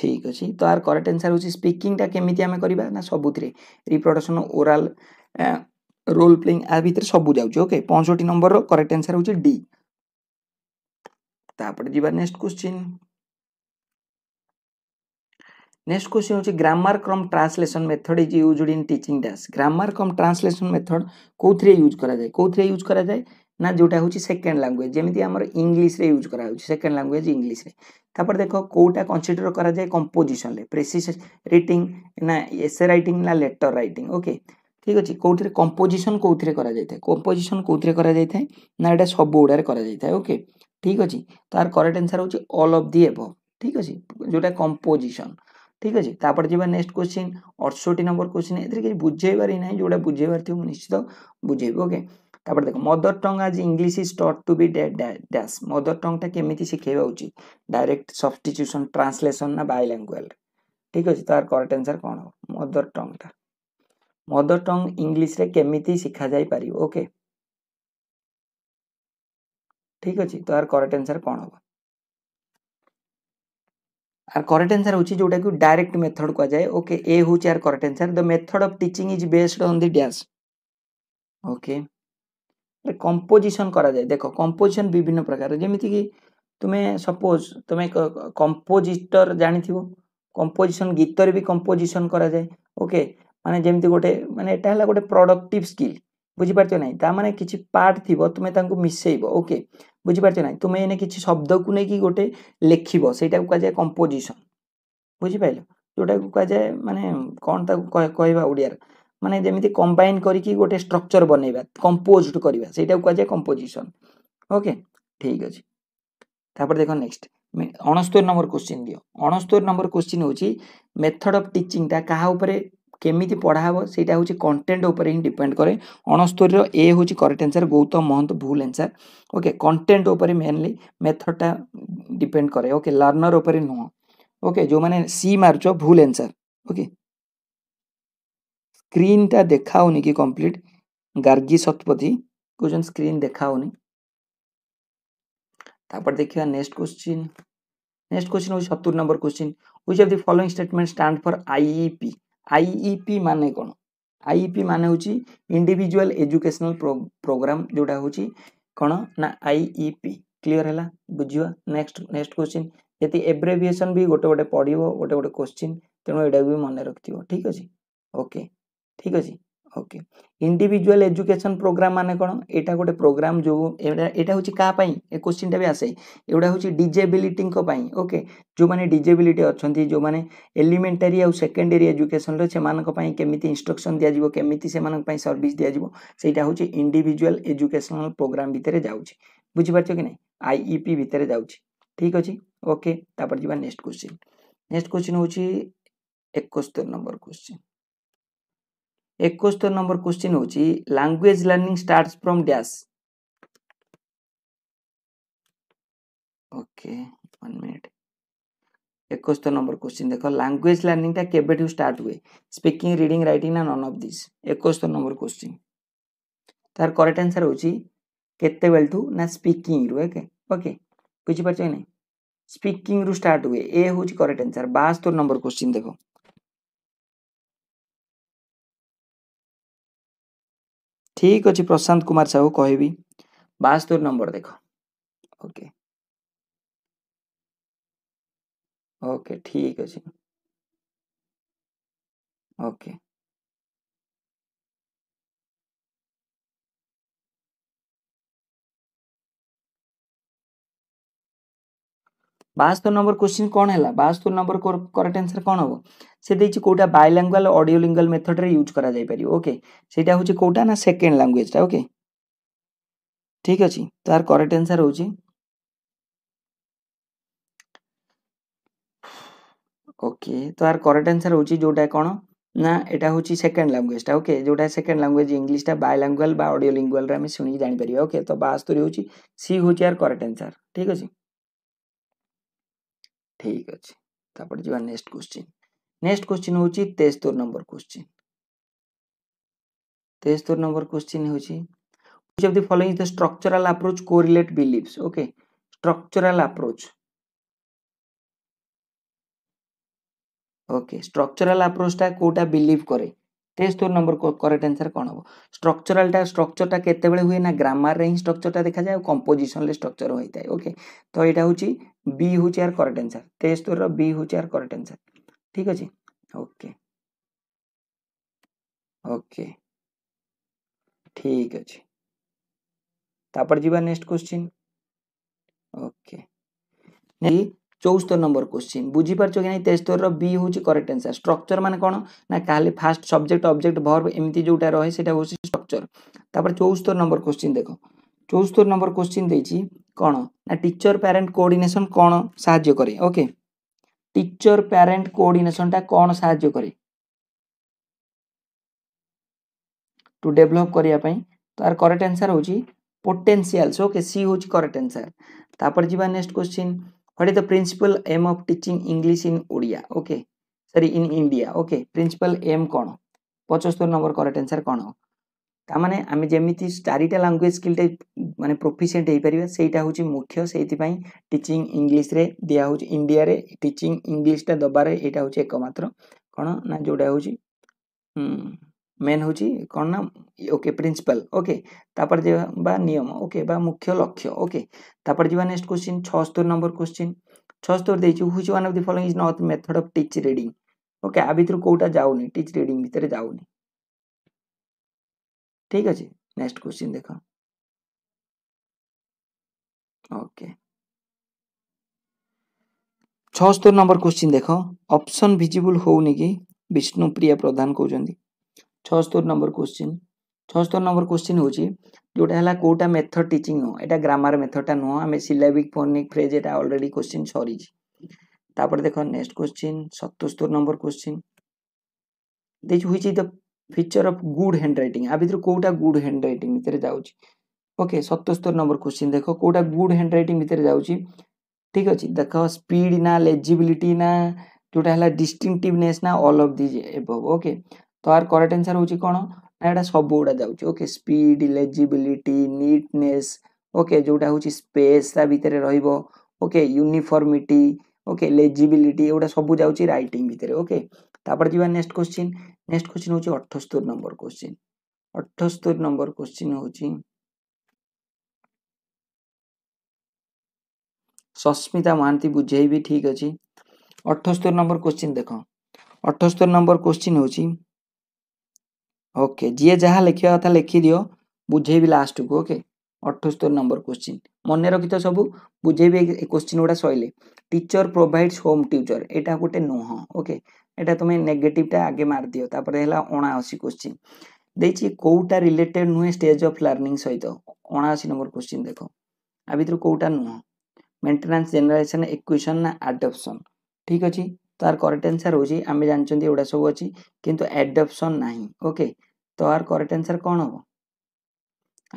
ଠିକ୍ ଅଛି ତ ଆର କରେକ୍ଟ ଆନ୍ସର୍ ହେଉଛି ସ୍ପିକିଂଟା କେମିତି ଆମେ କରିବା ନା ସବୁଥିରେ ରିପ୍ରଡକ୍ସନ୍ ଓରାଲ୍ ରୋଲ୍ ପ୍ଲେଇଂ ଆ ଭିତରେ ସବୁ ଯାଉଛି ଓକେ ପଞ୍ଚଷଠି ନମ୍ବରର କରେକ୍ଟ ଆନ୍ସର୍ ହେଉଛି ଡି તાપડ જીવા નેક્સ્ટ ક્વેશ્ચન નેક્સ્ટ ક્વેશ્ચન છે grammar cum translation method is used in teaching dance grammar cum translation method કોઉથરે યુઝ କରାଯାଏ કોઉથરે યુઝ କରାଯାଏ ନା ଯେଉଁଟା ହେଉଛି ସେକେଣ୍ଡ ଲାଙ୍ଗୁଏଜ୍ ଯେମିତି ଆମର ଇଂଲିଶରେ ୟୁଜ୍ କରାହେଉଛି ସେକେଣ୍ଡ ଲାଙ୍ଗୁଏଜ୍ ଇଂଲିଶରେ ତାପରେ ଦେଖ କେଉଁଟା କନସିଡର କରାଯାଏ କମ୍ପୋଜିସନରେ ପ୍ରେସିସ୍ ରିଟିଂ ନା ଏସେ ରାଇଟିଂ ନା ଲେଟର ରାଇଟିଂ ଓକେ ଠିକ୍ ଅଛି କେଉଁଥିରେ କମ୍ପୋଜିସନ୍ କେଉଁଥିରେ କରାଯାଇଥାଏ କମ୍ପୋଜିସନ୍ କେଉଁଥିରେ କରାଯାଇଥାଏ ନା ଏଇଟା ସବୁ ଗୁଡ଼ାରେ କରାଯାଇଥାଏ ଓକେ ঠিক আছে তার করেক্ট আনসার হচ্ছে অল অফ দি এভ ঠিক আছে যেটা কম্পোজিশন ঠিক আছে তারপরে যা নেক্সট কোশ্চিন অড়ষটি নম্বর কোশ্চিন এতে কিছু বুঝাইবার না যেটা বুঝাইবার থাকবে মু নিশ্চিত বুঝাইবি ওকে তারপরে দেখো mother tongue as English is taught to be dash mother টংটা কেমিতি শিখাইবা উচিত ডাইরেক্ট সবস্টিটিউশন ট্রান্সলেসন না বাই ল্যাঙ্গুয়েজ ঠিক আছে তার করেক্ট আনসার কোণ হব মদর টংটা মদর টং ইংলিশে কেমিতি শিখা যাইপারিব ওকে ঠিক ଅଛି ତ ଆର କରେକ୍ଟ ଆନ୍ସର୍ କ'ଣ ହେବ ଆର କରେକ୍ଟ ଆନ୍ସର୍ ହେଉଛି ଯେଉଁଟାକି ଡାଇରେକ୍ଟ ମେଥଡ଼ କୁହାଯାଏ ଓକେ ଏ ହେଉଛି ଆର correct answer the method of teaching is based on the dash okay composition କରାଯାଏ ଦେଖ କମ୍ପୋଜିସନ୍ ବିଭିନ୍ନ ପ୍ରକାର ଯେମିତିକି ତୁମେ ସପୋଜ୍ ତୁମେ କମ୍ପୋଜିଟର୍ ଜାଣିଥିବ କମ୍ପୋଜିସନ୍ ଗୀତରେ ବି କମ୍ପୋଜିସନ୍ କରାଯାଏ ଓକେ ମାନେ ଯେମିତି ଗୋଟେ ମାନେ ଏଇଟା ହେଲା ଗୋଟେ ପ୍ରଡ଼କ୍ଟିଭ୍ ସ୍କିଲ୍ ବୁଝିପାରୁଛ ନାହିଁ ତାମାନେ କିଛି ପାର୍ଟ ଥିବ ତୁମେ ତାଙ୍କୁ ମିଶାଇବ ଓକେ ବୁଝିପାରୁଛ ନାହିଁ ତୁମେ ଏଇନେ କିଛି ଶବ୍ଦକୁ ନେଇକି ଗୋଟେ ଲେଖିବ ସେଇଟାକୁ କୁହାଯାଏ କମ୍ପୋଜିସନ୍ ବୁଝିପାରିଲ ଯେଉଁଟାକୁ କୁହାଯାଏ ମାନେ କ'ଣ ତାକୁ କହିବା ଓଡ଼ିଆରେ ମାନେ ଯେମିତି କମ୍ବାଇନ୍ କରିକି ଗୋଟେ ଷ୍ଟ୍ରକ୍ଚର୍ ବନେଇବା କମ୍ପୋଜ୍ଡ କରିବା ସେଇଟାକୁ କୁହାଯାଏ କମ୍ପୋଜିସନ୍ ଓକେ ଠିକ୍ ଅଛି ତାପରେ ଦେଖ ନେକ୍ସଟ ଅଣସ୍ତୋରି ନମ୍ବର କୋଶ୍ଚିନ୍ ଦିଅ ଅଣସ୍ତୋରି ନମ୍ବର କୋଶ୍ଚିନ୍ ହେଉଛି ମେଥଡ଼ ଅଫ୍ ଟିଚିଂଟା କାହା ଉପରେ কেমিতি পড়া হব সেইটা হচ্ছে কন্টেন্ট উপরে হি ডিপেন্ড করে অণস্তরীর এ হচ্ছে করেক্ট আনসার গৌতম মহন্ত ভুল আনসার ওকে কন্টেন্ট উপরে মেনলি মেথডটা ডিপেন্ড করে ওকে লর্নর উপরে নুহ ওকে যে সি মারুছ ভুল আনসার ওকে স্ক্রিনটা দেখা হোনি কি কমপ্লিট গার্গী শতপথী কোজন স্ক্রিন দেখা হোনি তারপর देखिए नेक्स्ट क्वेश्चन नेक्स्ट क्वेश्चन हो सत्तर number question which of the following statement stand for IEP IEP মানে କ'ଣ আইইপি ମାନେ ହେଉଛି ଇଣ୍ଡିଭିଜୁଆଲ୍ ଏଜୁକେସନାଲ୍ ପ୍ରୋଗ୍ରାମ୍ ଯେଉଁଟା ହେଉଛି କ'ଣ ନା ଆଇଇପି କ୍ଲିଅର୍ ହେଲା ବୁଝିବା ନେକ୍ସଟ ନେକ୍ସଟ କୋଶ୍ଚିନ୍ ଯଦି ଏବ୍ରେଭିଏସନ୍ ବି ଗୋଟେ ଗୋଟେ ପଡ଼ିବ ଗୋଟେ ଗୋଟେ କୋଶ୍ଚିନ୍ ତେଣୁ ଏଇଟାକୁ ବି ମନେ ରଖିଥିବ ଠିକ୍ ଅଛି ଓକେ ଠିକ୍ ଅଛି ଓକେ ଇଣ୍ଡିଭିଜୁଆଲ ଏଜୁକେସନ୍ ପ୍ରୋଗ୍ରାମ୍ ମାନେ କ'ଣ ଏଇଟା ଗୋଟେ ପ୍ରୋଗ୍ରାମ୍ ଯେଉଁ ଏଇଟା ଏଇଟା ହେଉଛି କାହା ପାଇଁ ଏ କୋଶ୍ଚିନ୍ଟା ବି ଆସେ ଏଗୁଡ଼ା ହେଉଛି ଡିଜେବିଲିଟିଙ୍କ ପାଇଁ ଓକେ ଯେଉଁମାନେ ଡିଜେବିଲିଟି ଅଛନ୍ତି ଯେଉଁମାନେ ଏଲିମେଣ୍ଟାରୀ ଆଉ ସେକେଣ୍ଡାରୀ ଏଜୁକେସନ୍ରେ ସେମାନଙ୍କ ପାଇଁ କେମିତି ଇନଷ୍ଟ୍ରକ୍ସନ୍ ଦିଆଯିବ କେମିତି ସେମାନଙ୍କ ପାଇଁ ସର୍ଭିସ୍ ଦିଆଯିବ ସେଇଟା ହେଉଛି ଇଣ୍ଡିଭିଜୁଆଲ ଏଜୁକେସନାଲ ପ୍ରୋଗ୍ରାମ୍ ଭିତରେ ଯାଉଛି ବୁଝିପାରୁଛ କି ନାହିଁ ଆଇଇପି ଭିତରେ ଯାଉଛି ଠିକ୍ ଅଛି ଓକେ ତାପରେ ଯିବା ନେକ୍ସଟ କୋଶ୍ଚିନ୍ ନେକ୍ସଟ କୋଶ୍ଚିନ୍ ହେଉଛି ଏକସ୍ତରୀ ନମ୍ବର କୋଶ୍ଚିନ୍ ଏକସ୍ତର ନମ୍ବର କ୍ୱେଶ୍ଚିନ୍ ହେଉଛି language learning start from dash okay one minute ଏକସ୍ତର ନମ୍ବର କ୍ୱେଶ୍ଚିନ୍ ଦେଖ ଲାଙ୍ଗୁଏଜ୍ ଲର୍ଣ୍ଣିଂଟା କେବେଠୁ ଷ୍ଟାର୍ଟ ହୁଏ ସ୍ପିକିଂ ରିଡ଼ିଂ ରାଇଟିଂ ନା ନନ୍ ଅଫ୍ ଦିସ୍ ଏକସ୍ତର ନମ୍ବର କ୍ୱେଶ୍ଚିନ୍ ତାର କରେକ୍ଟ ଆନ୍ସର୍ ହେଉଛି କେତେବେଳଠୁ ନା ସ୍ପିକିଂରୁ ଓକେ ଓକେ ବୁଝିପାରୁଛ କି ନାହିଁ ସ୍ପିକିଂରୁ ଷ୍ଟାର୍ଟ ହୁଏ ଏ ହେଉଛି କରେକ୍ଟ ଆନ୍ସର୍ ବାସ୍ତୋର ନମ୍ବର କ୍ୱେଶ୍ଚିନ୍ ଦେଖ ଠିକ୍ ଅଛି ପ୍ରଶାନ୍ତ କୁମାର ସାହୁ କହିବି ବାସ୍ତୋରି ନମ୍ବର ଦେଖ ଓକେ ଓକେ ଠିକ୍ ଅଛି ଓକେ ବାସ୍ତରି ନମ୍ବର କୋଶ୍ଚିନ୍ କ'ଣ ହେଲା ବାସ୍ତରି ନମ୍ବର କରେକ୍ଟ ଆନ୍ସର କ'ଣ ହେବ ସେ ଦେଇଛି କେଉଁଟା ବାଇଲାଙ୍ଗୁଆଲ ଅଡ଼ିଓ ଲିଙ୍ଗୁଆଲ ମେଥଡ଼ରେ ୟୁଜ୍ କରାଯାଇପାରିବ ଓକେ ସେଇଟା ହେଉଛି କେଉଁଟା ନା ସେକେଣ୍ଡ ଲାଙ୍ଗୁଏଜଟା ଓକେ ଠିକ୍ ଅଛି ତାର କରେକ୍ଟ ଆନ୍ସର ହେଉଛି ଓକେ ତ ଆର କରେକ୍ଟ ଆନ୍ସର ହେଉଛି ଯେଉଁଟା କ'ଣ ନା ଏଇଟା ହେଉଛି ସେକେଣ୍ଡ ଲାଙ୍ଗୁଏଜଟା ଓକେ ଯେଉଁଟା ସେକେଣ୍ଡ ଲାଙ୍ଗୁଏଜ ଇଂଲିଶଟା ବାଇଲାଙ୍ଗୁଆଲ ବା ଅଡ଼ିଓ ଲିଙ୍ଗୁଆଲରେ ଆମେ ଶୁଣିକି ଜାଣିପାରିବା ଓକେ ତ ବାସ୍ତରି ହେଉଛି ସି ହେଉଛି ଆର କରେକ୍ଟ ଆନ୍ସର ଠିକ୍ ଅଛି ଠିକ୍ ଅଛି ତାପରେ ଯିବା ନେକ୍ସଟ କ୍ୱେଶ୍ଚିନ୍ ନେକ୍ସଟ କ୍ୱେଶ୍ଚିନ୍ ହେଉଛି ତେସ୍ତୋରି ନମ୍ବର କ୍ୱେଶ୍ଚିନ୍ ତେସ୍ତୋରି ନମ୍ବର କ୍ୱେଶ୍ଚିନ୍ ହେଉଛି which of the following is the structural approach correlate beliefs okay structural approach okay structural approach টা কোটা বিলিভ করে তেস্তরি নম্বর করেক্ট ଆନ୍ସର୍ କ'ଣ ହେବ ଷ୍ଟ୍ରକ୍ଚରାଲଟା ଷ୍ଟ୍ରକ୍ଚରଟା କେତେବେଳେ ହୁଏ ନା ଗ୍ରାମାରରେ ହିଁ ଷ୍ଟ୍ରକ୍ଚରଟା ଦେଖାଯାଏ ଆଉ କମ୍ପୋଜିସନରେ ଷ୍ଟ୍ରକ୍ଚର ହୋଇଥାଏ ଓକେ ତ ଏଇଟା ହେଉଛି ବି ହେଉଛି ଏହାର କରେକ୍ଟ ଆନ୍ସର୍ ତେସ୍ତରୀର ବି ହେଉଛି ଏହାର କରେକ୍ଟ ଆନ୍ସର୍ ଠିକ୍ ଅଛି ଓକେ ଓକେ ଠିକ୍ ଅଛି ତାପରେ ଯିବା ନେକ୍ସଟ କ୍ୱେଶ୍ଚିନ୍ ଓକେ চৌস্তর নম্বর কোশ্চিন বুঝিপারছ কি মানে না তেস্তরর বি হচ্ছে করেক্ট আনসার স্ট্রকচর মানে কোণ না খালি ফার্স্ট সবজেক্ট অবজেক্ট ভর্ব এমতি যেটা রয়ে সেটা হচ্ছে স্ট্রকচর তারপরে চৌস্তর নম্বর কোশ্চিন দেখ চৌস্তর নম্বর কোশ্চিন দিয়েছি কোণ না টিচর প্যারেন্ট কোঅর্ডিনেশন কোণ সাহায্য করে ওকে টিচর প্যারেন্ট কোঅর্ডিনেশনটা কোণ সাহায্য করে টু ডেভেলপ করা তার করেক্ট আনসার হচ্ছে পোটেনসিয়াল ওকে সি হচ্ছে করেক্ট আনসার তারপরে যা next question what is the principal aim of teaching english in odia okay sorry in india okay principal aim কোন 75 নম্বর करेक्ट आंसर কোন তা মানে আমি যেমিতি চারিটা ল্যাঙ্গুয়েজ স্কিলটা মানে প্রফিসিয়েন্ট হইপারিবা সেইটা হচ্ছে মুখ্য সেইপাই টিচিং ইংলিশে দিয়া হচ্ছে ইন্ডিয়ারে টিচিং ইংলিশটা দেবার এটা হচ্ছে একমাত্র কোণ না যেটা হচ্ছে ମେନ୍ ହେଉଛି କ'ଣ ନା ଓକେ ପ୍ରିନ୍ସିପାଲ୍ ଓକେ ତାପରେ ଯିବା ନିୟମ ଓକେ ବା ମୁଖ୍ୟ ଲକ୍ଷ୍ୟ ଓକେ ତାପରେ ଯିବା ନେକ୍ସଟ କୋଶ୍ଚିନ୍ ଛଅସ୍ତରୀ ନମ୍ବର କୋଶ୍ଚିନ୍ ଛଅସ୍ତରୀ ଦେଇଛି which one of the following is not method of teach reading okay ଆ ଭିତରୁ କେଉଁଟା ଯାଉନି ଟିଚ୍ ରିଡ଼ିଂ ଭିତରେ ଯାଉନି ଠିକ୍ ଅଛି ନେକ୍ସଟ କୋଶ୍ଚିନ୍ ଦେଖ ଓକେ ଛଅସ୍ତରୀ ନମ୍ବର କୋଶ୍ଚିନ୍ ଦେଖ ଅପସନ୍ ଭିଜିବୁଲ୍ ହେଉନି କି ବିଷ୍ଣୁପ୍ରିୟା ପ୍ରଧାନ କହୁଛନ୍ତି ଛଅସ୍ତରୀ ନମ୍ବର କୋଶ୍ଚିନ୍ ଛଅସ୍ତରୀ ନମ୍ବର କୋଶ୍ଚିନ୍ ହେଉଛି ଯେଉଁଟା ହେଲା କେଉଁଟା ମେଥଡ଼ ଟିଚିଂ ନୁହଁ ଏଇଟା ଗ୍ରାମାର ମେଥଡ଼ଟା ନୁହଁ ଆମେ ସିଲାବିକ୍ ଫୋନିକ୍ ଫ୍ରେଜ୍ ଏଇଟା ଅଲରେଡ଼ି କୋଶ୍ଚିନ୍ ସରିଛି ତାପରେ ଦେଖ ନେକ୍ସଟ କୋଶ୍ଚିନ୍ ସତସ୍ତରୀ ନମ୍ବର କୋଶ୍ଚିନ୍ ଦେଇଛି ହୋଇଛି the feature of good handwriting ଆ ଭିତରୁ କେଉଁଟା ଗୁଡ୍ ହ୍ୟାଣ୍ଡ ରାଇଟିଂ ଭିତରେ ଯାଉଛି ଓକେ ସତସ୍ତରୀ ନମ୍ବର କୋଶ୍ଚିନ୍ ଦେଖ କେଉଁଟା ଗୁଡ୍ ହ୍ୟାଣ୍ଡ ରାଇଟିଂ ଭିତରେ ଯାଉଛି ଠିକ୍ ଅଛି ଦେଖ ସ୍ପିଡ୍ ନା ଲେଜିବିଲିଟି ନା ଯେଉଁଟା ହେଲା ଡିଷ୍ଟିଙ୍ଗଟିଭନେସ୍ ନା all of the above okay ତ ଆର୍ କରେକ୍ଟ ଆନ୍ସର୍ ହେଉଛି କ'ଣ ନା ଏଇଟା ସବୁଗୁଡ଼ା ଯାଉଛି okay speed legibility neatness okay ଯେଉଁଟା ହେଉଛି ସ୍ପେସ୍ ତା ଭିତରେ ରହିବ ଓକେ ୟୁନିଫର୍ମିଟି ଓକେ ଲେଜିବିଲିଟି ଏଗୁଡ଼ା ସବୁ ଯାଉଛି ରାଇଟିଂ ଭିତରେ ଓକେ ତାପରେ ଯିବା ନେକ୍ସଟ କୋଶ୍ଚିନ୍ ନେକ୍ସଟ କ୍ୱେଶ୍ଚିନ୍ ହେଉଛି ଅଠସ୍ତରୀ ନମ୍ବର କୋଶ୍ଚିନ୍ ଅଠସ୍ତରୀ ନମ୍ବର କୋଶ୍ଚିନ୍ ହେଉଛି ସସ୍ମିତା ମହାନ୍ତି ବୁଝେଇବି ଠିକ୍ ଅଛି ଅଠସ୍ତରୀ ନମ୍ବର କୋଶ୍ଚିନ୍ ଦେଖ ଅଠସ୍ତରୀ ନମ୍ବର କ୍ୱେଶ୍ଚିନ୍ ହେଉଛି ଓକେ ଯିଏ ଯାହା ଲେଖିବା କଥା ଲେଖିଦିଅ ବୁଝେଇବି ଲାଷ୍ଟକୁ ଓକେ ଅଠସ୍ତରୀ ନମ୍ବର କୋଶ୍ଚିନ୍ ମନେ ରଖିଥ ସବୁ ବୁଝେଇବି ଏ କୋଶ୍ଚିନ୍ ଗୁଡ଼ା ସରିଲେ ଟିଚର୍ ପ୍ରୋଭାଇଡ୍ସ ହୋମ୍ ଟ୍ୟୁଚର୍ ଏଇଟା ଗୋଟେ ନୁହଁ ଓକେ ଏଇଟା ତୁମେ ନେଗେଟିଭ୍ଟା ଆଗେ ମାରିଦିଅ ତାପରେ ହେଲା ଅଣାଅଶୀ କୋଶ୍ଚିନ୍ ଦେଇଛି କେଉଁଟା ରିଲେଟେଡ୍ ନୁହେଁ ଷ୍ଟେଜ୍ ଅଫ୍ ଲର୍ଣ୍ଣିଂ ସହିତ ଅଣାଅଶୀ ନମ୍ବର କୋଶ୍ଚିନ୍ ଦେଖ ଆ ଭିତରୁ କେଉଁଟା ନୁହଁ ମେଣ୍ଟେନାନ୍ସ ଜେନେରେସନ୍ ଏକ୍ୱେସନ୍ ନା ଆଡପ୍ସନ୍ ଠିକ୍ ଅଛି ତାର କରେକ୍ଟ ଆନ୍ସର୍ ହେଉଛି ଆମେ ଜାଣିଛନ୍ତି ଏଗୁଡ଼ା ସବୁ ଅଛି କିନ୍ତୁ ଆଡ଼ପ୍ସନ୍ ନାହିଁ ଓକେ ତ ଆର କରେକ୍ଟ ଆନ୍ସର୍ କ'ଣ ହେବ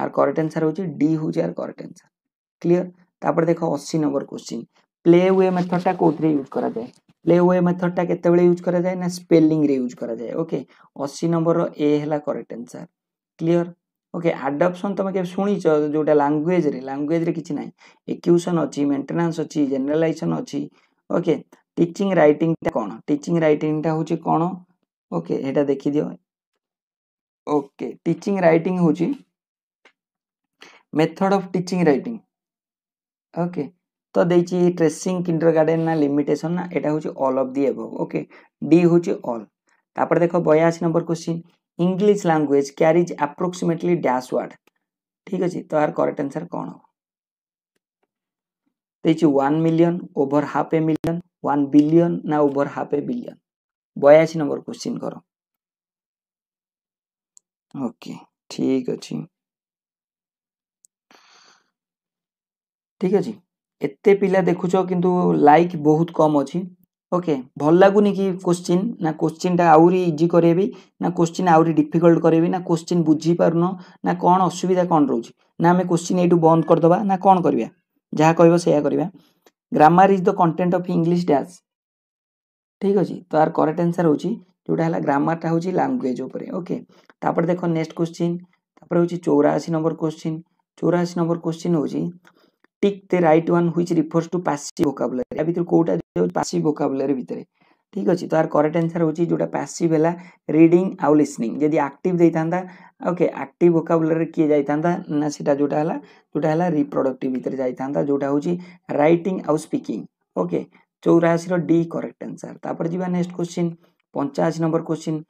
ଆର କରେକ୍ଟ ଆନ୍ସର୍ ହେଉଛି ଡି ହେଉଛି ଆର କରେକ୍ଟ ଆନ୍ସର୍ କ୍ଲିଅର୍ ତାପରେ ଦେଖ ଅଶୀ ନମ୍ବର କୋଶ୍ଚିନ୍ ପ୍ଲେ ୱେ ମେଥଡ଼ଟା କେଉଁଥିରେ ୟୁଜ୍ କରାଯାଏ ପ୍ଲେ ୱେ ମେଥଡ଼ଟା କେତେବେଳେ ୟୁଜ୍ କରାଯାଏ ନା ସ୍ପେଲିଂରେ ୟୁଜ୍ କରାଯାଏ ଓକେ ଅଶୀ ନମ୍ବରର ଏ ହେଲା correct answer clear okay adoption ତୁମେ କେବେ ଶୁଣିଛ ଯେଉଁଟା ଲାଙ୍ଗୁଏଜ୍ରେ ଲାଙ୍ଗୁଏଜ୍ରେ କିଛି ନାହିଁ ଏକ୍ୟୁସନ୍ ଅଛି ମେଣ୍ଟେନାନ୍ସ ଅଛି ଜେନେରାଲାଇଜେସନ୍ ଅଛି ଓକେ টিচিং রাইটিংটা କ'ଣ টিচিং ରାଇଟିଂଟା ହେଉଛି କ'ଣ ଓକେ ଏଇଟା ଦେଖିଦିଅ ଓକେ ଟିଚିଂ ରାଇଟିଂ ହେଉଛି method of teaching writing okay ତ ଦେଇଛି ଟ୍ରେସିଂ କିଣ୍ଡର ଗାର୍ଡେନ୍ ନା ଲିମିଟେସନ୍ ନା ଏଇଟା ହେଉଛି all of the above okay D ହେଉଛି ଅଲ୍ ତାପରେ ଦେଖ ବୟାଅଶୀ number question English language carries approximately dash word ଠିକ୍ ଅଛି ତ ଏହାର କରେକ୍ଟ ଆନ୍ସର୍ କ'ଣ ହେବ ଦେଇଛି one million over half a million one billion না ওভার হাফ এ বিলিয়ন বয়াশি নম্বর কোশ্চিন কর ওকে ঠিক ଅଛି ঠিক ଅଛି ଏତେ ପିଲା ଦେଖୁଛ କିନ୍ତୁ ଲାଇକ୍ ବହୁତ କମ୍ ଅଛି ଓକେ ଭଲ ଲାଗୁନି କି କୋଶ୍ଚିନ୍ ନା କୋଶ୍ଚିନ୍ଟା ଆହୁରି ଇଜି କରେଇବି ନା କୋଶ୍ଚିନ୍ ଆହୁରି ଡିଫିକଲ୍ଟ କରେଇବି ନା କୋଶ୍ଚିନ୍ ବୁଝିପାରୁନ ନା କ'ଣ ଅସୁବିଧା କ'ଣ ରହୁଛି ନା ଆମେ କୋଶ୍ଚିନ୍ ଏଇଠୁ ବନ୍ଦ କରିଦେବା ନା କ'ଣ କରିବା ଯାହା କହିବ ସେଇଆ କରିବା grammar is the content of English dash ଠିକ୍ ଅଛି ତ ଆର କରେକ୍ଟ ଆନ୍ସର୍ ହେଉଛି ଯେଉଁଟା ହେଲା ଗ୍ରାମାରଟା ହେଉଛି ଲାଙ୍ଗୁଏଜ୍ ଉପରେ ଓକେ ତାପରେ ଦେଖ ନେକ୍ସଟ କୋଶ୍ଚିନ୍ ତାପରେ ହେଉଛି ଚଉରାଅଶୀ ନମ୍ବର କୋଶ୍ଚିନ୍ ଚଉରାଅଶୀ ନମ୍ବର କୋଶ୍ଚିନ୍ ହେଉଛି tick the right one which refers to passive vocabulary ଏହା ଭିତରୁ କେଉଁଟା ଯାଉଛି ପାସି ଭୋକାବୁଲାରୀ ଭିତରେ ठीक अच्छे तो यार करेक्ट आंसर हो जो पैसीव है रिडिंग आउ लिस्निंग जब आक्टिव देता ओके आक्ट भोकाबुलर किए जाता ना से जो जो रिप्रडक्टिव भितर जाता जो रईट आउ स्पीकिंग ओके चौराशी डी करेक्ट आंसर तापर जी नेक्स्ट क्वेश्चन पंचाशी number question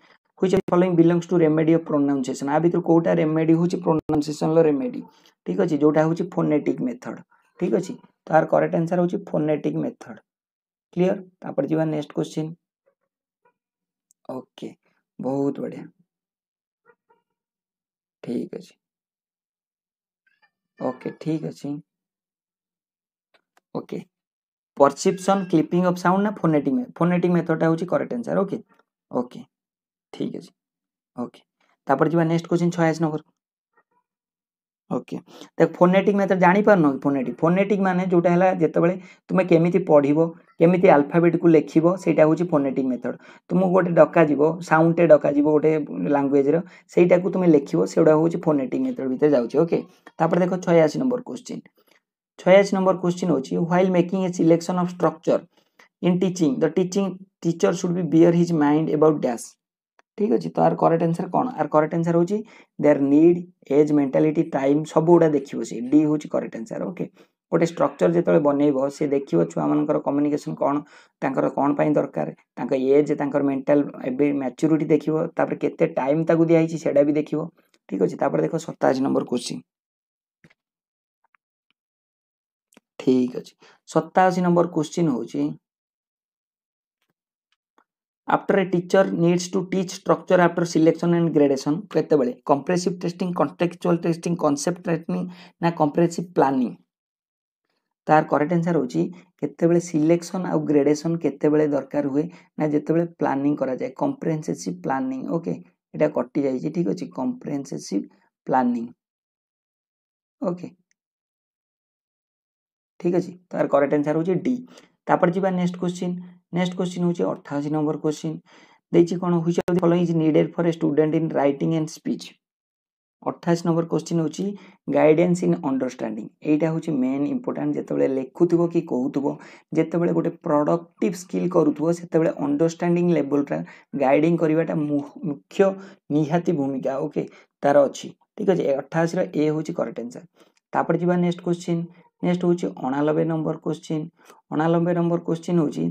which following belongs to remedy of pronunciation आ भितर कौटा रेमेड हूँ प्रोनाउनसीएसन रेमेड ठीक अच्छे जोटा हूँ फोनेटिक मेथड ठीक अच्छे तो यार करेक्ट आंसर हो फोनेटिक मेथड क्लियर तापर जीवन नेक्स्ट क्वेश्चन ओके बहुत बढ़िया ठीक है जी ओके ठीक है जी okay perception clipping of sound ना फोनेटिक में फोनेटिक मेथड होची करेक्ट आंसर ओके ओके ठीक है जी ओके तापर जीवन नेक्स्ट क्वेश्चन छयासी नंबर ଓକେ ଦେଖ ଫୋନେଟିକ୍ ମେଥଡ଼ ଜାଣିପାରୁନ କି ଫୋନେଟିକ୍ ଫୋନେଟିକ୍ ମାନେ ଯେଉଁଟା ହେଲା ଯେତେବେଳେ ତୁମେ କେମିତି ପଢ଼ିବ କେମିତି ଆଲଫାବେଟ୍କୁ ଲେଖିବ ସେଇଟା ହେଉଛି ଫୋନେଟିକ୍ ମେଥଡ଼ ତୁମକୁ ଗୋଟେ ଡକାଯିବ ସାଉଣ୍ଡଟେ ଡକାଯିବ ଗୋଟେ ଲାଙ୍ଗୁଏଜ୍ର ସେଇଟାକୁ ତୁମେ ଲେଖିବ ସେଗୁଡ଼ା ହେଉଛି ଫୋନେଟିକ୍ ମେଥଡ଼ ଭିତରେ ଯାଉଛି ଓକେ ତାପରେ ଦେଖ ଛୟାଅଶୀ ନମ୍ବର କୋଶ୍ଚିନ୍ ଛୟାଅଶୀ ନମ୍ବର କୋଶ୍ଚିନ୍ ହେଉଛି while making a selection of structure in teaching the teaching teacher should be bear his mind about dash ঠিক ଅଛି ତ ଆର କରେକ୍ଟ ଆନ୍ସର୍ କ'ଣ ଆର କରେକ୍ଟ ଆନ୍ସର୍ ହେଉଛି their need age mentality time ସବୁଗୁଡ଼ା ଦେଖିବ ସେ ଡି ହେଉଛି କରେକ୍ଟ ଆନ୍ସର୍ ଓକେ ଗୋଟେ ଷ୍ଟ୍ରକ୍ଚର୍ ଯେତେବେଳେ ବନେଇବ ସେ ଦେଖିବ ଛୁଆମାନଙ୍କର କମ୍ୟୁନିକେସନ୍ କ'ଣ ତାଙ୍କର କ'ଣ ପାଇଁ ଦରକାର ତାଙ୍କ ଏଜ୍ ତାଙ୍କର ମେଣ୍ଟାଲ୍ ଏବେ ମ୍ୟାଚୁରିଟି ଦେଖିବ ତାପରେ କେତେ ଟାଇମ୍ ତାକୁ ଦିଆହେଇଛି ସେଇଟା ବି ଦେଖିବ ଠିକ୍ ଅଛି ତାପରେ ଦେଖ ସତାଅଶୀ ନମ୍ବର କୋଶ୍ଚିନ୍ ଠିକ୍ ଅଛି ସତାଅଶୀ ନମ୍ବର କୋଶ୍ଚିନ୍ ହେଉଛି after a teacher needs to teach structure after selection and gradation କେତେବେଳେ comprehensive testing contextual testing concept testing ନା comprehensive planning ତାର କରେକ୍ଟ ଆନ୍ସର୍ ହେଉଛି କେତେବେଳେ ସିଲେକ୍ସନ୍ ଆଉ ଗ୍ରେଡେସନ୍ କେତେବେଳେ ଦରକାର ହୁଏ ନା ଯେତେବେଳେ ପ୍ଲାନିଂ କରାଯାଏ କମ୍ପ୍ରେହେନ୍ସେସିଭ୍ ପ୍ଲାନିଂ ଓକେ ଏଇଟା କଟିଯାଇଛି ଠିକ୍ ଅଛି କମ୍ପ୍ରେହେନ୍ସେସିଭ୍ ପ୍ଲାନିଂ ଓକେ ଠିକ୍ ଅଛି ତାର କରେକ୍ଟ ଆନ୍ସର୍ ହେଉଛି ଡି ତାପରେ ଯିବା ନେକ୍ସଟ କ୍ୱେଶ୍ଚିନ୍ নেক্সট কোশ্চিন হচ্ছে অঠাশি নম্বর কোশ্চিন ଦେଇଛି କ'ଣ which of the following is needed for a student in writing and speech ଅଠାଅଶୀ ନମ୍ବର କୋଶ୍ଚିନ୍ ହେଉଛି ଗାଇଡେନ୍ସ ଇନ୍ ଅଣ୍ଡରଷ୍ଟାଣ୍ଡିଂ ଏଇଟା ହେଉଛି ମେନ୍ ଇମ୍ପୋର୍ଟାଣ୍ଟ ଯେତେବେଳେ ଲେଖୁଥିବ କି କହୁଥିବ ଯେତେବେଳେ ଗୋଟେ ପ୍ରଡ଼କ୍ଟିଭ୍ ସ୍କିଲ୍ କରୁଥିବ ସେତେବେଳେ ଅଣ୍ଡରଷ୍ଟାଣ୍ଡିଂ ଲେବଲ୍ଟା ଗାଇଡ଼ିଂ କରିବାଟା ମୁଖ୍ୟ ନିହାତି ଭୂମିକା ଓକେ ତାର ଅଛି ଠିକ୍ ଅଛି ଅଠାଅଶୀର ଏ ହେଉଛି କରେକ୍ଟ ଆନ୍ସର୍ ତାପରେ ଯିବା ନେକ୍ସଟ କୋଶ୍ଚିନ୍ ନେକ୍ସଟ ହେଉଛି ଅଣାନବେ ନମ୍ବର କୋଶ୍ଚିନ୍ ଅଣାନବେ ନମ୍ବର କୋଶ୍ଚିନ୍ ହେଉଛି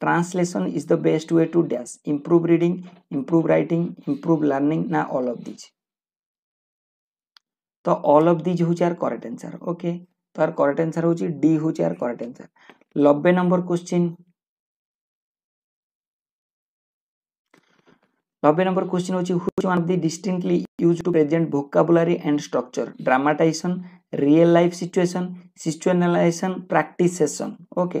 Translation is the best way to dash, improve reading, improve writing, improve learning. Now all of these. তো অল অফ দিজ হচ্ছে আর করেক্ট আনসার ওকে তো আর correct answer হচ্ছে D হচ্ছে আর correct answer নব্বই number question নব্বই number question হচ্ছে which one of the distinctly use to present vocabulary and structure dramatization real life situation situationalization practice session okay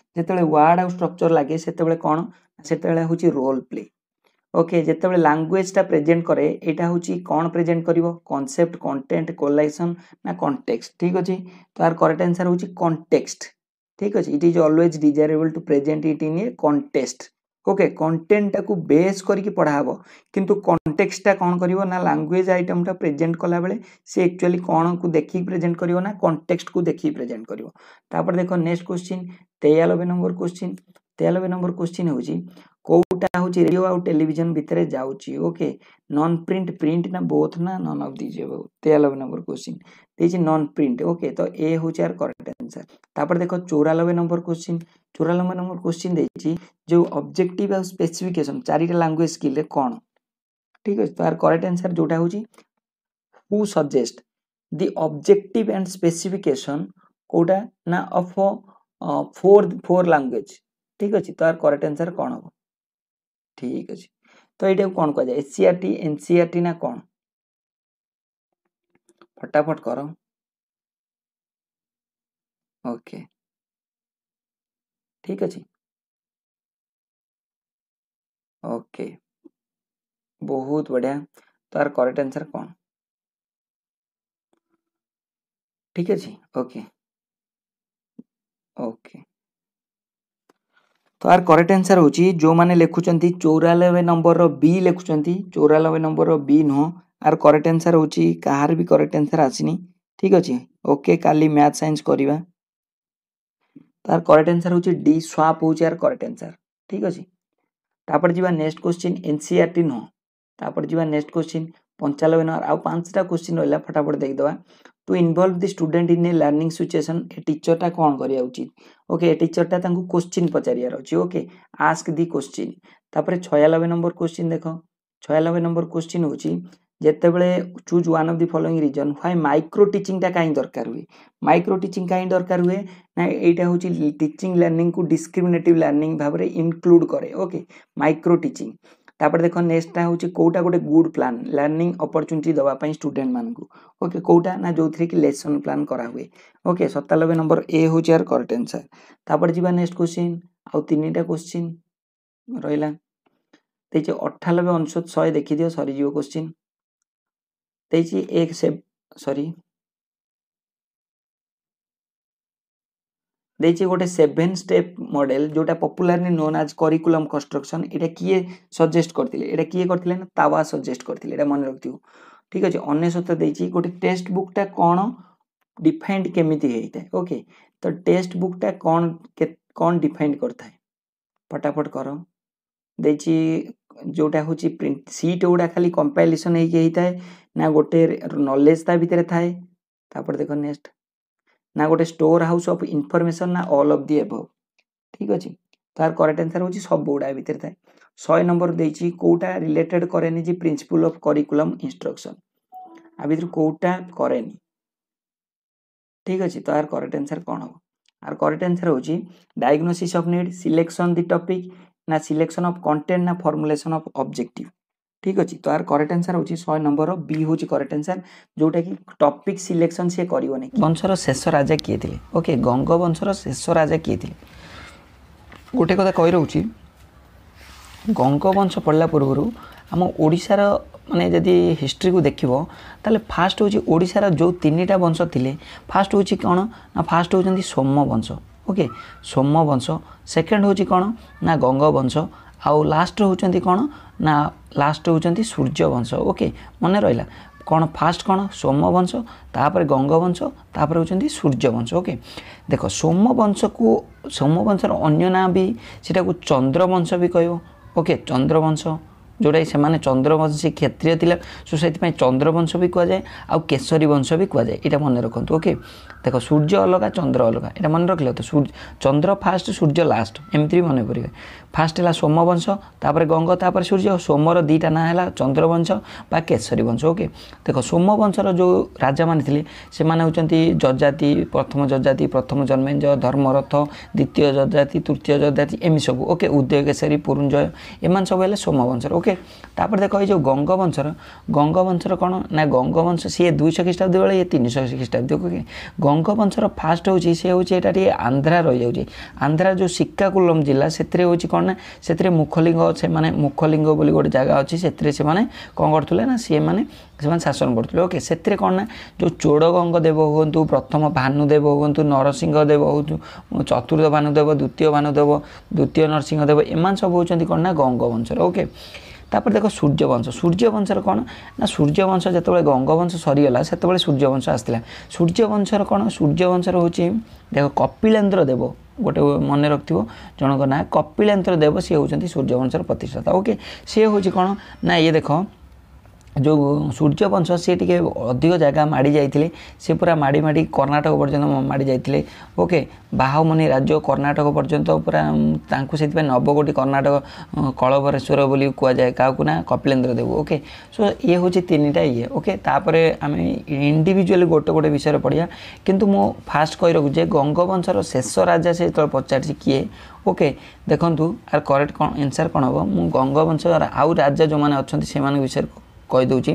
ଯେତେବେଳେ word ଆଉ structure ଲାଗେ ସେତେବେଳେ କ'ଣ ସେତେବେଳେ ହେଉଛି ରୋଲ୍ ପ୍ଲେ ଓକେ ଯେତେବେଳେ ଲାଙ୍ଗୁଏଜ୍ଟା ପ୍ରେଜେଣ୍ଟ କରେ ଏଇଟା ହେଉଛି କ'ଣ ପ୍ରେଜେଣ୍ଟ କରିବ କନସେପ୍ଟ କଣ୍ଟେଣ୍ଟ କୋଲାଇସନ୍ ନା କଣ୍ଟେକ୍ସଟ ଠିକ୍ ଅଛି ତ ଆର କରେକ୍ଟ ଆନ୍ସର୍ ହେଉଛି କଣ୍ଟେକ୍ସଟ ଠିକ୍ ଅଛି it is always desirable to present it in a contest okay କଣ୍ଟେଣ୍ଟଟାକୁ ବେସ୍ କରିକି ପଢ଼ା ହେବ କିନ୍ତୁ କଣ୍ଟେକ୍ସଟା କ'ଣ କରିବ ନା ଲାଙ୍ଗୁଏଜ୍ ଆଇଟମ୍ଟା ପ୍ରେଜେଣ୍ଟ କଲାବେଳେ ସେ ଆକ୍ଚୁଆଲି କ'ଣକୁ ଦେଖିକି ପ୍ରେଜେଣ୍ଟ କରିବ ନା କଣ୍ଟେକ୍ସଟକୁ ଦେଖିକି ପ୍ରେଜେଣ୍ଟ କରିବ ତାପରେ ଦେଖ ନେକ୍ସଟ କୋଶ୍ଚିନ୍ ତେୟାନବେ ନମ୍ବର କୋଶ୍ଚିନ୍ ତେୟାନବେ ନମ୍ବର କୋଶ୍ଚିନ୍ ହେଉଛି কোউটা হচ্ছে রেডিও আর টেলিভিশন ভিতরে যাচ্ছে ওকে নন প্রিন্ট প্রিন্ট না বোথ না নন অফ দিজ এবাউ তেয়ানব্বই নম্বর কোশ্চিন দিয়েছে নন প্রিন্ট ওকে তো এ হচ্ছে আর করেক্ট আনসার তারপরে দেখো চৌরানব্বই নম্বর কোশ্চিন চৌরানব্বই নম্বর কোশ্চিন দিয়েছি যে অবজেক্টিভ আর স্পেসিফিকেসন চারিটা ল্যাঙ্গুয়েজ স্কিলরে কোণ ঠিক আছে তো আর করেক্ট আনসার যেটা হচ্ছে হু সজেস্ট দি অবজেক্টিভ অ্যান্ড স্পেসিফিকেসন কোটা না অফ ফোর ফোর ল্যাঙ্গুয়েজ ঠিক আছে তো আর করেক্ট আনসার কোণ হব ठीक अच्छे ঠিক আছে তো এইটাকে কোণ কুয়া যায় এসিআরটি এনসিআরটি না কোণ फटाफट करो ओके ठीक अच्छे ओके बहुत बढ़िया तो करेक्ट आंसर कौन ठीक है जी ओके ओके তো ଆର କରେକ୍ଟ ଆନ୍ସର୍ ହେଉଛି ଯେଉଁମାନେ ଲେଖୁଛନ୍ତି ଚଉରାନବେ ନମ୍ବରର ବି ଲେଖୁଛନ୍ତି ଚଉରାନବେ ନମ୍ବରର ବି ନୁହଁ ଆର କରେକ୍ଟ ଆନ୍ସର୍ ହେଉଛି କାହାର ବି କରେକ୍ଟ ଆନ୍ସର୍ ଆସିନି ଠିକ୍ ଅଛି ଓକେ କାଲି ମ୍ୟାଥ୍ ସାଇନ୍ସ କରିବା ତାର କରେକ୍ଟ ଆନ୍ସର୍ ହେଉଛି ଡି ସ୍ୱାପ୍ ହେଉଛି ଆର କରେକ୍ଟ ଆନ୍ସର୍ ଠିକ୍ ଅଛି ତାପରେ ଯିବା next question N C R T ନୁହଁ ତାପରେ ଯିବା ନେକ୍ସଟ କ୍ୱେଶ୍ଚିନ୍ ପଞ୍ଚାନବେ ନମ୍ବର ଆଉ ପାଞ୍ଚଟା କ୍ୱେଶ୍ଚିନ୍ ରହିଲା ଫଟାଫଟ ଦେଖିଦେବା to involve the student in a learning situation ଏ ଟିଚର୍ଟା କ'ଣ କରିବା ଉଚିତ ଓକେ ଏ ଟିଚର୍ଟା ତାଙ୍କୁ କୋଶ୍ଚିନ୍ ପଚାରିବାର ଅଛି ଓକେ ଆସ୍କ ଦି କୋଶ୍ଚିନ୍ ତାପରେ ଛୟାନବେ ନମ୍ବର କୋଶ୍ଚିନ୍ ଦେଖ ଛୟାନବେ ନମ୍ବର କୋଶ୍ଚିନ୍ ହେଉଛି ଯେତେବେଳେ choose one of the following reason why micro ଟିଚିଂଟା କାହିଁ ଦରକାର ହୁଏ ମାଇକ୍ରୋ ଟିଚିଂ କାହିଁ ଦରକାର ହୁଏ ନା ଏଇଟା ହେଉଛି ଟିଚିଂ ଲର୍ଣ୍ଣିଂକୁ ଡିସ୍କ୍ରିମିନେଟିଭ୍ ଲର୍ଣ୍ଣିଂ ଭାବରେ ଇନକ୍ଲୁଡ଼ କରେ ଓକେ ମାଇକ୍ରୋ ଟିଚିଂ नेक्स्ट देख होची कोटा गए गुड प्लान् लर्निङ अपर्च्युनिटी दबाप स्टुडेन्ट मुख ओके कोही लेसन प्लान हुए ओके 97 नंबर ए हौ कर एन्सर तपर जुन नेक्स क्वेसन आउतिनिटा क्विन् र अठानब्बे अनुसत् शिदियो सरियो क्वन त्यही एक सॉरी ଦେଇଛି ଗୋଟେ ସେଭେନ୍ ଷ୍ଟେପ୍ ମଡ଼େଲ ଯେଉଁଟା popularly known as curriculum construction ଏଇଟା କିଏ ସଜେଷ୍ଟ କରିଥିଲେ ଏଇଟା କିଏ କରିଥିଲେ ନା ତାୱା ସଜେଷ୍ଟ କରିଥିଲେ ଏଇଟା ମନେ ରଖିଥିବୁ ଠିକ୍ ଅଛି ଅନେଶତ ଦେଇଛି ଗୋଟେ ଟେକ୍ସଟ ବୁକ୍ଟା କ'ଣ ଡିଫାଇଣ୍ଡ କେମିତି ହେଇଥାଏ ଓକେ ତ ଟେକ୍ସଟ ବୁକ୍ଟା କ'ଣ କ'ଣ ଡିଫାଇଣ୍ଡ କରିଥାଏ ଫଟାଫଟ କର ଦେଇଛି ଯେଉଁଟା ହେଉଛି ପ୍ରିଣ୍ଟ ସିଟ୍ ଗୁଡ଼ା ଖାଲି କମ୍ପାଇଲେସନ୍ ହେଇକି ହେଇଥାଏ ନା ଗୋଟେ ନଲେଜ ତା ଭିତରେ ଥାଏ ତାପରେ ଦେଖ ନେକ୍ସଟ না গোটে ଷ୍ଟୋର ହାଉସ୍ ଅଫ୍ ଇନଫର୍ମେସନ୍ ନା ଅଲ୍ ଅଫ୍ ଦି ଏଭବ୍ ଠିକ୍ ଅଛି ତାର କରେକ୍ଟ ଆନ୍ସର୍ ହେଉଛି ସବୁଗୁଡ଼ା ଭିତରେ ଥାଏ ଶହେ ନମ୍ବର ଦେଇଛି କେଉଁଟା ରିଲେଟେଡ୍ କରେନି ଯେ ପ୍ରିନ୍ସିପୁଲ୍ ଅଫ୍ କରିକୁଲମ୍ ଇନଷ୍ଟ୍ରକ୍ସନ୍ ଆ ଭିତରୁ କେଉଁଟା କରେନି ଠିକ୍ ଅଛି ତ ଆର କରେକ୍ଟ ଆନ୍ସର୍ କ'ଣ ହେବ ଆର କରେକ୍ଟ ଆନ୍ସର୍ ହେଉଛି diagnosis of need selection the topic ନା ସିଲେକ୍ସନ୍ ଅଫ୍ କଣ୍ଟେଣ୍ଟ ନା ଫର୍ମୁଲେସନ୍ ଅଫ୍ ଅବଜେକ୍ଟିଭ୍ ଠିକ୍ ଅଛି ତ ଆର କରେକ୍ଟ ଆନ୍ସର୍ ହେଉଛି ଶହେ ନମ୍ବର ବି ହେଉଛି କରେକ୍ଟ ଆନ୍ସର୍ ଯେଉଁଟାକି ଟପିକ୍ ସିଲେକ୍ସନ୍ ସିଏ କରିବନି ବଂଶର ଶେଷ ରାଜା କିଏ ଥିଲେ ଓକେ ଗଙ୍ଗବଂଶର ଶେଷ ରାଜା କିଏ ଥିଲେ ଗୋଟେ କଥା କହିରହୁଛି ଗଙ୍ଗବଂଶ ପଢ଼ିଲା ପୂର୍ବରୁ ଆମ ଓଡ଼ିଶାର ମାନେ ଯଦି ହିଷ୍ଟ୍ରିକୁ ଦେଖିବ ତାହେଲେ ଫାଷ୍ଟ ହେଉଛି ଓଡ଼ିଶାର ଯେଉଁ ତିନିଟା ବଂଶ ଥିଲେ ଫାଷ୍ଟ ହେଉଛି କ'ଣ ନା ଫାଷ୍ଟ ହେଉଛନ୍ତି ସୋମ ବଂଶ ଓକେ ସୋମ ବଂଶ ସେକେଣ୍ଡ ହେଉଛି କ'ଣ ନା ଗଙ୍ଗବଂଶ ଆଉ ଲାଷ୍ଟ ହେଉଛନ୍ତି କ'ଣ ନା ଲାଷ୍ଟ ହେଉଛନ୍ତି ସୂର୍ଯ୍ୟବଂଶ ଓକେ ମନେ ରହିଲା କ'ଣ ଫାଷ୍ଟ କ'ଣ ସୋମବଂଶ ତାପରେ ଗଙ୍ଗବଂଶ ତାପରେ ହେଉଛନ୍ତି ସୂର୍ଯ୍ୟବଂଶ ଓକେ ଦେଖ ସୋମବଂଶକୁ ସୋମବଂଶର ଅନ୍ୟ ନାଁ ବି ସେଇଟାକୁ ଚନ୍ଦ୍ରବଂଶ ବି କହିବ ଓକେ ଚନ୍ଦ୍ରବଂଶ ଯେଉଁଟାକି ସେମାନେ ଚନ୍ଦ୍ରବଂଶୀ କ୍ଷତ୍ରିୟ ଥିଲେ ସୋ ସେଥିପାଇଁ ଚନ୍ଦ୍ରବଂଶ ବି କୁହାଯାଏ ଆଉ କେଶରୀ ବଂଶ ବି କୁହାଯାଏ ଏଇଟା ମନେ ରଖନ୍ତୁ ଓକେ ଦେଖ ସୂର୍ଯ୍ୟ ଅଲଗା ଚନ୍ଦ୍ର ଅଲଗା ଏଇଟା ମନେ ରଖିଲେ ତ ସୂର୍ଯ୍ୟ ଚନ୍ଦ୍ର ଫାଷ୍ଟ ସୂର୍ଯ୍ୟ ଲାଷ୍ଟ ଏମିତି ବି ମନେ କରିବେ ଫାଷ୍ଟ ହେଲା ସୋମବଂଶ ତାପରେ ଗଙ୍ଗ ତାପରେ ସୂର୍ଯ୍ୟ ସୋମର ଦୁଇଟା ନାଁ ହେଲା ଚନ୍ଦ୍ରବଂଶ ବା କେଶରୀ ବଂଶ ଓକେ ଦେଖ ସୋମବଂଶର ଯେଉଁ ରାଜାମାନେ ଥିଲେ ସେମାନେ ହେଉଛନ୍ତି ଯଜାତି ପ୍ରଥମ ଯଜାତି ପ୍ରଥମ ଜନ୍ମେଞ୍ଜୟ ଧର୍ମରଥ ଦ୍ୱିତୀୟ ଯଜାତି ତୃତୀୟ ଯଜାତି ଏମିତି ସବୁ ଓକେ ଉଦୟ କେଶରୀ ପୁରୁଞ୍ଜୟ ଏମାନେ ସବୁ ହେଲେ ସୋମବଂଶର ଓକେ देखि गङवंशर गङवंशर कङ्गवंश सि दुईश खाब्द वेला यति तिनश खाब्दी ओके वंशर फास्ट हौ हौ आन्ध्रा रहिरहे आन्ध्र जो सीका कुलम माने कन्ना मुखलिङ मुखलिङ गए जाति न सिक्ने शासन गरे त्यो कन्ना चोड गङ्गेव हौँ प्रथम भानुदेव हुँ नरसिंहदेव हौ चतुर्थ भानुदेव द्वितीय भानुदेव द्वितीय नरसिंहदेव एउटा सबै हौ कङवंशर ओके ତାପରେ ଦେଖ ସୂର୍ଯ୍ୟବଂଶ ସୂର୍ଯ୍ୟବଂଶର କ'ଣ ନା ସୂର୍ଯ୍ୟବଂଶ ଯେତେବେଳେ ଗଙ୍ଗବଂଶ ସରିଗଲା ସେତେବେଳେ ସୂର୍ଯ୍ୟବଂଶ ଆସିଥିଲା ସୂର୍ଯ୍ୟବଂଶର କ'ଣ ସୂର୍ଯ୍ୟବଂଶର ହେଉଛି ଦେଖ କପିଳେନ୍ଦ୍ର ଦେବ ଗୋଟେ ମନେ ରଖିଥିବ ଜଣଙ୍କ ନାଁ କପିଳେନ୍ଦ୍ର ଦେବ ସିଏ ହେଉଛନ୍ତି ସୂର୍ଯ୍ୟବଂଶର ପ୍ରତିଷ୍ଠାତା ଓକେ ସିଏ ହେଉଛି କ'ଣ ନା ଇଏ ଦେଖ ଯେଉଁ ସୂର୍ଯ୍ୟ ବଂଶ ସିଏ ଟିକେ ଅଧିକ ଜାଗା ମାଡ଼ି ଯାଇଥିଲେ ସେ ପୁରା ମାଡ଼ି ମାଡ଼ି କର୍ଣ୍ଣାଟକ ପର୍ଯ୍ୟନ୍ତ ମାଡ଼ି ଯାଇଥିଲେ ଓକେ ବାହୁମନି ରାଜ୍ୟ କର୍ଣ୍ଣାଟକ ପର୍ଯ୍ୟନ୍ତ ପୁରା ତାଙ୍କୁ ସେଥିପାଇଁ ନବଗୋଟି କର୍ଣ୍ଣାଟକ କଳବରେଶ୍ୱର ବୋଲି କୁହାଯାଏ କାହାକୁ ନା କପିଳେନ୍ଦ୍ର ଦେବ ଓକେ ସୋ ଇଏ ହେଉଛି ତିନିଟା ଇଏ ଓକେ ତାପରେ ଆମେ ଇଣ୍ଡିଭିଜୁଆଲି ଗୋଟେ ଗୋଟେ ବିଷୟରେ ପଢ଼ିବା କିନ୍ତୁ ମୁଁ ଫାର୍ଷ୍ଟ କହି ରଖୁଛି ଯେ ଗଙ୍ଗବଂଶର ଶେଷ ରାଜା ସେ ଯେତେବେଳେ ପଚାରିଛି କିଏ ଓକେ ଦେଖନ୍ତୁ ଆର କରେକ୍ଟ କ'ଣ ଏନ୍ସର୍ କ'ଣ ହେବ ମୁଁ ଗଙ୍ଗବଂଶ ଆଉ ରାଜା ଯେଉଁମାନେ ଅଛନ୍ତି ସେମାନଙ୍କ ବିଷୟରେ କହିଦେଉଛି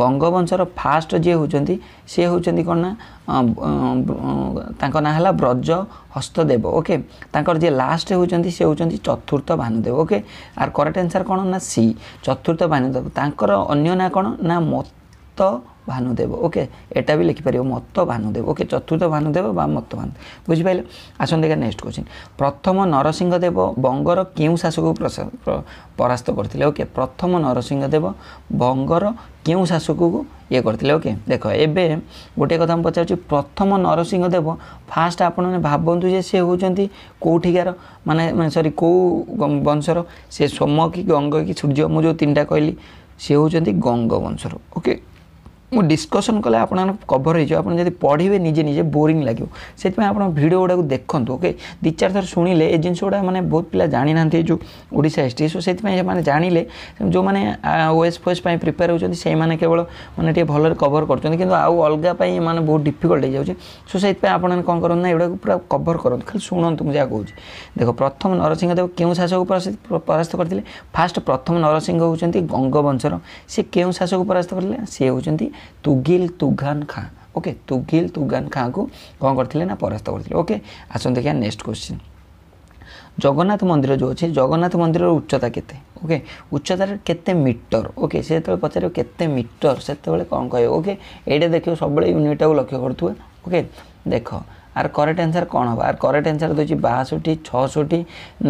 ଗଙ୍ଗବଂଶର ଫାଷ୍ଟ ଯିଏ ହେଉଛନ୍ତି ସିଏ ହେଉଛନ୍ତି କ'ଣ ନା ତାଙ୍କ ନାଁ ହେଲା ବ୍ରଜ ହସ୍ତଦେବ ଓକେ ତାଙ୍କର ଯିଏ ଲାଷ୍ଟ ହେଉଛନ୍ତି ସେ ହେଉଛନ୍ତି ଚତୁର୍ଥ ଭାନୁଦେବ ଓକେ ଆର୍ କରେକ୍ଟ ଆନ୍ସର୍ କ'ଣ ନା ସି ଚତୁର୍ଥ ଭାନୁଦେବ ତାଙ୍କର ଅନ୍ୟ ନାଁ କ'ଣ ନା ମତ ଭାନୁଦେବ ଓକେ ଏଇଟା ବି ଲେଖିପାରିବ ମତ ଭାନୁଦେବ ଓକେ ଚତୁର୍ଥ ଭାନୁଦେବ ବା ମତ ଭାନୁ ବୁଝିପାରିଲେ ଆସନ୍ତୁ ଦେଖିବା ନେକ୍ସଟ କୋଶ୍ଚିନ୍ ପ୍ରଥମ ନରସିଂହଦେବ ବଙ୍ଗର କେଉଁ ଶାସକକୁ ପରାସ୍ତ କରିଥିଲେ ଓକେ ପ୍ରଥମ ନରସିଂହଦେବ ବଙ୍ଗର କେଉଁ ଶାସକକୁ ଇଏ କରିଥିଲେ ଓକେ ଦେଖ ଏବେ ଗୋଟିଏ କଥା ମୁଁ ପଚାରୁଛି ପ୍ରଥମ ନରସିଂହଦେବ ଫାଷ୍ଟ ଆପଣମାନେ ଭାବନ୍ତୁ ଯେ ସେ ହେଉଛନ୍ତି କେଉଁଠିକାର ମାନେ ମାନେ ସରି କେଉଁ ବଂଶର ସେ ସୋମ କି ଗଙ୍ଗ କି ସୂର୍ଯ୍ୟ ମୁଁ ଯେଉଁ ତିନିଟା କହିଲି ସେ ହେଉଛନ୍ତି ଗଙ୍ଗ ବଂଶର ଓକେ ମୁଁ ଡିସ୍କସନ୍ କଲେ ଆପଣମାନେ କଭର୍ ହେଇଯିବ ଆପଣ ଯଦି ପଢ଼ିବେ ନିଜେ ନିଜେ ବୋରିଂ ଲାଗିବ ସେଥିପାଇଁ ଆପଣ ଭିଡ଼ିଓ ଗୁଡ଼ାକୁ ଦେଖନ୍ତୁ ଓକେ ଦୁଇ ଚାରି ଥର ଶୁଣିଲେ ଏ ଜିନିଷ ଗୁଡ଼ା ମାନେ ବହୁତ ପିଲା ଜାଣିନାହାନ୍ତି ଯେଉଁ ଓଡ଼ିଶା ହିଷ୍ଟ୍ରି ସୋ ସେଥିପାଇଁ ସେମାନେ ଜାଣିଲେ ଯେଉଁମାନେ ଓଏସ୍ ଫୋଏସ୍ ପାଇଁ ପ୍ରିପେୟାର ହେଉଛନ୍ତି ସେଇମାନେ କେବଳ ମାନେ ଟିକେ ଭଲରେ କଭର୍ କରୁଛନ୍ତି କିନ୍ତୁ ଆଉ ଅଲଗା ପାଇଁ ଏମାନେ ବହୁତ ଡିଫିକଲ୍ଟ ହେଇଯାଉଛି ସୋ ସେଥିପାଇଁ ଆପଣମାନେ କ'ଣ କରନ୍ତୁ ନା ଏଗୁଡ଼ାକୁ ପୁରା କଭର୍ କରନ୍ତୁ ଖାଲି ଶୁଣନ୍ତୁ ମୁଁ ଯାହା କହୁଛି ଦେଖ ପ୍ରଥମ ନରସିଂହଦେବ କେଉଁ ଶାସକକୁ ପରାସ୍ତ କରିଥିଲେ ଫାଷ୍ଟ ପ୍ରଥମ ନରସିଂହ ହେଉଛନ୍ତି ଗଙ୍ଗବଂଶର ସେ କେଉଁ ଶାସକକୁ ପରାସ୍ତ କରିଥିଲେ ସେ ହେଉଛନ୍ତି ତୁଗିଲ ତୁଗାନ ଖାଁ ଓକେ ତୁଗିଲ ତୁଗାନ ଖାଁକୁ କ'ଣ କରିଥିଲେ ନା ପରାସ୍ତ କରିଥିଲେ ଓକେ ଆସନ୍ତୁ ଦେଖିବା ନେକ୍ସଟ କ୍ୱେଶ୍ଚିନ୍ ଜଗନ୍ନାଥ ମନ୍ଦିର ଯେଉଁ ଅଛି ଜଗନ୍ନାଥ ମନ୍ଦିରର ଉଚ୍ଚତା କେତେ ଓକେ ଉଚ୍ଚତାରେ କେତେ ମିଟର ଓକେ ସେ ଯେତେବେଳେ ପଚାରିବ କେତେ ମିଟର ସେତେବେଳେ କ'ଣ କହିବ ଓକେ ଏଇଟା ଦେଖିବ ସବୁବେଳେ ୟୁନିଟ୍ଟାକୁ ଲକ୍ଷ୍ୟ କରୁଥିବେ ଓକେ ଦେଖ আর করেক্ট অ্যান্সার কোণ হব আর করেক্ট অ্যান্সার দেছি বাষট্টি ছষট্টি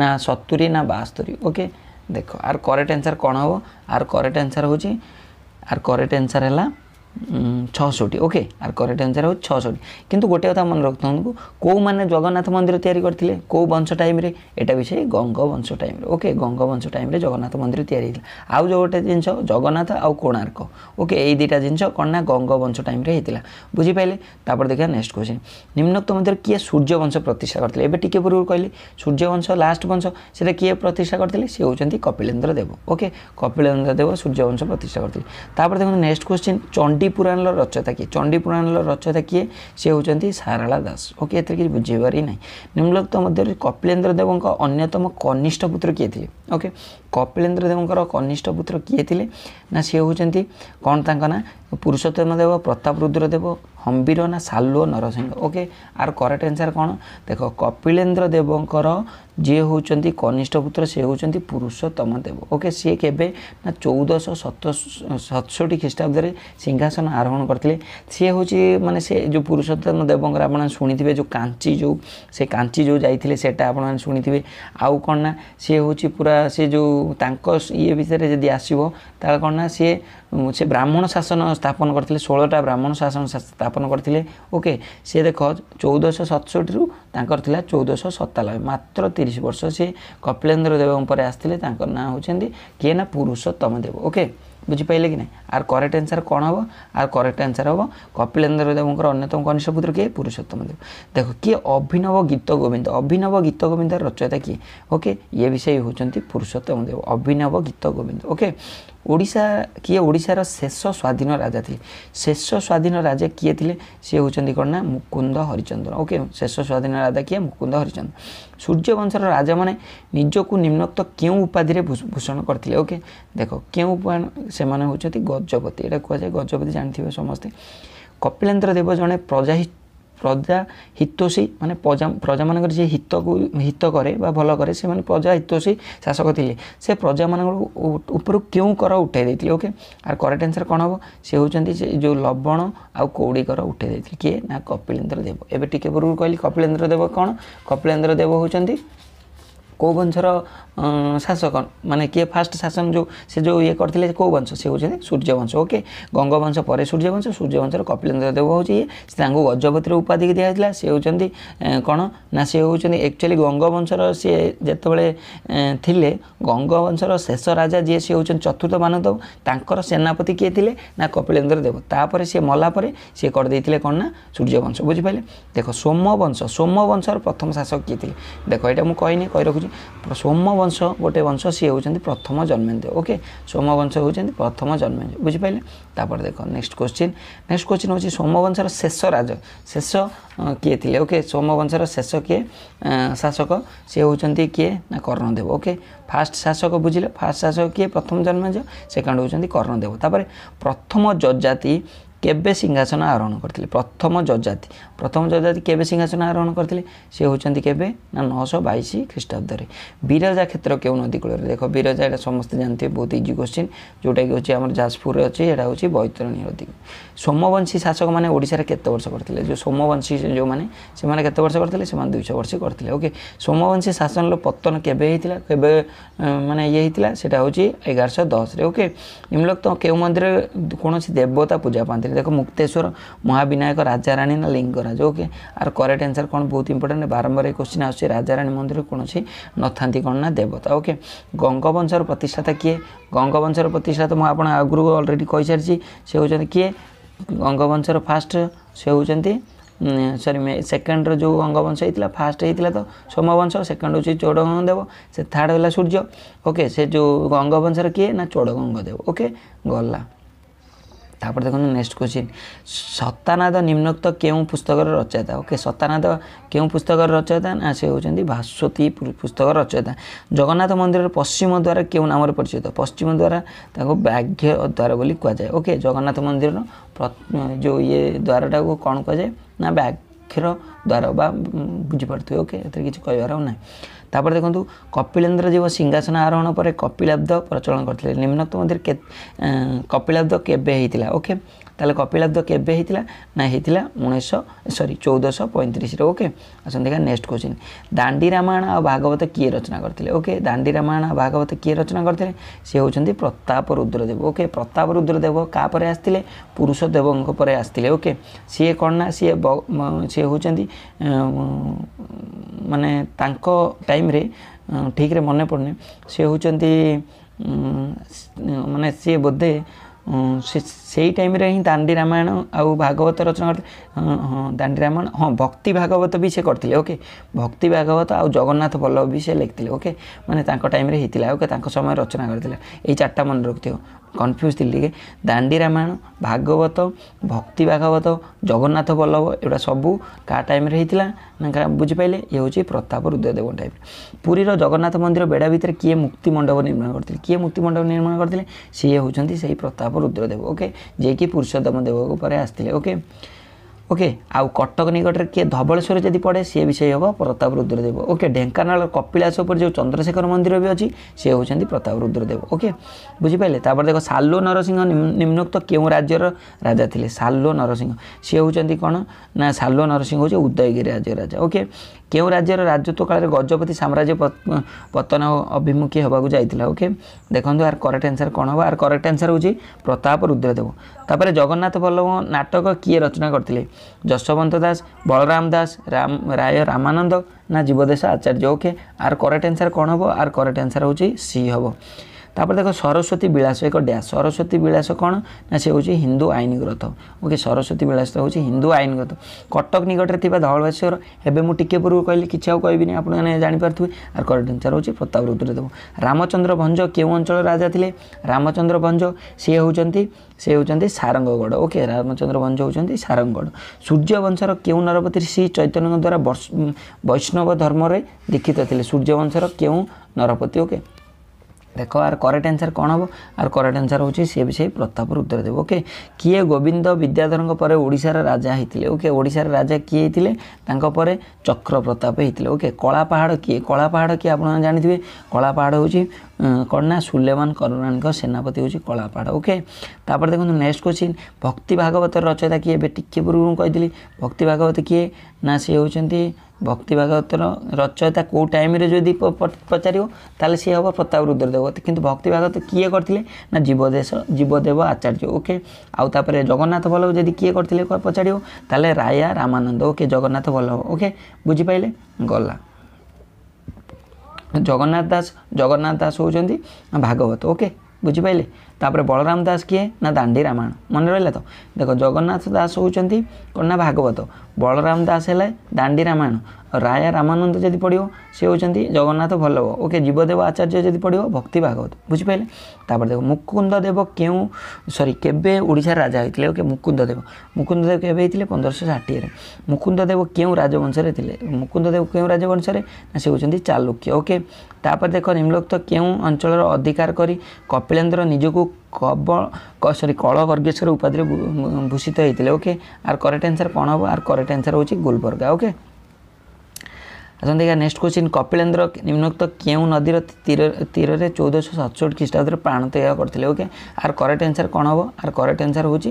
না সতুরি না বাস্তরি ওকে দেখ আর করেক্ট অ্যান্সার কোণ হব আর করেক্ট অ্যান্সার হচ্ছে আর করেক্ট অ্যান্সার হল ଛଅଶହଟି ଓକେ ଆର୍ କରେକ୍ଟ ଆନ୍ସର୍ ହେଉଛି ଛଅଶହଟି କିନ୍ତୁ ଗୋଟେ କଥା ମନେ ରଖିଥାନ୍ତୁ କେଉଁମାନେ ଜଗନ୍ନାଥ ମନ୍ଦିର ତିଆରି କରିଥିଲେ କେଉଁ ବଂଶ ଟାଇମ୍ରେ ଏଇଟା ବି ସେଇ ଗଙ୍ଗ ବଂଶ ଟାଇମ୍ରେ ଓକେ ଗଙ୍ଗ ବଂଶ ଟାଇମ୍ରେ ଜଗନ୍ନାଥ ମନ୍ଦିର ତିଆରି ହେଇଥିଲା ଆଉ ଯେଉଁ ଗୋଟେ ଜିନିଷ ଜଗନ୍ନାଥ ଆଉ କୋଣାର୍କ ଓକେ ଏଇ ଦୁଇଟା ଜିନିଷ କ'ଣ ନା ଗଙ୍ଗ ବଂଶ ଟାଇମ୍ରେ ହେଇଥିଲା ବୁଝିପାରିଲେ ତାପରେ ଦେଖିବା ନେକ୍ସଟ କ୍ୱେଶ୍ଚିନ୍ ନିମ୍ନୋକ୍ତ ମଧ୍ୟରେ କିଏ ସୂର୍ଯ୍ୟବଂଶ ପ୍ରତିଷ୍ଠା କରିଥିଲେ ଏବେ ଟିକେ ପୂର୍ବରୁ କହିଲି ସୂର୍ଯ୍ୟବଂଶ ଲାଷ୍ଟ ବଂଶ ସେଟା କିଏ ପ୍ରତିଷ୍ଠା କରିଥିଲେ ସେ ହେଉଛନ୍ତି କପିଳେନ୍ଦ୍ର ଦେବ ଓକେ କପିଳେନ୍ଦ୍ର ଦେବ ସୂର୍ଯ୍ୟବଂଶ ପ୍ରତିଷ୍ଠା କରିଥିଲେ ତାପରେ ଦେଖନ୍ତୁ ନେକ୍ସଟ କ୍ୱେଶ୍ଚିନ୍ ଚଣ୍ଡୀ ପୁରାଣର ରଚୟତା କିଏ ଚଣ୍ଡୀ ପୁରାଣର ରଚୟତା କିଏ ସେ ହେଉଛନ୍ତି ସାରଳା ଦାସ ଓକେ ଏଥିରେ କିଛି ବୁଝେଇବାର ହିଁ ନାହିଁ ନିମ୍ନୋକ୍ତ ମଧ୍ୟରେ କପିଳେନ୍ଦ୍ର ଦେବଙ୍କ ଅନ୍ୟତମ କନିଷ୍ଠ ପୁତ୍ର କିଏ ଥିଲେ ଓକେ କପିଳେନ୍ଦ୍ର ଦେବଙ୍କର କନିଷ୍ଠ ପୁତ୍ର କିଏ ଥିଲେ ନା ସିଏ ହେଉଛନ୍ତି କ'ଣ ତାଙ୍କ ନାଁ ପୁରୁଷୋତ୍ତମ ଦେବ ପ୍ରତାପ ରୁଦ୍ର ଦେବ ହମ୍ବିର ନା ସାଲୁଅ ନରସିଂହ ଓକେ ଆର କରେକ୍ଟ ଆନ୍ସର୍ କ'ଣ ଦେଖ କପିଳେନ୍ଦ୍ର ଦେବଙ୍କର ଯିଏ ହେଉଛନ୍ତି କନିଷ୍ଠ ପୁତ୍ର ସେ ହେଉଛନ୍ତି ପୁରୁଷୋତ୍ତମ ଦେବ ଓକେ ସିଏ କେବେ ନା ଚଉଦଶହ ସତ ସତଷଠି ଖ୍ରୀଷ୍ଟାବ୍ଦରେ ସିଂହାସନ ଆରୋହଣ କରିଥିଲେ ସିଏ ହେଉଛି ମାନେ ସେ ଯେଉଁ ପୁରୁଷୋତ୍ତମ ଦେବଙ୍କର ଆପଣମାନେ ଶୁଣିଥିବେ ଯେଉଁ କାଞ୍ଚି ଯେଉଁ ସେ କାଞ୍ଚି ଯେଉଁ ଯାଇଥିଲେ ସେଟା ଆପଣମାନେ ଶୁଣିଥିବେ ଆଉ କ'ଣ ନା ସିଏ ହେଉଛି ପୁରା ସେ ଯେଉଁ ତାଙ୍କ ଇଏ ଭିତରେ ଯଦି ଆସିବ ତାହେଲେ କ'ଣ ନା ସିଏ ସେ ବ୍ରାହ୍ମଣ ଶାସନ ସ୍ଥାପନ କରିଥିଲେ ଷୋହଳଟା ବ୍ରାହ୍ମଣ ଶାସନ ସ୍ଥାପନ କରିଥିଲେ ଓକେ ସିଏ ଦେଖ ଚଉଦଶହ ସତଷଠିରୁ ତାଙ୍କର ଥିଲା ଚଉଦଶହ ସତାନବେ ମାତ୍ର ତିରିଶ ବର୍ଷ ସିଏ କପିଳେନ୍ଦ୍ର ଦେବଙ୍କ ପରେ ଆସିଥିଲେ ତାଙ୍କର ନାଁ ହେଉଛନ୍ତି କିଏ ନା ପୁରୁଷୋତ୍ତମ ଦେବ ଓକେ ବୁଝିପାରିଲେ କି ନାହିଁ ଆର୍ କରେକ୍ଟ ଆନ୍ସର୍ କ'ଣ ହେବ ଆର୍ କରେକ୍ଟ ଆନ୍ସର୍ ହେବ କପିଳେନ୍ଦ୍ର ଦେବଙ୍କର ଅନ୍ୟତମ କନିଷ୍ଠ ପୁତ୍ର କିଏ ପୁରୁଷୋତ୍ତମ ଦେବ ଦେଖ କିଏ ଅଭିନବ ଗୀତ ଗୋବିନ୍ଦ ଅଭିନବ ଗୀତ ଗୋବିନ୍ଦର ରଚୟିତା କିଏ ଓକେ ଇଏ ବି ସେଇ ହେଉଛନ୍ତି ପୁରୁଷୋତ୍ତମ ଦେବ ଅଭିନବ ଗୀତ ଗୋବିନ୍ଦ ଓକେ ଓଡ଼ିଶା କିଏ ଓଡ଼ିଶାର ଶେଷ ସ୍ୱାଧୀନ ରାଜା ଥିଲେ ଶେଷ ସ୍ୱାଧୀନ ରାଜା କିଏ ଥିଲେ ସିଏ ହେଉଛନ୍ତି କ'ଣ ନା ମୁକୁନ୍ଦ ହରିଚନ୍ଦ୍ର ଓକେ ଶେଷ ସ୍ୱାଧୀନ ରାଜା କିଏ ମୁକୁନ୍ଦ ହରିଚନ୍ଦ୍ର ସୂର୍ଯ୍ୟବଂଶର ରାଜାମାନେ ନିଜକୁ ନିମ୍ନୋକ୍ତ କେଉଁ ଉପାଧିରେ ଭୂଷଣ କରିଥିଲେ ଓକେ ଦେଖ କେଉଁ ସେମାନେ ହେଉଛନ୍ତି ଗଜପତି ଏଇଟା କୁହାଯାଏ ଗଜପତି ଜାଣିଥିବେ ସମସ୍ତେ କପିଳେନ୍ଦ୍ର ଦେବ ଜଣେ ପ୍ରଜାହିତ প্রজা হিতোষী মানে প্রজা প্রজাମାନଙ୍କର ଯିଏ ହିତକୁ ହିତ କରେ ବା ଭଲ କରେ ସେମାନେ ପ୍ରଜା ହିତୋଷୀ ଶାସକ ଥିଲେ ସେ ପ୍ରଜାମାନଙ୍କ ଉପରୁ କେଉଁ କର ଉଠାଇ ଦେଇଥିଲେ ଓକେ ଆର୍ କରେକ୍ଟ ଆନ୍ସର୍ କ'ଣ ହେବ ସେ ହେଉଛନ୍ତି ସେ ଯେଉଁ ଲବଣ ଆଉ କଉଡ଼ି କର ଉଠାଇ ଦେଇଥିଲେ କିଏ ନା କପିଳେନ୍ଦ୍ର ଦେବ ଏବେ ଟିକେ ପୂର୍ବରୁ କହିଲି କପିଳେନ୍ଦ୍ର ଦେବ କ'ଣ କପିଳେନ୍ଦ୍ର ଦେବ ହେଉଛନ୍ତି କେଉଁ ବଂଶର ଶାସକ ମାନେ କିଏ ଫାଷ୍ଟ ଶାସନ ଯେଉଁ ସେ ଯେଉଁ ଇଏ କରିଥିଲେ କେଉଁ ବଂଶ ସେ ହେଉଛନ୍ତି ସୂର୍ଯ୍ୟ ବଂଶ ଓକେ ଗଙ୍ଗବଂଶ ପରେ ସୂର୍ଯ୍ୟ ବଂଶ ସୂର୍ଯ୍ୟ ବଂଶର କପିଳେନ୍ଦ୍ର ଦେବ ହେଉଛି ଇଏ ସେ ତାଙ୍କୁ ଗଜପତିର ଉପାଧିକି ଦିଆଯାଇଥିଲା ସେ ହେଉଛନ୍ତି କ'ଣ ନା ସେ ହେଉଛନ୍ତି ଏକ୍ଚୁଆଲି ଗଙ୍ଗବଂଶର ସିଏ ଯେତେବେଳେ ଥିଲେ ଗଙ୍ଗବଂଶର ଶେଷ ରାଜା ଯିଏ ସିଏ ହେଉଛନ୍ତି ଚତୁର୍ଥ ମାନଦେବ ତାଙ୍କର ସେନାପତି କିଏ ଥିଲେ ନା କପିଳେନ୍ଦ୍ର ଦେବ ତାପରେ ସିଏ ମଲା ପରେ ସିଏ କରିଦେଇଥିଲେ କ'ଣ ନା ସୂର୍ଯ୍ୟବଂଶ ବୁଝିପାରିଲେ ଦେଖ ସୋମବଂଶ ସୋମବଂଶର ପ୍ରଥମ ଶାସକ କିଏ ଥିଲେ ଦେଖ ଏଇଟା ମୁଁ କହିନି କହି ରଖୁଛି ସୋମବଂଶ ଗୋଟେ ବଂଶ ସିଏ ହେଉଛନ୍ତି ପ୍ରଥମ ଜନ୍ମେନ୍ଦ୍ରିୟ ଓକେ ସୋମବଂଶ ହେଉଛନ୍ତି ପ୍ରଥମ ଜନ୍ମେନ୍ଦ୍ରିୟ ବୁଝିପାରିଲେ ତାପରେ ଦେଖ ନେକ୍ସଟ କ୍ୱେଶ୍ଚିନ୍ ନେକ୍ସଟ କ୍ୱେଶ୍ଚିନ୍ ହେଉଛି ସୋମବଂଶର ଶେଷ ରାଜ ଶେଷ କିଏ ଥିଲେ ଓକେ ସୋମବଂଶର ଶେଷ କିଏ ଶାସକ ସିଏ ହେଉଛନ୍ତି କିଏ ନା କର୍ଣ୍ଣଦେବ ଓକେ ଫାଷ୍ଟ ଶାସକ ବୁଝିଲେ ଫାଷ୍ଟ ଶାସକ କିଏ ପ୍ରଥମ ଜନ୍ମେନ୍ଦ୍ରିୟ ସେକେଣ୍ଡ ହେଉଛନ୍ତି କର୍ଣ୍ଣଦେବ ତାପରେ ପ୍ରଥମ ଯଜାତି কেবে সিংহাসন আরোহণ করে প্রথম যজাতি প্রথম যজাতি কেবে সিংহাসন আরোহণ করে সে হচ্ছেন কেবে না নশো বাইশ খ্রিস্টাব্দরে বিরজা ক্ষেত্র কেউ নদী কূলের দেখো বিরজা এটা সমস্ত জানতে বহুত ইজি কোশ্চিন যেটাকি হচ্ছে আমার যাজপুরে অছে এটা হচ্ছে বৈতরণী নদী সোমবংশী শাসক মানে ওড়িশার কত বর্ষ করে যে সোমবংশী যে সেমানে কত বর্ষ করে সে দুইশ বর্ষ করে ওকে সোমবংশী শাসনর পতন কেবে হয়েছিল কেবে মানে ইয়ে হয়েছিল সেটা হচ্ছে এগারোশো দশরে ওকে নিম্নক্ত কেউ মন্দিরে কোণী দেবতা পূজা পাঁচ क्तेश्वर महाविनायक राजाराना लिङ्गराज ओके और करक्ट आन्सर कन् बहुत इम्पोर्टेन्ट बारम्बार क्वेसिन् आउँछ राजारणी मन्दिर कसरी देवता ओके गङवंश र प्रतिष्ठाता कि गङवंश र प्रति आउँ आग्रु अलरेडी सिचिस सेन्ट गङ्गवंश र फास्ट सेन्ट सरी सेकेन्ड र जो गङ्गवंश है फास्ट है त सोमवंश सेकेन्ड हौ चोडगङदेव थर्ड होला सूर्य ओके सो गङवंश र के चोडगङदेव ओके गला ତାପରେ ଦେଖନ୍ତୁ ନେକ୍ସଟ କ୍ୱେଶ୍ଚିନ୍ ସତାନାଦ ନିମ୍ନୋକ୍ତ କେଉଁ ପୁସ୍ତକର ରଚୟିତା ଓକେ ସତାନାଦ କେଉଁ ପୁସ୍ତକର ରଚୟିତା ନା ସେ ହେଉଛନ୍ତି ଭାସ୍ୱତୀ ପୁସ୍ତକର ରଚୟିତା ଜଗନ୍ନାଥ ମନ୍ଦିରର ପଶ୍ଚିମ ଦ୍ୱାର କେଉଁ ନାମରେ ପରିଚିତ ପଶ୍ଚିମ ଦ୍ୱାର ତାକୁ ବ୍ୟାଘ୍ୟ ଦ୍ୱାର ବୋଲି କୁହାଯାଏ ଓକେ ଜଗନ୍ନାଥ ମନ୍ଦିରର ଯେଉଁ ଇଏ ଦ୍ୱାରଟାକୁ କ'ଣ କୁହାଯାଏ ନା ବ୍ୟାଘ୍ର ଦ୍ୱାର ବା ବୁଝିପାରୁଥିବେ ଓକେ ଏଥିରେ କିଛି କହିବାର ଆଉ ନାହିଁ ତାପରେ ଦେଖନ୍ତୁ କପିଳେନ୍ଦ୍ର ଜୀବ ସିଂହାସନ ଆରୋହଣ ପରେ କପିଳାବ୍ଦ ପ୍ରଚଳନ କରିଥିଲେ ନିମ୍ନୋକ୍ତ ମଧ୍ୟରେ କପିଳାବ୍ଦ କେବେ ହେଇଥିଲା ଓକେ ତାହେଲେ କପିଳାଦ କେବେ ହେଇଥିଲା ନା ହେଇଥିଲା ଉଣେଇଶହ ସରି ଚଉଦଶହ ପଇଁତିରିଶରେ ଓକେ ଆସନ୍ତି ଦେଖା ନେକ୍ସଟ କୋଶ୍ଚିନ୍ ଦାଣ୍ଡି ରାମାୟଣ ଆଉ ଭାଗବତ କିଏ ରଚନା କରିଥିଲେ ଓକେ ଦାଣ୍ଡି ରାମାୟଣ ଆଉ ଭାଗବତ କିଏ ରଚନା କରିଥିଲେ ସେ ହେଉଛନ୍ତି ପ୍ରତାପ ରୁଦ୍ରଦେବ ଓକେ ପ୍ରତାପ ରୁଦ୍ରଦେବ କାହା ପରେ ଆସିଥିଲେ ପୁରୁଷ ଦେବଙ୍କ ପରେ ଆସିଥିଲେ ଓକେ ସିଏ କ'ଣ ନା ସିଏ ସିଏ ହେଉଛନ୍ତି ମାନେ ତାଙ୍କ ଟାଇମ୍ରେ ଠିକ୍ରେ ମନେ ପଡ଼ୁନି ସିଏ ହେଉଛନ୍ତି ମାନେ ସିଏ ବୋଧେ ସେଇ ଟାଇମ୍ରେ ହିଁ ଦାଣ୍ଡି ରାମାୟଣ ଆଉ ଭାଗବତ ରଚନା କରିଥିଲେ ହଁ ଦାଣ୍ଡି ରାମାୟଣ ହଁ ଭକ୍ତି ଭାଗବତ ବି ସେ କରିଥିଲେ ଓକେ ଭକ୍ତି ଭାଗବତ ଆଉ ଜଗନ୍ନାଥ ବଲ୍ଲଭ ବି ସେ ଲେଖିଥିଲେ ଓକେ ମାନେ ତାଙ୍କ ଟାଇମ୍ରେ ହେଇଥିଲା ଓକେ ତାଙ୍କ ସମୟରେ ରଚନା କରିଥିଲେ ଏଇ ଚାରିଟା ମନେ ରଖିଥିବ କନଫ୍ୟୁଜ୍ ଥିଲି ଟିକେ ଦାଣ୍ଡି ରାମାୟଣ ଭାଗବତ ଭକ୍ତି ଭାଗବତ ଜଗନ୍ନାଥ ବଲ୍ଲଭ ଏଗୁଡ଼ା ସବୁ କାହା ଟାଇମ୍ରେ ହେଇଥିଲା ନା କାହା ବୁଝିପାରିଲେ ଇଏ ହେଉଛି ପ୍ରତାପ ରୁଦ୍ରଦେବ ଟାଇପ୍ ପୁରୀର ଜଗନ୍ନାଥ ମନ୍ଦିର ବେଡ଼ା ଭିତରେ କିଏ ମୁକ୍ତି ମଣ୍ଡପ ନିର୍ମାଣ କରିଥିଲେ କିଏ ମୁକ୍ତି ମଣ୍ଡପ ନିର୍ମାଣ କରିଥିଲେ ସିଏ ହେଉଛନ୍ତି ସେହି ପ୍ରତାପ ରୁଦ୍ରଦେବ ଓକେ ଯିଏକି ପୁରୁଷୋତ୍ତମ ଦେବକୁ ପରେ ଆସିଥିଲେ ଓକେ ওକେ ଆଉ କଟକ ନିକଟରେ କିଏ ଧବଳେଶ୍ୱର ଯଦି ପଡ଼େ ସିଏ ବି ସେଇ ହେବ ପ୍ରତାପ ରୁଦ୍ରଦେବ ଓକେ ଢେଙ୍କାନାଳ କପିଳାସ ଉପରେ ଯେଉଁ ଚନ୍ଦ୍ରଶେଖର ମନ୍ଦିର ବି ଅଛି ସିଏ ହେଉଛନ୍ତି ପ୍ରତାପ ରୁଦ୍ରଦେବ ଓକେ ବୁଝିପାରିଲେ ତାପରେ ଦେଖ ସାଲୋ ନରସିଂହ ନିମ୍ନୋକ୍ତ କେଉଁ ରାଜ୍ୟର ରାଜା ଥିଲେ ସାଲୋ ନରସିଂହ ସିଏ ହେଉଛନ୍ତି କ'ଣ ନା ସାଲୋ ନରସିଂହ ହେଉଛି ଉଦୟଗିରି ରାଜ୍ୟ ରାଜା ଓକେ କେଉଁ ରାଜ୍ୟର ରାଜତ୍ୱ କାଳରେ ଗଜପତି ସାମ୍ରାଜ୍ୟ ପତନ ଅଭିମୁଖୀ ହେବାକୁ ଯାଇଥିଲା ଓକେ ଦେଖନ୍ତୁ ଆର୍ କରେକ୍ଟ ଆନ୍ସର୍ କ'ଣ ହେବ ଆର୍ କରେକ୍ଟ ଆନ୍ସର୍ ହେଉଛି ପ୍ରତାପ ରୁଦ୍ରଦେବ ତାପରେ ଜଗନ୍ନାଥ ବଲ୍ଲଭ ନାଟକ କିଏ ରଚନା କରିଥିଲେ ଯଶବନ୍ତ ଦାସ ବଳରାମ ଦାସ ରାୟ ରାମାନନ୍ଦ ନା ଜୀବଦେଶ ଆଚାର୍ଯ୍ୟ ଓକେ ଆର୍ କରେକ୍ଟ ଆନ୍ସର୍ କ'ଣ ହେବ ଆର୍ କରେକ୍ଟ ଆନ୍ସର୍ ହେଉଛି ସି ହେବ तापर देखो सरस्वती विलास एक ड्या सरस्वती विलास कि हौँछ हिन्दू आइनग्रथ ओके सरस्वती विलास त हिन्दू आइनग्रथ कटक निकटले थाउलवासियर ए मे पूर्व कहिले जानि परथु आर करेक्ट अर्को होची प्रत ऋतु दुब रामचंद्र भञ्ज केही अंचल राजा से होचंती से होचंती सारङगड ओके रामचंद्र भन्ज होचंती सारङगड सूर्य वंशर केही नरपति सि चैतन्य द्वारा वैष्णव धर्म थिले सूर्य वंशर के नरपति ओके ଦେଖ ଆର୍ କରେକ୍ଟ ଆନ୍ସର୍ କ'ଣ ହେବ ଆର୍ କରେକ୍ଟ ଆନ୍ସର୍ ହେଉଛି ସିଏ ବି ସେଇ ପ୍ରତାପର ଉତ୍ତର ଦେବ ଓକେ କିଏ ଗୋବିନ୍ଦ ବିଦ୍ୟାଧରଙ୍କ ପରେ ଓଡ଼ିଶାର ରାଜା ହେଇଥିଲେ ଓକେ ଓଡ଼ିଶାର ରାଜା କିଏ ହେଇଥିଲେ ତାଙ୍କ ପରେ ଚକ୍ର ପ୍ରତାପ ହେଇଥିଲେ ଓକେ କଳା ପାହାଡ଼ କିଏ କଳା ପାହାଡ଼ କିଏ ଆପଣମାନେ ଜାଣିଥିବେ କଳା ପାହାଡ଼ ହେଉଛି କ'ଣ ନା ସୁଲେମାନ କରୁଣାଙ୍କ ସେନାପତି ହେଉଛି କଳାପାହାଡ଼ ଓକେ ତାପରେ ଦେଖନ୍ତୁ ନେକ୍ସଟ କୋଶ୍ଚିନ୍ ଭକ୍ତି ଭାଗବତର ରଚୟିତା କିଏ ଏବେ ଟିକେ ପୂର୍ବରୁ ମୁଁ କହିଥିଲି ଭକ୍ତି ଭାଗବତ କିଏ ନା ସେ ହେଉଛନ୍ତି ভক্তি ভাগবতর রচয়িতা কেউ টাইমে যদি পচারিব তাহলে সে হব প্রতাপ রুদ্রদেব কিন্তু ভক্তি ভাগবত কিয়ে করলে না জীবদেশ জীবদেব আচার্য ওকে আপরে জগন্নাথ বল্লভ যদি কিয়ে করলে পচারিব তাহলে রায়া রামানন্দ ওকে জগন্নাথ বল্লভ ওকে বুঝিপাইলে গলা জগন্নাথ দাস জগন্নাথ দাস হচ্ছেন ভাগবত ওকে বুঝিপাইলে ତାପରେ ବଳରାମ ଦାସ କିଏ ନା ଦାଣ୍ଡି ରାମାୟଣ ମନେ ରହିଲା ତ ଦେଖ ଜଗନ୍ନାଥ ଦାସ ହେଉଛନ୍ତି କ'ଣ ନା ଭାଗବତ ବଳରାମ ଦାସ ହେଲେ ଦାଣ୍ଡି ରାମାୟଣ ରାୟା ରାମାନନ୍ଦ ଯଦି ପଢ଼ିବ ସେ ହେଉଛନ୍ତି ଜଗନ୍ନାଥ ଭଲ୍ଲଭ ଓକେ ଜୀବଦେବ ଆଚାର୍ଯ୍ୟ ଯଦି ପଢ଼ିବ ଭକ୍ତି ଭାଗବତ ବୁଝିପାରିଲେ ତାପରେ ଦେଖ ମୁକୁନ୍ଦ ଦେବ କେଉଁ ସରି କେବେ ଓଡ଼ିଶାର ରାଜା ହୋଇଥିଲେ ଓକେ ମୁକୁନ୍ଦ ଦେବ ମୁକୁନ୍ଦ ଦେବ କେବେ ହେଇଥିଲେ ପନ୍ଦରଶହ ଷାଠିଏରେ ମୁକୁନ୍ଦ ଦେବ କେଉଁ ରାଜବଂଶରେ ଥିଲେ ମୁକୁନ୍ଦ ଦେବ କେଉଁ ରାଜବଂଶରେ ନା ସେ ହେଉଛନ୍ତି ଚାଲୁକ୍ୟ ଓକେ ତାପରେ ଦେଖ ନିମ୍ନୋକ୍ତ କେଉଁ ଅଞ୍ଚଳର ଅଧିକାର କରି କପିଳେନ୍ଦ୍ର ନିଜକୁ କବ ସରି କଳ ବର୍ଗେଶ୍ୱର ଉପାଧିରେ ଭୂଷିତ ହେଇଥିଲେ ଓକେ ଆର୍ କରେକ୍ଟ ଆନ୍ସର୍ କ'ଣ ହେବ ଆର୍ କରେକ୍ଟ ଆନ୍ସର୍ ହେଉଛି ଗୁଲବର୍ଗା ଓକେ ଆସନ୍ତୁ ଏହା ନେକ୍ସଟ କ୍ୱେଶ୍ଚିନ୍ କପିଳେନ୍ଦ୍ର ନିମ୍ନୋକ୍ତ କେଉଁ ନଦୀର ତୀର ତୀରରେ ଚଉଦଶହ ସତଷଠି ଖ୍ରୀଷ୍ଟାବ୍ଦରେ ପ୍ରାଣ ତ୍ୟାଗ କରିଥିଲେ ଓକେ ଆର୍ କରେକ୍ଟ ଆନ୍ସର କ'ଣ ହେବ ଆର୍ କରେକ୍ଟ ଆନ୍ସର ହେଉଛି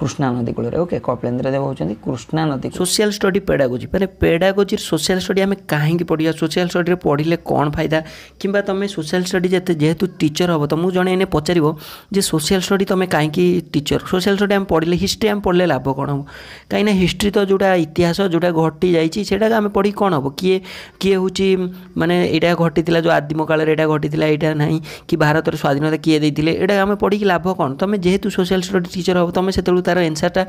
କୃଷ୍ଣା ନଦୀ କୂଳରେ ଓକେ କପିଳେନ୍ଦ୍ର ଦେବ ହେଉଛନ୍ତି କୃଷ୍ଣା ନଦୀ ସୋସିଆଲ ଷ୍ଟଡି ପେଡାଗୋଜି ମାନେ ପେଡାଗୋଜି ସୋସିଆଲ ଷ୍ଟଡି ଆମେ କାହିଁକି ପଢ଼ିବା ସୋସିଆଲ ଷ୍ଟଡିରେ ପଢ଼ିଲେ କ'ଣ ଫାଇଦା କିମ୍ବା ତୁମେ ସୋସିଆଲ ଷ୍ଟଡି ଯେତେ ଯେହେତୁ ଟିଚର ହେବ ତୁମକୁ ଜଣେ ଏନେ ପଚାରିବ ଯେ ସୋସିଆଲ ଷ୍ଟଡି ତୁମେ କାହିଁକି ଟିଚର ସୋସିଆଲ ଷ୍ଟଡି ଆମେ ପଢ଼ିଲେ ହିଷ୍ଟ୍ରି ଆମେ ପଢ଼ିଲେ ଲାଭ କ'ଣ ହେବ କାହିଁକିନା ହିଷ୍ଟ୍ରି ତ ଯେଉଁଟା ଇତିହାସ ଯେଉଁଟା ଘଟି ଯାଇଛି ସେଇଟାକୁ ଆମେ ପଢ଼ିକି କ'ଣ ହେବ କିଏ କିଏ କିଏ ହେଉଛି ମାନେ ଏଇଟା ଘଟିଥିଲା ଯେଉଁ ଆଦିମ କାଳରେ ଏଇଟା ଘଟିଥିଲା ଏଇଟା ନାହିଁ କି ଭାରତର ସ୍ୱାଧୀନତା କିଏ ଦେଇଥିଲେ ଏଇଟା ଆମେ ପଢ଼ିକି ଲାଭ କ'ଣ ତୁମେ ଯେହେତୁ ସୋସିଆଲ ଷ୍ଟଡ଼ି ଟିଚର ହେବ ତୁମେ ସେତେବେଳକୁ ତା'ର ଏନ୍ସର୍ଟା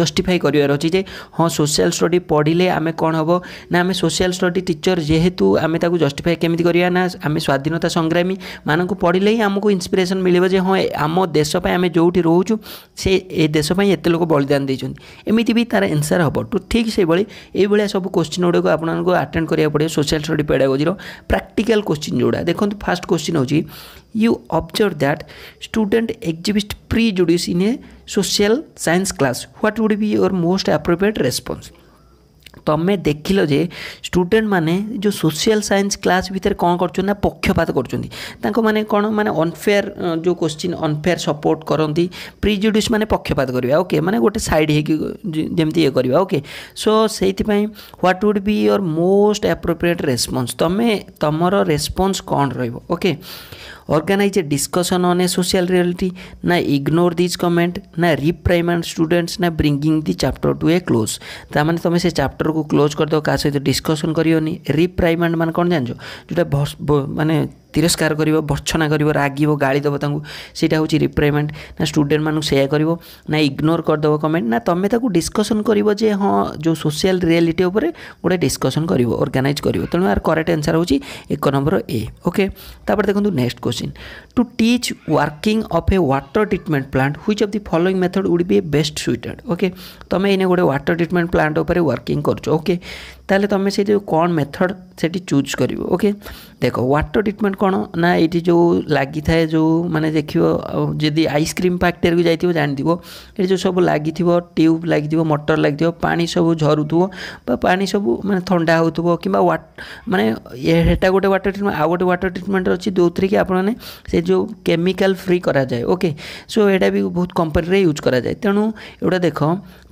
ଜଷ୍ଟିଫାଇ କରିବାର ଅଛି ଯେ ହଁ ସୋସିଆଲ ଷ୍ଟଡ଼ି ପଢ଼ିଲେ ଆମେ କ'ଣ ହେବ ନା ଆମେ ସୋସିଆଲ ଷ୍ଟଡ଼ି ଟିଚର ଯେହେତୁ ଆମେ ତାକୁ ଜଷ୍ଟିଫାଏ କେମିତି କରିବା ନା ଆମେ ସ୍ୱାଧୀନତା ସଂଗ୍ରାମୀ ମାନଙ୍କୁ ପଢ଼ିଲେ ହିଁ ଆମକୁ ଇନ୍ସପିରେସନ୍ ମିଳିବ ଯେ ହଁ ଆମ ଦେଶ ପାଇଁ ଆମେ ଯେଉଁଠି ରହୁଛୁ ସେ ଏ ଦେଶ ପାଇଁ ଏତେ ଲୋକ ବଳିଦାନ ଦେଇଛନ୍ତି ଏମିତି ବି ତା'ର ଏନ୍ସର୍ ହେବ ତ ଠିକ୍ ସେଇଭଳି ଏଇଭଳିଆ ସବୁ କୋଶ୍ଚିନ୍ ଗୁଡ଼ିକ ଆପଣଙ୍କୁ ଆଟେଣ୍ଡ अटेंड कराया पड़े social study pedagogy practical question जोड़ा देखो फास्ट क्वेश्चन हो you observe that student exhibits prejudice in a social science class what would be your most appropriate response তুমি দেখিল যে স্টুডেন্ট মানে যে সোশিয়াল সাইন্স ক্লাস ভিতরে কম করছেন না পক্ষপাত করছেন তাঁর মানে কোণ মানে অনফেয়ার যে কোশ্চিন অনফেয়ার সপোর্ট করতে প্রিজুডিউস মানে পক্ষপাত করবে ওকে মানে গোটে সাইড হয়েকি যেমতি ইয়ে করা ওকে সো সেইপাই what would be your most appropriate response তুমি তোমার রেসপন্স কম রহব okay organize a discussion on a social reality now ignore these comment now reprimand students now bringing the chapter to a close तामाने तुम्हें से chapter को close कर दो क्या सहित डिस्कसन करियोनी रिप्राइमेंट मान कौन जानजो जोटा माने তিরস্কার করব ভর্সনা করব রাগিব গাড়ি দেব তাঁকু সেটা হচ্ছে রিপ্রেমেন্ট না স্টুডেন্ট মানুষ সেয়া করব না ইগনোর করদেব কমেন্ট না তুমি তাকে ডিসকসন করব যে হ্যাঁ যে সোশিয়াল রিয়ালিটি উপরে গোটে ডিসকসন করব অর্গানাইজ করব তেমন আর করেক্ট আনসার হচ্ছে এক নম্বর এ ওকে তাপরে দেখুন next question to teach working of a water treatment plant which of the following method would be best suited okay তুমি এনে গোটে ওয়াটর ট্রিটমেন্ট প্লান্ট উপরে ওয়ার্কিং করছো ওকে तेल तुम्हें जो कौन मेथड से चूज कर ओके देख व्वाटर ट्रिटमेंट कौन ना ये जो लगी था जो मैंने देखो जी आइसक्रीम फैक्टर को जाइ जान थो ये जो सब लगि ट्यूब लगे मटर लगे पा सब झरु पा सब मैंने थंडा हो कि मानने गोटे व्टर ट्रिटमेंट आउ गोटे व्टर ट्रिटमेंट अच्छी जो थी कि आपने से जो केमिकाल फ्री कराए ओके सो यटा भी बहुत कंपनी यूज कराए तेणु देख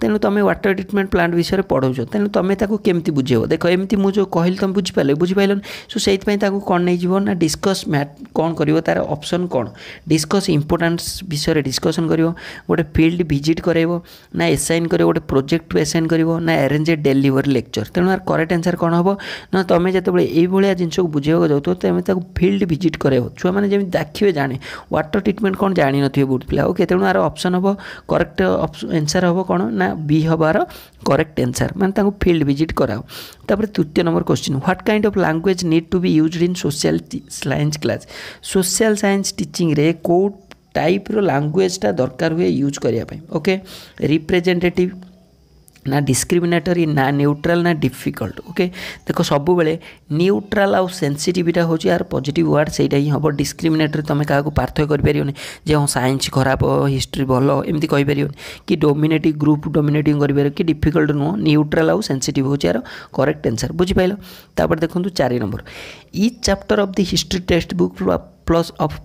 तेणु तुम व्टर ट्रिटमेंट प्लांट विषय पढ़ाऊ तेणु तुम्हें केमी बुझ ବୁଝେଇବ ଦେଖ ଏମିତି ମୁଁ ଯେଉଁ କହିଲି ତୁମେ ବୁଝିପାରିଲେ ବୁଝିପାରିଲନି ସୋ ସେଇଥିପାଇଁ ତାକୁ କ'ଣ ନେଇଯିବ ନା ଡିସ୍କସ୍ ମ୍ୟାଟ୍ କ'ଣ କରିବ ତା'ର ଅପସନ୍ କ'ଣ ଡିସ୍କସ୍ ଇମ୍ପୋର୍ଟାନ୍ସ ବିଷୟରେ ଡିସ୍କସନ୍ କରିବ ଗୋଟେ ଫିଲ୍ଡ ଭିଜିଟ୍ କରାଇବ ନା ଏସାଇନ୍ କରିବ ଗୋଟେ ପ୍ରୋଜେକ୍ଟକୁ ଏସାଇନ୍ କରିବ ନା ଆରେଞ୍ଜ ଏ ଡେଲିଭରି ଲେକ୍ଚର୍ ତେଣୁ ଆର କରେକ୍ଟ ଆନ୍ସର୍ କ'ଣ ହେବ ନା ତୁମେ ଯେତେବେଳେ ଏଇଭଳିଆ ଜିନିଷକୁ ବୁଝେଇବାକୁ ଯାଉଥିବ ତେମେ ତାକୁ ଫିଲ୍ଡ ଭିଜିଟ୍ କରାଇବ ଛୁଆମାନେ ଯେମିତି ଦେଖିବେ ଜାଣେ ୱାଟର୍ ଟ୍ରିଟମେଣ୍ଟ କ'ଣ ଜାଣିନଥିବେ ବହୁତ ପିଲା ଓକେ ତେଣୁ ଆର ଅପସନ୍ ହେବ କରେକ୍ଟ ଆନ୍ସର୍ ହେବ କ'ଣ ନା ବି ହେବାର କରେକ୍ଟ ଆନ୍ସର୍ ମାନେ ତାଙ୍କୁ ଫିଲ୍ଡ ଭିଜିଟ୍ କରାଅ তারপরে তৃতীয় নম্বর question what kind of language need to be use in social science class social science ଟିଚିଂରେ କେଉଁ ଟାଇପ୍ର ଲାଙ୍ଗୁଏଜ୍ଟା ଦରକାର ହୁଏ ୟୁଜ୍ କରିବା ପାଇଁ ଓକେ ରିପ୍ରେଜେଣ୍ଟେଟିଭ୍ ନା ଡିସ୍କ୍ରିମିନେଟରୀ ନା ନ୍ୟୁଟ୍ରାଲ୍ ନା ଡିଫିକଲ୍ଟ ଓକେ ଦେଖ ସବୁବେଳେ ନ୍ୟୁଟ୍ରାଲ୍ ଆଉ ସେନ୍ସିଟିଭିଟା ହେଉଛି ଆର ପଜିଟିଭ୍ ୱାର୍ଡ଼ ସେଇଟା ହିଁ ହେବ ଡିସ୍କ୍ରିମିନେଟରୀ ତୁମେ କାହାକୁ ପାର୍ଥକ୍ୟ କରିପାରିବନି ଯେ ହଁ ସାଇନ୍ସ ଖରାପ ହିଷ୍ଟ୍ରି ଭଲ ଏମିତି କହିପାରିବନି କି ଡୋମିନେଟିଂ ଗ୍ରୁପ୍ ଡୋମିନେଟିଂ କରିପାରିବ କି ଡିଫିକଲ୍ଟ ନୁହଁ ନ୍ୟୁଟ୍ରାଲ୍ ଆଉ ସେନ୍ସିଟିଭ୍ ହେଉଛି ଆର କରେକ୍ଟ ଆନ୍ସର୍ ବୁଝିପାରିଲ ତାପରେ ଦେଖନ୍ତୁ ଚାରି number each chapter of the history text book plus of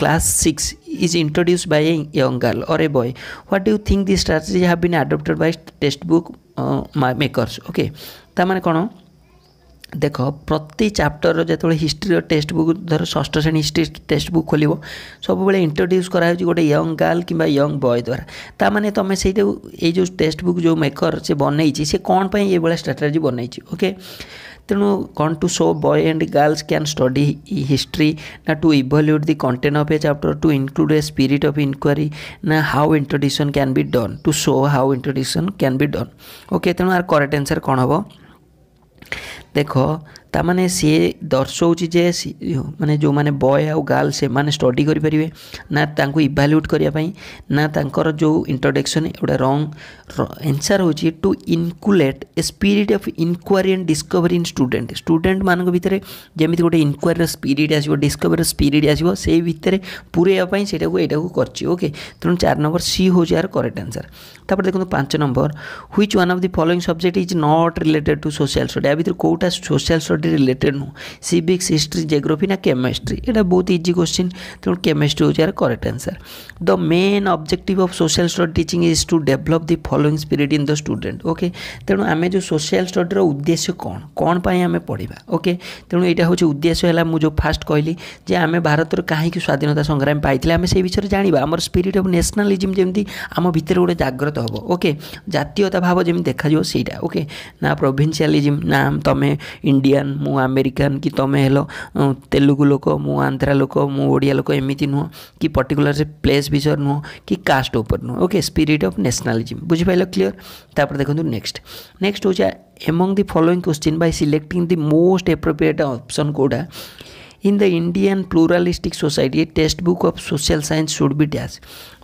class 6 is introduced by a young girl or a boy what do you think this strategy have been adopted by textbook uh, makers okay ତାମାନେ କ'ଣ ଦେଖ ପ୍ରତି ଚାପ୍ଟରର ଯେତେବେଳେ ହିଷ୍ଟ୍ରିର text book ଧର ଷଷ୍ଠ ଶ୍ରେଣୀ history text book ଖୋଲିବ ସବୁବେଳେ ଇଣ୍ଟ୍ରୋଡ୍ୟୁସ୍ କରାହେଉଛି ଗୋଟେ ୟଙ୍ଗ ଗାର୍ଲ କିମ୍ବା ୟଙ୍ଗ ବୟ ଦ୍ୱାରା ତା'ମାନେ ତୁମେ ସେଇଟାକୁ ଏଇ ଯେଉଁ ଟେକ୍ସଟ ବୁକ୍ ଯେଉଁ ମେକର ସେ ବନେଇଛି ସେ କ'ଣ ପାଇଁ ଏଇଭଳିଆ ଷ୍ଟ୍ରାଟେଜି ବନେଇଛି ଓକେ ତେଣୁ କନ୍ to show boy and girls can study history ନା to evaluate the content of a chapter to include a spirit of inquiry ନା how introduction can be done to so how introduction can be done okay ତେଣୁ ଆର correct answer କ'ଣ ହେବ ଦେଖ ତାମାନେ ସିଏ ଦର୍ଶାଉଛି ଯେ ମାନେ ଯେଉଁମାନେ ବୟ ଆଉ ଗାର୍ଲ ସେମାନେ ଷ୍ଟଡ଼ି କରିପାରିବେ ନା ତାଙ୍କୁ ଇଭାଲ୍ୟୁଟ୍ କରିବା ପାଇଁ ନା ତାଙ୍କର ଯେଉଁ ଇଣ୍ଟ୍ରୋଡକ୍ସନ୍ ଏଗୁଡ଼ା ରଙ୍ଗ ଏନ୍ସର୍ ହେଉଛି to inculcate a spirit of inquiry and discovery in student ଷ୍ଟୁଡେଣ୍ଟମାନଙ୍କ ଭିତରେ ଯେମିତି ଗୋଟେ ଇନକ୍ୱାରିର ସ୍ପିରିଟ୍ ଆସିବ ଡିସ୍କଭରିର ସ୍ପିରିଟ୍ ଆସିବ ସେଇ ଭିତରେ ପୁରେଇବା ପାଇଁ ସେଇଟାକୁ ଏଇଟାକୁ କରିଛି ଓକେ ତେଣୁ ଚାରି ନମ୍ବର ସି ହେଉଛି ଏହାର କରେକ୍ଟ ଆନ୍ସର୍ ତାପରେ ଦେଖନ୍ତୁ ପାଞ୍ଚ number which one of the following subject is not related to social study ୟା ଭିତରେ କେଉଁଟା ସୋସିଆଲ୍ ଷ୍ଟଡି ବଡ଼ି ରିଲେଟେଡ୍ ନୁହଁ ସିଭିକ୍ସ ହିଷ୍ଟ୍ରି ଜେଗ୍ରାଫି ନା କେମିଷ୍ଟ୍ରି ଏଇଟା ବହୁତ ଇଜି କୋଶ୍ଚିନ୍ ତେଣୁ କେମିଷ୍ଟ୍ରି ହେଉଛି ଏହାର correct answer the main objective of social study teaching is to develop the following spirit in the student okay ତେଣୁ ଆମେ ଯେଉଁ ସୋସିଆଲ୍ ଷ୍ଟଡିର ଉଦ୍ଦେଶ୍ୟ କ'ଣ କ'ଣ ପାଇଁ ଆମେ ପଢ଼ିବା ଓକେ ତେଣୁ ଏଇଟା ହେଉଛି ଉଦ୍ଦେଶ୍ୟ ହେଲା ମୁଁ ଯେଉଁ ଫାଷ୍ଟ କହିଲି ଯେ ଆମେ ଭାରତର କାହିଁକି ସ୍ୱାଧୀନତା ସଂଗ୍ରାମ ପାଇଥିଲେ ଆମେ ସେଇ ବିଷୟରେ ଜାଣିବା ଆମର ସ୍ପିରିଟ୍ ଅଫ୍ ନ୍ୟାସନାଲିଜିମ୍ ଯେମିତି ଆମ ଭିତରେ ଗୋଟେ ଜାଗ୍ରତ ହେବ ଓକେ ଜାତୀୟତା ଭାବ ଯେମିତି ଦେଖାଯିବ ସେଇଟା ଓକେ ନା ପ୍ରୋଭିନ୍ସିଆଲିଜିମ୍ ନା ତମେ ଇଣ୍ଡିଆନ୍ ମୁଁ ଆମେରିକାନ୍ କି ତମେ ହେଲ ତେଲୁଗୁ ଲୋକ ମୁଁ ଆନ୍ଧ୍ରା ଲୋକ ମୁଁ ଓଡ଼ିଆ ଲୋକ ଏମିତି ନୁହଁ କି ପର୍ଟିକୁଲାର ସେ ପ୍ଲେସ୍ ବିଷୟରେ ନୁହଁ କି କାଷ୍ଟ ଉପରେ ନୁହଁ ଓକେ ସ୍ପିରିଟ୍ ଅଫ୍ ନ୍ୟାସନାଲିଜିମ୍ ବୁଝିପାରିଲ କ୍ଲିଅର ତାପରେ ଦେଖନ୍ତୁ ନେକ୍ସଟ ନେକ୍ସଟ ହେଉଛି among the following question by selecting the most appropriate option କେଉଁଟା in the indian pluralistic society a textbook of social science should be dash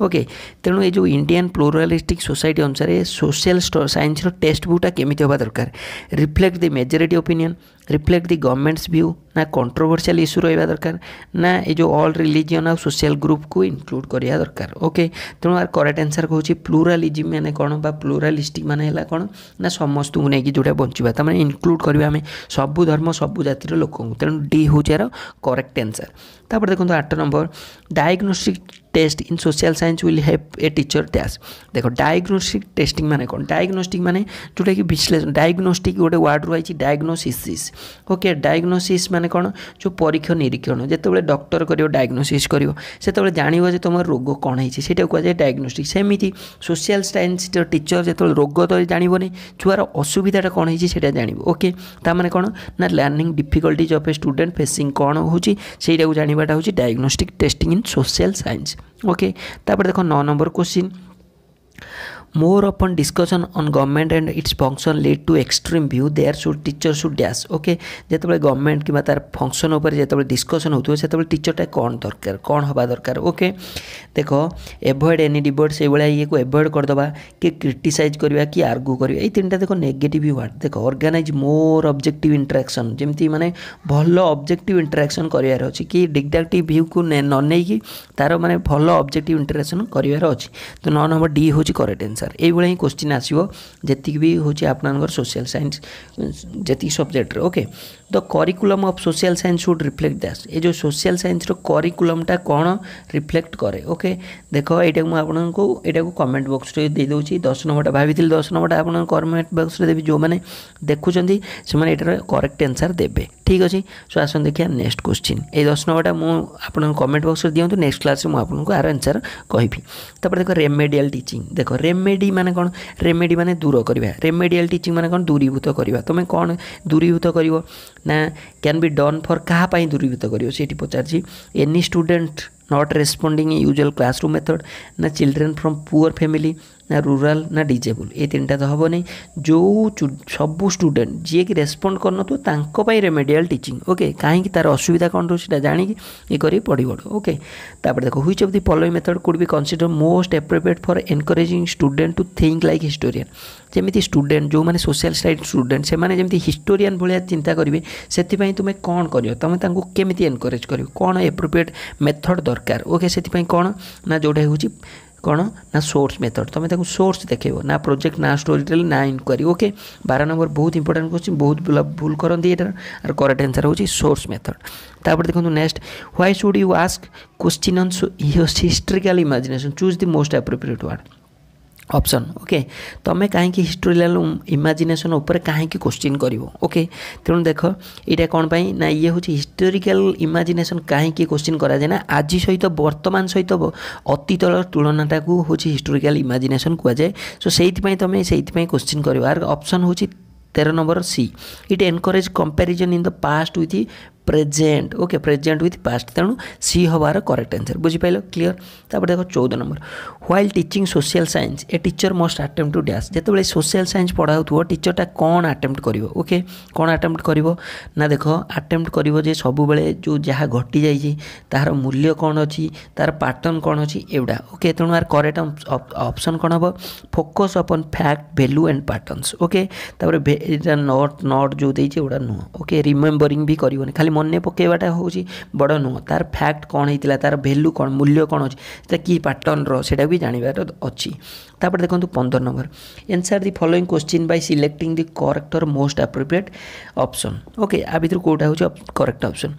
okay ତେଣୁ ଏ ଯେଉଁ Indian pluralistic society ଅନୁସାରେ social ସାଇନ୍ସର text ବୁକ୍ଟା କେମିତି ହେବା ଦରକାର reflect the majority opinion reflect the governments view ନା କଣ୍ଟ୍ରୋଭର୍ସିଆଲ୍ ଇସ୍ୟୁ ରହିବା ଦରକାର ନା ଏ ଯେଉଁ ଅଲ୍ ରିଲିଜିଅନ୍ ଆଉ ସୋସିଆଲ୍ ଗ୍ରୁପ୍କୁ ଇନକ୍ଲୁଡ଼ କରିବା ଦରକାର ଓକେ ତେଣୁ ଆର କରେକ୍ଟ ଆନ୍ସର୍ କହୁଛି ପ୍ଲୁରାଲିଜିମ୍ ମାନେ କ'ଣ ବା ପ୍ଲୁରାଲିଷ୍ଟିକ୍ ମାନେ ହେଲା କ'ଣ ନା ସମସ୍ତଙ୍କୁ ନେଇକି ଯେଉଁଟା ବଞ୍ଚିବା ତା'ମାନେ ଇନକ୍ଲୁଡ଼ କରିବା ଆମେ ସବୁ ଧର୍ମ ସବୁ ଜାତିର ଲୋକଙ୍କୁ ତେଣୁ ଡି ହେଉଛି ଏହାର କରେକ୍ଟ ଆନ୍ସର୍ ତାପରେ ଦେଖନ୍ତୁ ଆଠ number diagnostic test in social science will have a teacher dash দেখো ডায়াগনোস্টিক টেস্টিং মানে কোন ডায়াগনোস্টিক মানে ଯେଉଁଟାକି ବିଶ୍ଳେଷଣ ଡାୟଗ୍ନୋଷ୍ଟିକ୍ ଗୋଟେ ୱାର୍ଡ଼ରୁ ଆଇଛି ଡାୟଗ୍ନୋସିସ୍ ଓକେ ଡାୟଗ୍ନୋସିସ୍ ମାନେ କ'ଣ ଯେଉଁ ପରୀକ୍ଷା ନିରୀକ୍ଷଣ ଯେତେବେଳେ ଡକ୍ଟର କରିବ ଡାୟଗ୍ନୋସିସ୍ କରିବ ସେତେବେଳେ ଜାଣିବ ଯେ ତୁମର ରୋଗ କ'ଣ ହେଇଛି ସେଇଟାକୁ କୁହାଯାଏ ଡାୟଗ୍ନୋଷ୍ଟିକ୍ ସେମିତି ସୋସିଆଲ ସାଇନ୍ସର ଟିଚର ଯେତେବେଳେ ରୋଗ ତ ଜାଣିବନି ଛୁଆର ଅସୁବିଧାଟା କ'ଣ ହେଇଛି ସେଇଟା ଜାଣିବ ଓକେ ତା'ମାନେ କ'ଣ ନା learning difficulties of a student facing କ'ଣ ହେଉଛି ସେଇଟାକୁ ଜାଣିବାଟା ହେଉଛି diagnostic testing in social science okay তারপরে দেখো ন number question More open discussion on government and its function lead to extreme view. There should teacher should dash. Okay. যেতବେଳେ government কিংবা তার ফংশন উপরে যেতବେଳେ ডিসকশন হଉଥିବ সেতବେଳେ ଟିଚରଟା କ'ଣ ଦରକାର କ'ଣ ହେବା ଦରକାର ଓକେ ଦେଖ ଏଭଏଡ଼ ଏନି ଡିବର୍ଡ଼ ସେଇଭଳିଆ ଇଏକୁ ଏଭଏଡ଼ କରିଦେବା କି କ୍ରିଟିସାଇଜ୍ କରିବା କି ଆର୍ଗ୍ୟୁ କରିବା ଏଇ ତିନିଟା ଦେଖ ନେଗେଟିଭ୍ ୱାର୍ଡ଼ ଦେଖ ଅର୍ଗାନାଇଜ୍ ମୋର ଅବଜେକ୍ଟିଭ୍ ଇଣ୍ଟ୍ରାକ୍ସନ୍ ଯେମିତି ମାନେ ଭଲ ଅବଜେକ୍ଟିଭ୍ ଇଣ୍ଟ୍ରାକ୍ସନ୍ କରିବାର ଅଛି କି ଡିଡ଼ାକ୍ଟିଭ୍ ଭ୍ୟୁକୁ ନ ନେଇକି ତା'ର ମାନେ ଭଲ ଅବଜେକ୍ଟିଭ୍ ଇଣ୍ଟ୍ରାକ୍ସନ୍ କରିବାର ଅଛି ତ ନଅ ନମ୍ବର ଡି ହେଉଛି କରେକ୍ଟ ଆନ୍ସର୍ आंसर यही क्वेश्चन आसो जी हूँ आपर सोशियाल सैंस जी subject okay the curriculum of social science should reflect ଦାସ୍ ଏ ଯେଉଁ ସୋସିଆଲ୍ ସାଇନ୍ସର କରିକୁଲମ୍ଟା କ'ଣ ରିଫ୍ଲେକ୍ଟ କରେ ଓକେ ଦେଖ ଏଇଟାକୁ ମୁଁ ଆପଣଙ୍କୁ ଏଇଟାକୁ କମେଣ୍ଟ ବକ୍ସରେ ଦେଇଦେଉଛି ଦଶ ନମ୍ବରଟା ଭାବିଥିଲି ଦଶ ନମ୍ବରଟା ଆପଣଙ୍କ କମେଣ୍ଟ ବକ୍ସରେ ଦେବି ଯେଉଁମାନେ ଦେଖୁଛନ୍ତି ସେମାନେ ଏଇଟାର କରେକ୍ଟ ଆନ୍ସର୍ ଦେବେ ଠିକ୍ ଅଛି ସୋ ଆସନ୍ତୁ ଦେଖିବା ନେକ୍ସଟ କ୍ୱେଶ୍ଚିନ୍ ଏଇ ଦଶ ନମ୍ବରଟା ମୁଁ ଆପଣଙ୍କ କମେଣ୍ଟ ବକ୍ସରେ ଦିଅନ୍ତୁ ନେକ୍ସଟ କ୍ଲାସ୍ରେ ମୁଁ ଆପଣଙ୍କୁ ଆର ଆନ୍ସର୍ କହିବି ତାପରେ ଦେଖ ରେମେଡ଼ିଆଲ ଟିଚିଂ ଦେଖ ରେମେଡ଼ି ମାନେ କ'ଣ ରେମେଡ଼ି ମାନେ ଦୂର କରିବା ରେମେଡ଼ିଆଲ ଟିଚିଂ ମାନେ କ'ଣ ଦୂରୀଭୂତ କରିବା ତୁମେ କ'ଣ ଦୂରୀଭୂତ କରିବ ନା କ୍ୟାନ୍ ବି ଡନ୍ ଫର୍ କାହା ପାଇଁ ଦୂରୀଭୂତ କରିବ ସେଇଠି ପଚାରିଛି any student not responding usual classroom method ନା ଚିଲଡ୍ରେନ୍ ଫ୍ରମ୍ ପୁଅର୍ ଫ୍ୟାମିଲି না रूरल ना डिजेबल ଏ ତିନିଟା ତ ହେବନି ଯେଉଁ ସବୁ ଷ୍ଟୁଡ଼େଣ୍ଟ ଯିଏକି ରେସ୍ପଣ୍ଡ କରିନଥିବ ତାଙ୍କ ପାଇଁ ରେମେଡ଼ିଆଲ୍ ଟିଚିଂ ଓକେ କାହିଁକି ତାର ଅସୁବିଧା କ'ଣ ରହୁଛି ସେଇଟା ଜାଣିକି ଇଏ କରି ପଢ଼ିବଡ଼ ଓକେ ତାପରେ ଦେଖ which of the following method could be consider most appropriate for encouraging student to think like historian ଯେମିତି ଷ୍ଟୁଡେଣ୍ଟ ଯେଉଁମାନେ ସୋସିଆଲ୍ ସାଇଟ୍ ଷ୍ଟୁଡେଣ୍ଟ ସେମାନେ ଯେମିତି ହିଷ୍ଟୋରିଆନ୍ ଭଳିଆ ଚିନ୍ତା କରିବେ ସେଥିପାଇଁ ତୁମେ କ'ଣ କରିବ ତୁମେ ତାଙ୍କୁ କେମିତି ଏନକରେଜ୍ କରିବ କ'ଣ ଆପ୍ରୋପ୍ରିଏଟ୍ ମେଥଡ଼ ଦରକାର ଓକେ ସେଥିପାଇଁ କ'ଣ ନା ଯେଉଁଟା ହେଉଛି କ'ଣ ନା ସୋର୍ସ ମେଥଡ଼ ତୁମେ ତାକୁ ସୋର୍ସ ଦେଖେଇବ ନା ପ୍ରୋଜେକ୍ଟ ନା ଷ୍ଟୋରି ଟେଲ୍ ନା ଇନକ୍ୱାରି ଓକେ ବାର ନମ୍ବର ବହୁତ ଇମ୍ପୋର୍ଟାଣ୍ଟ କ୍ୱେଶ୍ଚିନ୍ ବହୁତ ଭୁଲ କରନ୍ତି ଏଇଟାର ଆର କରେକ୍ଟ ଆନ୍ସର୍ ହେଉଛି ସୋର୍ସ ମେଥଡ଼ ତାପରେ ଦେଖନ୍ତୁ next why should you ask question on historical imagination choose the most appropriate word option okay ତୁମେ କାହିଁକି ହିଷ୍ଟୋରିଆଲ୍ ଇମାଜିନେସନ୍ ଉପରେ କାହିଁକି କୋଶ୍ଚିନ୍ କରିବ ଓକେ ତେଣୁ ଦେଖ ଏଇଟା କ'ଣ ପାଇଁ ନା ଇଏ ହେଉଛି ହିଷ୍ଟୋରିକାଲ୍ ଇମାଜିନେସନ୍ କାହିଁକି କୋଶ୍ଚିନ୍ କରାଯାଏ ନା ଆଜି ସହିତ ବର୍ତ୍ତମାନ ସହିତ ଅତୀତର ତୁଳନାଟାକୁ ହେଉଛି ହିଷ୍ଟୋରିକାଲ୍ ଇମାଜିନେସନ୍ କୁହାଯାଏ ସୋ ସେଇଥିପାଇଁ ତୁମେ ସେଇଥିପାଇଁ କୋଶ୍ଚିନ୍ କରିବ ଆର୍ ଅପସନ୍ ହେଉଛି ତେର number C it encourage comparison in the past with present okay present with past ତେଣୁ ସି ହେବାର କରେକ୍ଟ ଆନ୍ସର୍ ବୁଝିପାରିଲ କ୍ଲିଅର তারপরে দেখো চৌদ number while teaching social science a teacher must attempt to dash ଯେତେବେଳେ ସୋସିଆଲ୍ ସାଇନ୍ସ ପଢ଼ାଉଥିବ ଟିଚର୍ଟା କ'ଣ attempt କରିବ okay କ'ଣ ଆଟେମ୍ପ୍ଟ କରିବ ନା ଦେଖ ଆଟେମ୍ପ୍ଟ କରିବ ଯେ ସବୁବେଳେ ଯେଉଁ ଯାହା ଘଟିଯାଇଛି ତାହାର ମୂଲ୍ୟ କ'ଣ ଅଛି ତାର ପାଟର୍ନ କ'ଣ ଅଛି ଏଗୁଡ଼ା ଓକେ ତେଣୁ ଆର କରେକ୍ଟ ଅପସନ୍ କ'ଣ ହେବ focus upon fact value and patterns okay ତାପରେ ଏଇଟା ନଟ୍ ନଟ୍ ଯେଉଁ ଦେଇଛି ଏଗୁଡ଼ା ନୁହଁ ଓକେ ରିମେମ୍ବରିଂ ବି କରିବନି ଖାଲି ମନେ ପକାଇବାଟା ହେଉଛି ବଡ଼ ନୁହଁ ତାର ଫ୍ୟାକ୍ଟ କ'ଣ ହେଇଥିଲା ତାର ଭ୍ୟାଲୁ କ'ଣ ମୂଲ୍ୟ କ'ଣ ଅଛି ସେଟା କି ପାଟର୍ଣ୍ଣର ସେଇଟା ବି ଜାଣିବାର ଅଛି ତାପରେ ଦେଖନ୍ତୁ ପନ୍ଦର number answer the following question by selecting the correct or most appropriate option okay ଆ ଭିତରୁ କେଉଁଟା ହେଉଛି correct option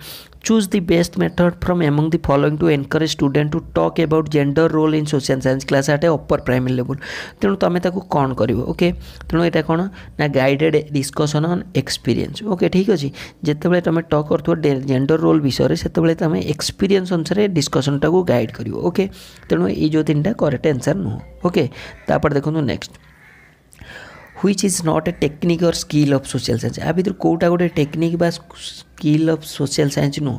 choose the best method from among the following to encourage student to talk about gender role in social science class at a upper primary level ତେଣୁ ତମେ ତାକୁ କ'ଣ କରିବ okay ତେଣୁ ଏଇଟା କ'ଣ ନା guided discussion on experience okay ଠିକ୍ ଅଛି ଯେତେବେଳେ ତମେ ଟକ୍ କରୁଥିବ ଜେଣ୍ଡର ରୋଲ୍ ବିଷୟରେ ସେତେବେଳେ ତମେ ଏକ୍ସପିରିଏନ୍ସ ଅନୁସାରେ ଡିସ୍କସନ୍ଟାକୁ ଗାଇଡ଼ କରିବ ଓକେ ତେଣୁ ଏଇ ଯେଉଁ ତିନିଟା କରେକ୍ଟ ଆନ୍ସର୍ ନୁହଁ ଓକେ ତାପରେ ଦେଖନ୍ତୁ next which is not a technique और स्किल अफ सोशल सैंस या भितर कौटा गोटे टेक्निक बा સ્કિલ ઓફ સોશિયલ સાइंसનું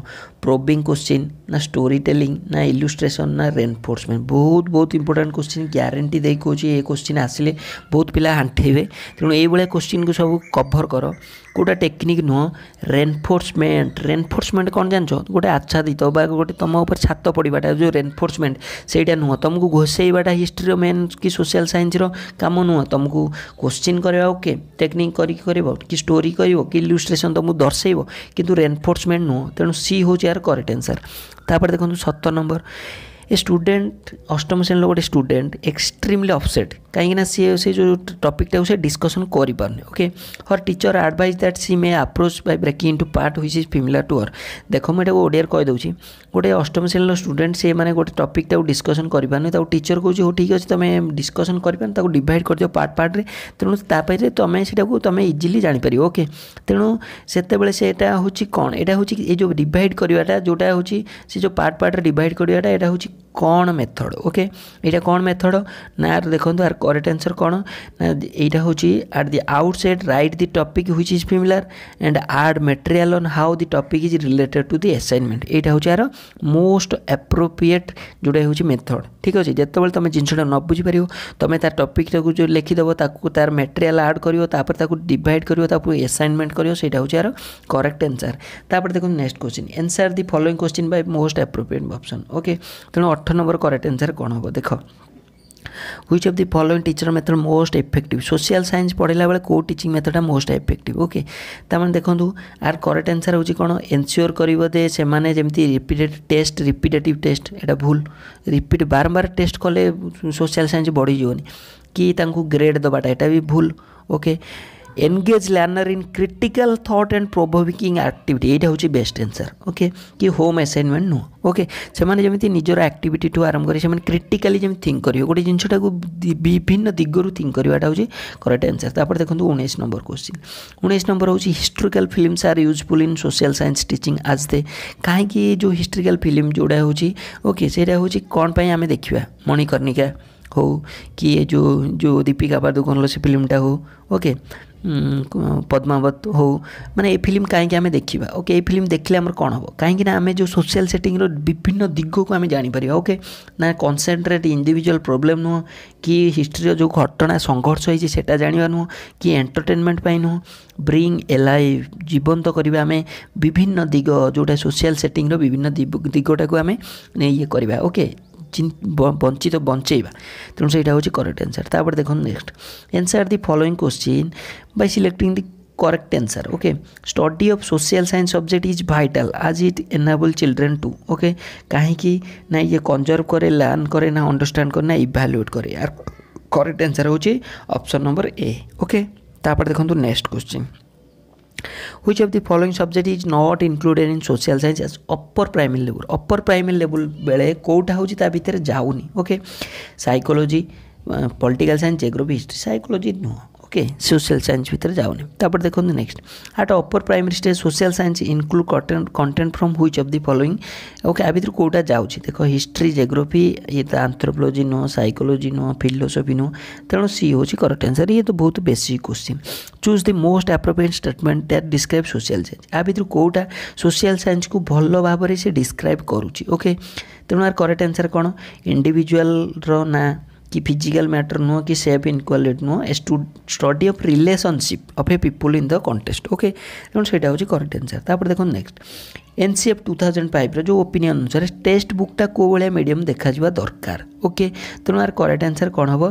પ્રોબિંગ ક્વેશ્ચन ના સ્ટોરી ટેલિંગ ના ઇલ્યુસ્ટ્રેશન ના રેનફોર્સમેન્ટ ବହୁତ ବହୁତ ଇମ୍ପୋର୍ଟାଣ୍ଟ କ୍ୱେଶ୍ଚିନ୍ ଗ୍ୟାରେଣ୍ଟି ଦେଇ କହୁଛି ଏ କ୍ୱେଶ୍ଚିନ୍ ଆସିଲେ ବହୁତ ପିଲା ଆଣ୍ଠେଇବେ ତେଣୁ ଏଇଭଳିଆ କ୍ୱେଶ୍ଚିନ୍କୁ ସବୁ କଭର୍ କର গোটা টেকনিক নুহ রেনফোর্সমেন্ট রেনফোর্সমেন্ট কোণ জাঁচ গোটে আচ্ছাদিত বা গোটে তোম উপরে ছাত পড়বাটা যে রেনফোর্সমেন্ট সেইটা নুহ তুমি ঘোষেইবাটা হিস্ট্রির মেন কি সোশিয়াল সাইন্সর কাম নুহ তুমি কোশ্চিন করা ওকে টেকনিক করি করব কি স্টোরি করব কি ইলুস্ট্রেসন তুমি দর্শাইব কিন্তু রেনফোর্সমেন্ট নুহ তেমন সি হচ্ছে ইয়ার করেক্ট আনসার তাপরে দেখুন সতের নম্বর स्टूडेंट अष्टम श्रेणी गोटे स्टूडेंट एक्सट्रीमली अपसेट कहीं सी से जो टपिकटा से डिस्कसन कर okay her teacher advise that she may approach by breaking in two part which is familiar to her देख मुझे ओडिया कहीदे ଗୋଟେ ଅଷ୍ଟମ ଶ୍ରେଣୀର ଷ୍ଟୁଡେଣ୍ଟ ସିଏ ମାନେ ଗୋଟେ ଟପିକ୍ ତାକୁ ଡିସ୍କସନ୍ କରିପାରୁନି ତାକୁ ଟିଚର୍ କହୁଛି ହଉ ଠିକ୍ ଅଛି ତୁମେ ଡିସ୍କସନ୍ କରିପାରୁନି ତାକୁ ଡିଭାଇଡ଼ କରିଦିଅ ପାର୍ଟ ପାର୍ଟରେ ତେଣୁ ତା ପାଖରେ ତୁମେ ସେଇଟାକୁ ତୁମେ ଇଜିଲି ଜାଣିପାରିବ ଓକେ ତେଣୁ ସେତେବେଳେ ସେଟା ହେଉଛି କ'ଣ ଏଇଟା ହେଉଛି ଏ ଯେଉଁ ଡିଭାଇଡ଼ କରିବାଟା ଯେଉଁଟା ହେଉଛି ସେ ଯେଉଁ ପାର୍ଟ ପାର୍ଟରେ ଡିଭାଇଡ଼ କରିବାଟା ଏଇଟା ହେଉଛି କ'ଣ ମେଥଡ଼ ଓକେ ଏଇଟା କ'ଣ ମେଥଡ଼ ନା ଦେଖନ୍ତୁ ଆର୍ କରେକ୍ଟ ଆନ୍ସର୍ କ'ଣ ନା ଏଇଟା ହେଉଛି at the outside write the topic which is similar and add material on how the topic is related to the assignment ଏଇଟା ହେଉଛି ଆର মোস্ট আপ্রোপ্রিয়েট ଯେଉଁଟା ହେଉଛି ମେଥଡ଼ ଠିକ୍ ଅଛି ଯେତେବେଳେ ତୁମେ ଜିନିଷଟା ନ ବୁଝିପାରିବ ତୁମେ ତା ଟପିକ୍ଟାକୁ ଯେଉଁ ଲେଖିଦେବ ତାକୁ ତାର ମେଟେରିଆଲ୍ ଆଡ଼୍ କରିବ ତାପରେ ତାକୁ ଡିଭାଇଡ଼ କରିବ ତାକୁ ଏସାଇନମେଣ୍ଟ କରିବ ସେଇଟା ହେଉଛି ଆର କରେକ୍ଟ ଏନ୍ସାର୍ ତାପରେ ଦେଖନ୍ତୁ next question answer the following question by most appropriate option okay ତେଣୁ ଅଠର ନମ୍ବର କରେକ୍ଟ ଏନ୍ସାର୍ କ'ଣ ହେବ ଦେଖ which of the following teacher method most effective social science পড়াইলা বেড়ে কেউ টিচিং মেথডটা মোস্ট এফেক্টিভ ওকে তার দেখুন আর করেক্ট আনসার হচ্ছে কোণ এনসিওর করব যে সে যেমনি রিপিটেড টেস্ট রিপিটেটিভ টেস্ট এটা ভুল রিপিট বারম্বার টেস্ট কলে সোশিয়াল সাইন্স বড়ি যাবনি কি তাঁকু গ্রেড দেবাটা এটা বি ভুল okay engage learner in critical thought and provoking activity यहाँ हूँ बेस्ट एनसर ओके कि होम एसाइनमेंट नुह ओके से निजर आक्टिविटी ठू आरंभ करें से क्रिटिकाली जमी थिंक करेंगे गोटे जिनटा को विभिन्न दिग्वर थिंक करवाटा हूँ करेक्ट आंसर तापर देखो उन्नीस नंबर क्वेश्चन उन्नीस नंबर हूँ historical films are useful in social science teaching आज दे कहीं जो हिस्ट्रिकाल फिल्म जोड़ा हूँ से कौन आम देखा मणिकर्णिका हो कि ये जो जो दीपिका पादुकोण से फिल्मटा हो ओके पद्मावत हो माने ये फिल्म कहीं देखा ओके ये फिल्म देखने आम कौन हम कहीं आम जो सोशियाल सेटिंग रो विभिन्न दिग्गो को आम जापर ओके ना कनसेट्रेट इंडिविजुअल प्रोब्लेम नुह कि हिस्ट्री जो घटना संघर्ष होता जाणी नुह कि एंटरटेनमेंट पर नुह ब्रिंग एलाइ जीवंत करवा विभिन्न दिग जो सोशियाल सेटिंग रो विभिन्न दिग्गटा को आम ये ओके ବଞ୍ଚିତ ବଞ୍ଚେଇବା ତେଣୁ ସେଇଟା ହେଉଛି କରେକ୍ଟ ଆନ୍ସର୍ ତାପରେ ଦେଖନ୍ତୁ next answer the following question by selecting the correct answer okay study of social science subject is vital as it enable children to okay काहेकि ना ये conserve करे learn करे ना understand करे ना evaluate करे यार correct answer होची ऑप्शन नंबर ए ओके तापर देखंतु next question which of the following subject is not included in social science as upper primary level upper primary level ବେଳେ କୋଉଟା ହେଉଛି ତା ଭିତରେ ଯାଉନି okay psychology political science geography history psychology ନୁହଁ okay social science भितर जाऊनि तापर देखो next at upper primary stage social science include content content from which of the following okay आ भितर कौटा जाऊँगी देख हिस्ट्री जोग्राफी ये तो आंथ्रोपोलोजी नुह सैकोलोजी नुह फिलोसफी नुह तेणु सी हूँ करेक्ट आंसर ये तो बहुत basic question choose the most appropriate statement that describe social science आ भितर कौटा सोशल साइंस को भल भाव से डिस्क्राइब करुच्ची ओके तेणु यार करेक्ट आंसर कौन इंडिविजुअल ना कि physical matter no ki shape inequality no a study of relationship of a people in the contest okay ତେଣୁ ସେଇଟା ହେଉଛି କରେକ୍ଟ ଆନ୍ସର୍ ତାପରେ ଦେଖନ୍ତୁ next N C F two thousand ଫାଇଭ୍ର ଯେଉଁ ଓପିନିଅନ୍ ଅନୁସାରେ ଟେକ୍ସଟ ବୁକ୍ଟା କେଉଁ ଭଳିଆ ମିଡ଼ିୟମ୍ ଦେଖାଯିବା ଦରକାର ଓକେ ତେଣୁ ଆର କରେକ୍ଟ ଆନ୍ସର୍ କ'ଣ ହେବ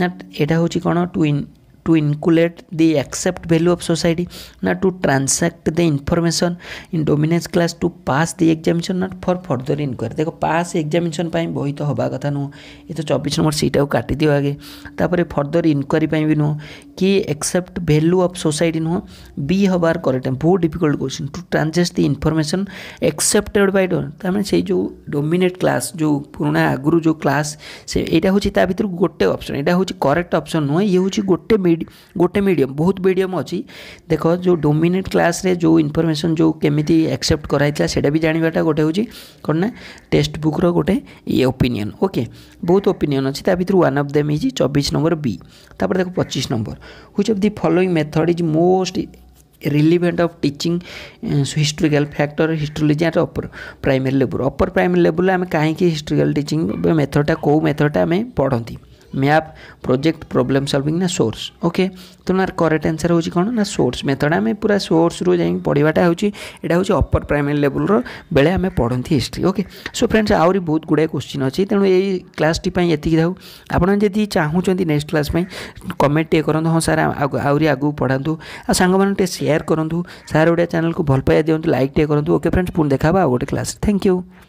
ନା ଏଇଟା ହେଉଛି କ'ଣ to in to inculcate the accept value of society, not to transact the information in dominance class, to pass the examination, not for further inquiry. देखो pass examination पाई बही तो हवा कथा नुह ये तो चौबीस नंबर सीट को काटी दियो आगे तापर फर्दर इनक्वारी भी नुह कि एक्सेप्ट भैल्यू अफ सोसाइटी नुह बी हबार करेक्ट बहुत difficult question to transmit the information accepted by done तार से जो डोमिनेट क्लास जो पुराणा आगुरी जो क्लास से यहाँ हूँ ता भितर गोटे अप्सन यहाँ हूँ करेक्ट अप्सन नुहे ये हूँ गोटे मिड ଗୋଟେ ମିଡ଼ିୟମ୍ ବହୁତ ମିଡ଼ିୟମ୍ ଅଛି ଦେଖ ଯେଉଁ ଡୋମିନେଟ୍ କ୍ଲାସ୍ରେ ଯେଉଁ ଇନଫର୍ମେସନ୍ ଯେଉଁ କେମିତି ଆକ୍ସେପ୍ଟ କରାହେଇଥିଲା ସେଇଟା ବି ଜାଣିବାଟା ଗୋଟେ ହେଉଛି କ'ଣ ନା ଟେକ୍ସଟ ବୁକ୍ର ଗୋଟେ ଇଏ ଓପିନିଅନ୍ ଓକେ ବହୁତ ଓପିନିଅନ୍ ଅଛି ତା ଭିତରୁ ୱାନ୍ ଅଫ୍ ଦେମ୍ ହେଇଛି ଚବିଶ ନମ୍ବର ବି ତାପରେ ତାକୁ ପଚିଶ number which of the following method is most relevant of teaching uh, historical factor histology at upper primary level upper primary level आम कहीं हिस्टोरिकल टीचिंग मेथडटा कौ मेथडटा आम पढ़ती मैप प्रोजेक्ट प्रोब्लेम सल्विंग ना सोर्स ओके तेणु करेक्ट आंसर हूँ कौन ना सोर्स मेथड आम पूरा सोर्स रु जा पढ़ाटा हूँ हूँ अपर प्राइमेरी लेवल बेले आम पढ़ती हिस्ट्री ओके सो फ्रेंड्स आहरी बहुत गुड़ाए क्वेश्चन अच्छे तेणु ये क्लास टी एक था आपड़ी चाहूँ नेक्स्ट क्लास कमेंट टे करूँ हाँ सार आहरी आगे पढ़ातु आ सांग सेयार करूँ सार ओडिया चैनल को भल पाइया दिखाँ लाइक टे करूँ ओके फ्रेंड्स पुणी देखा आउ गोटे क्लास थैंक यू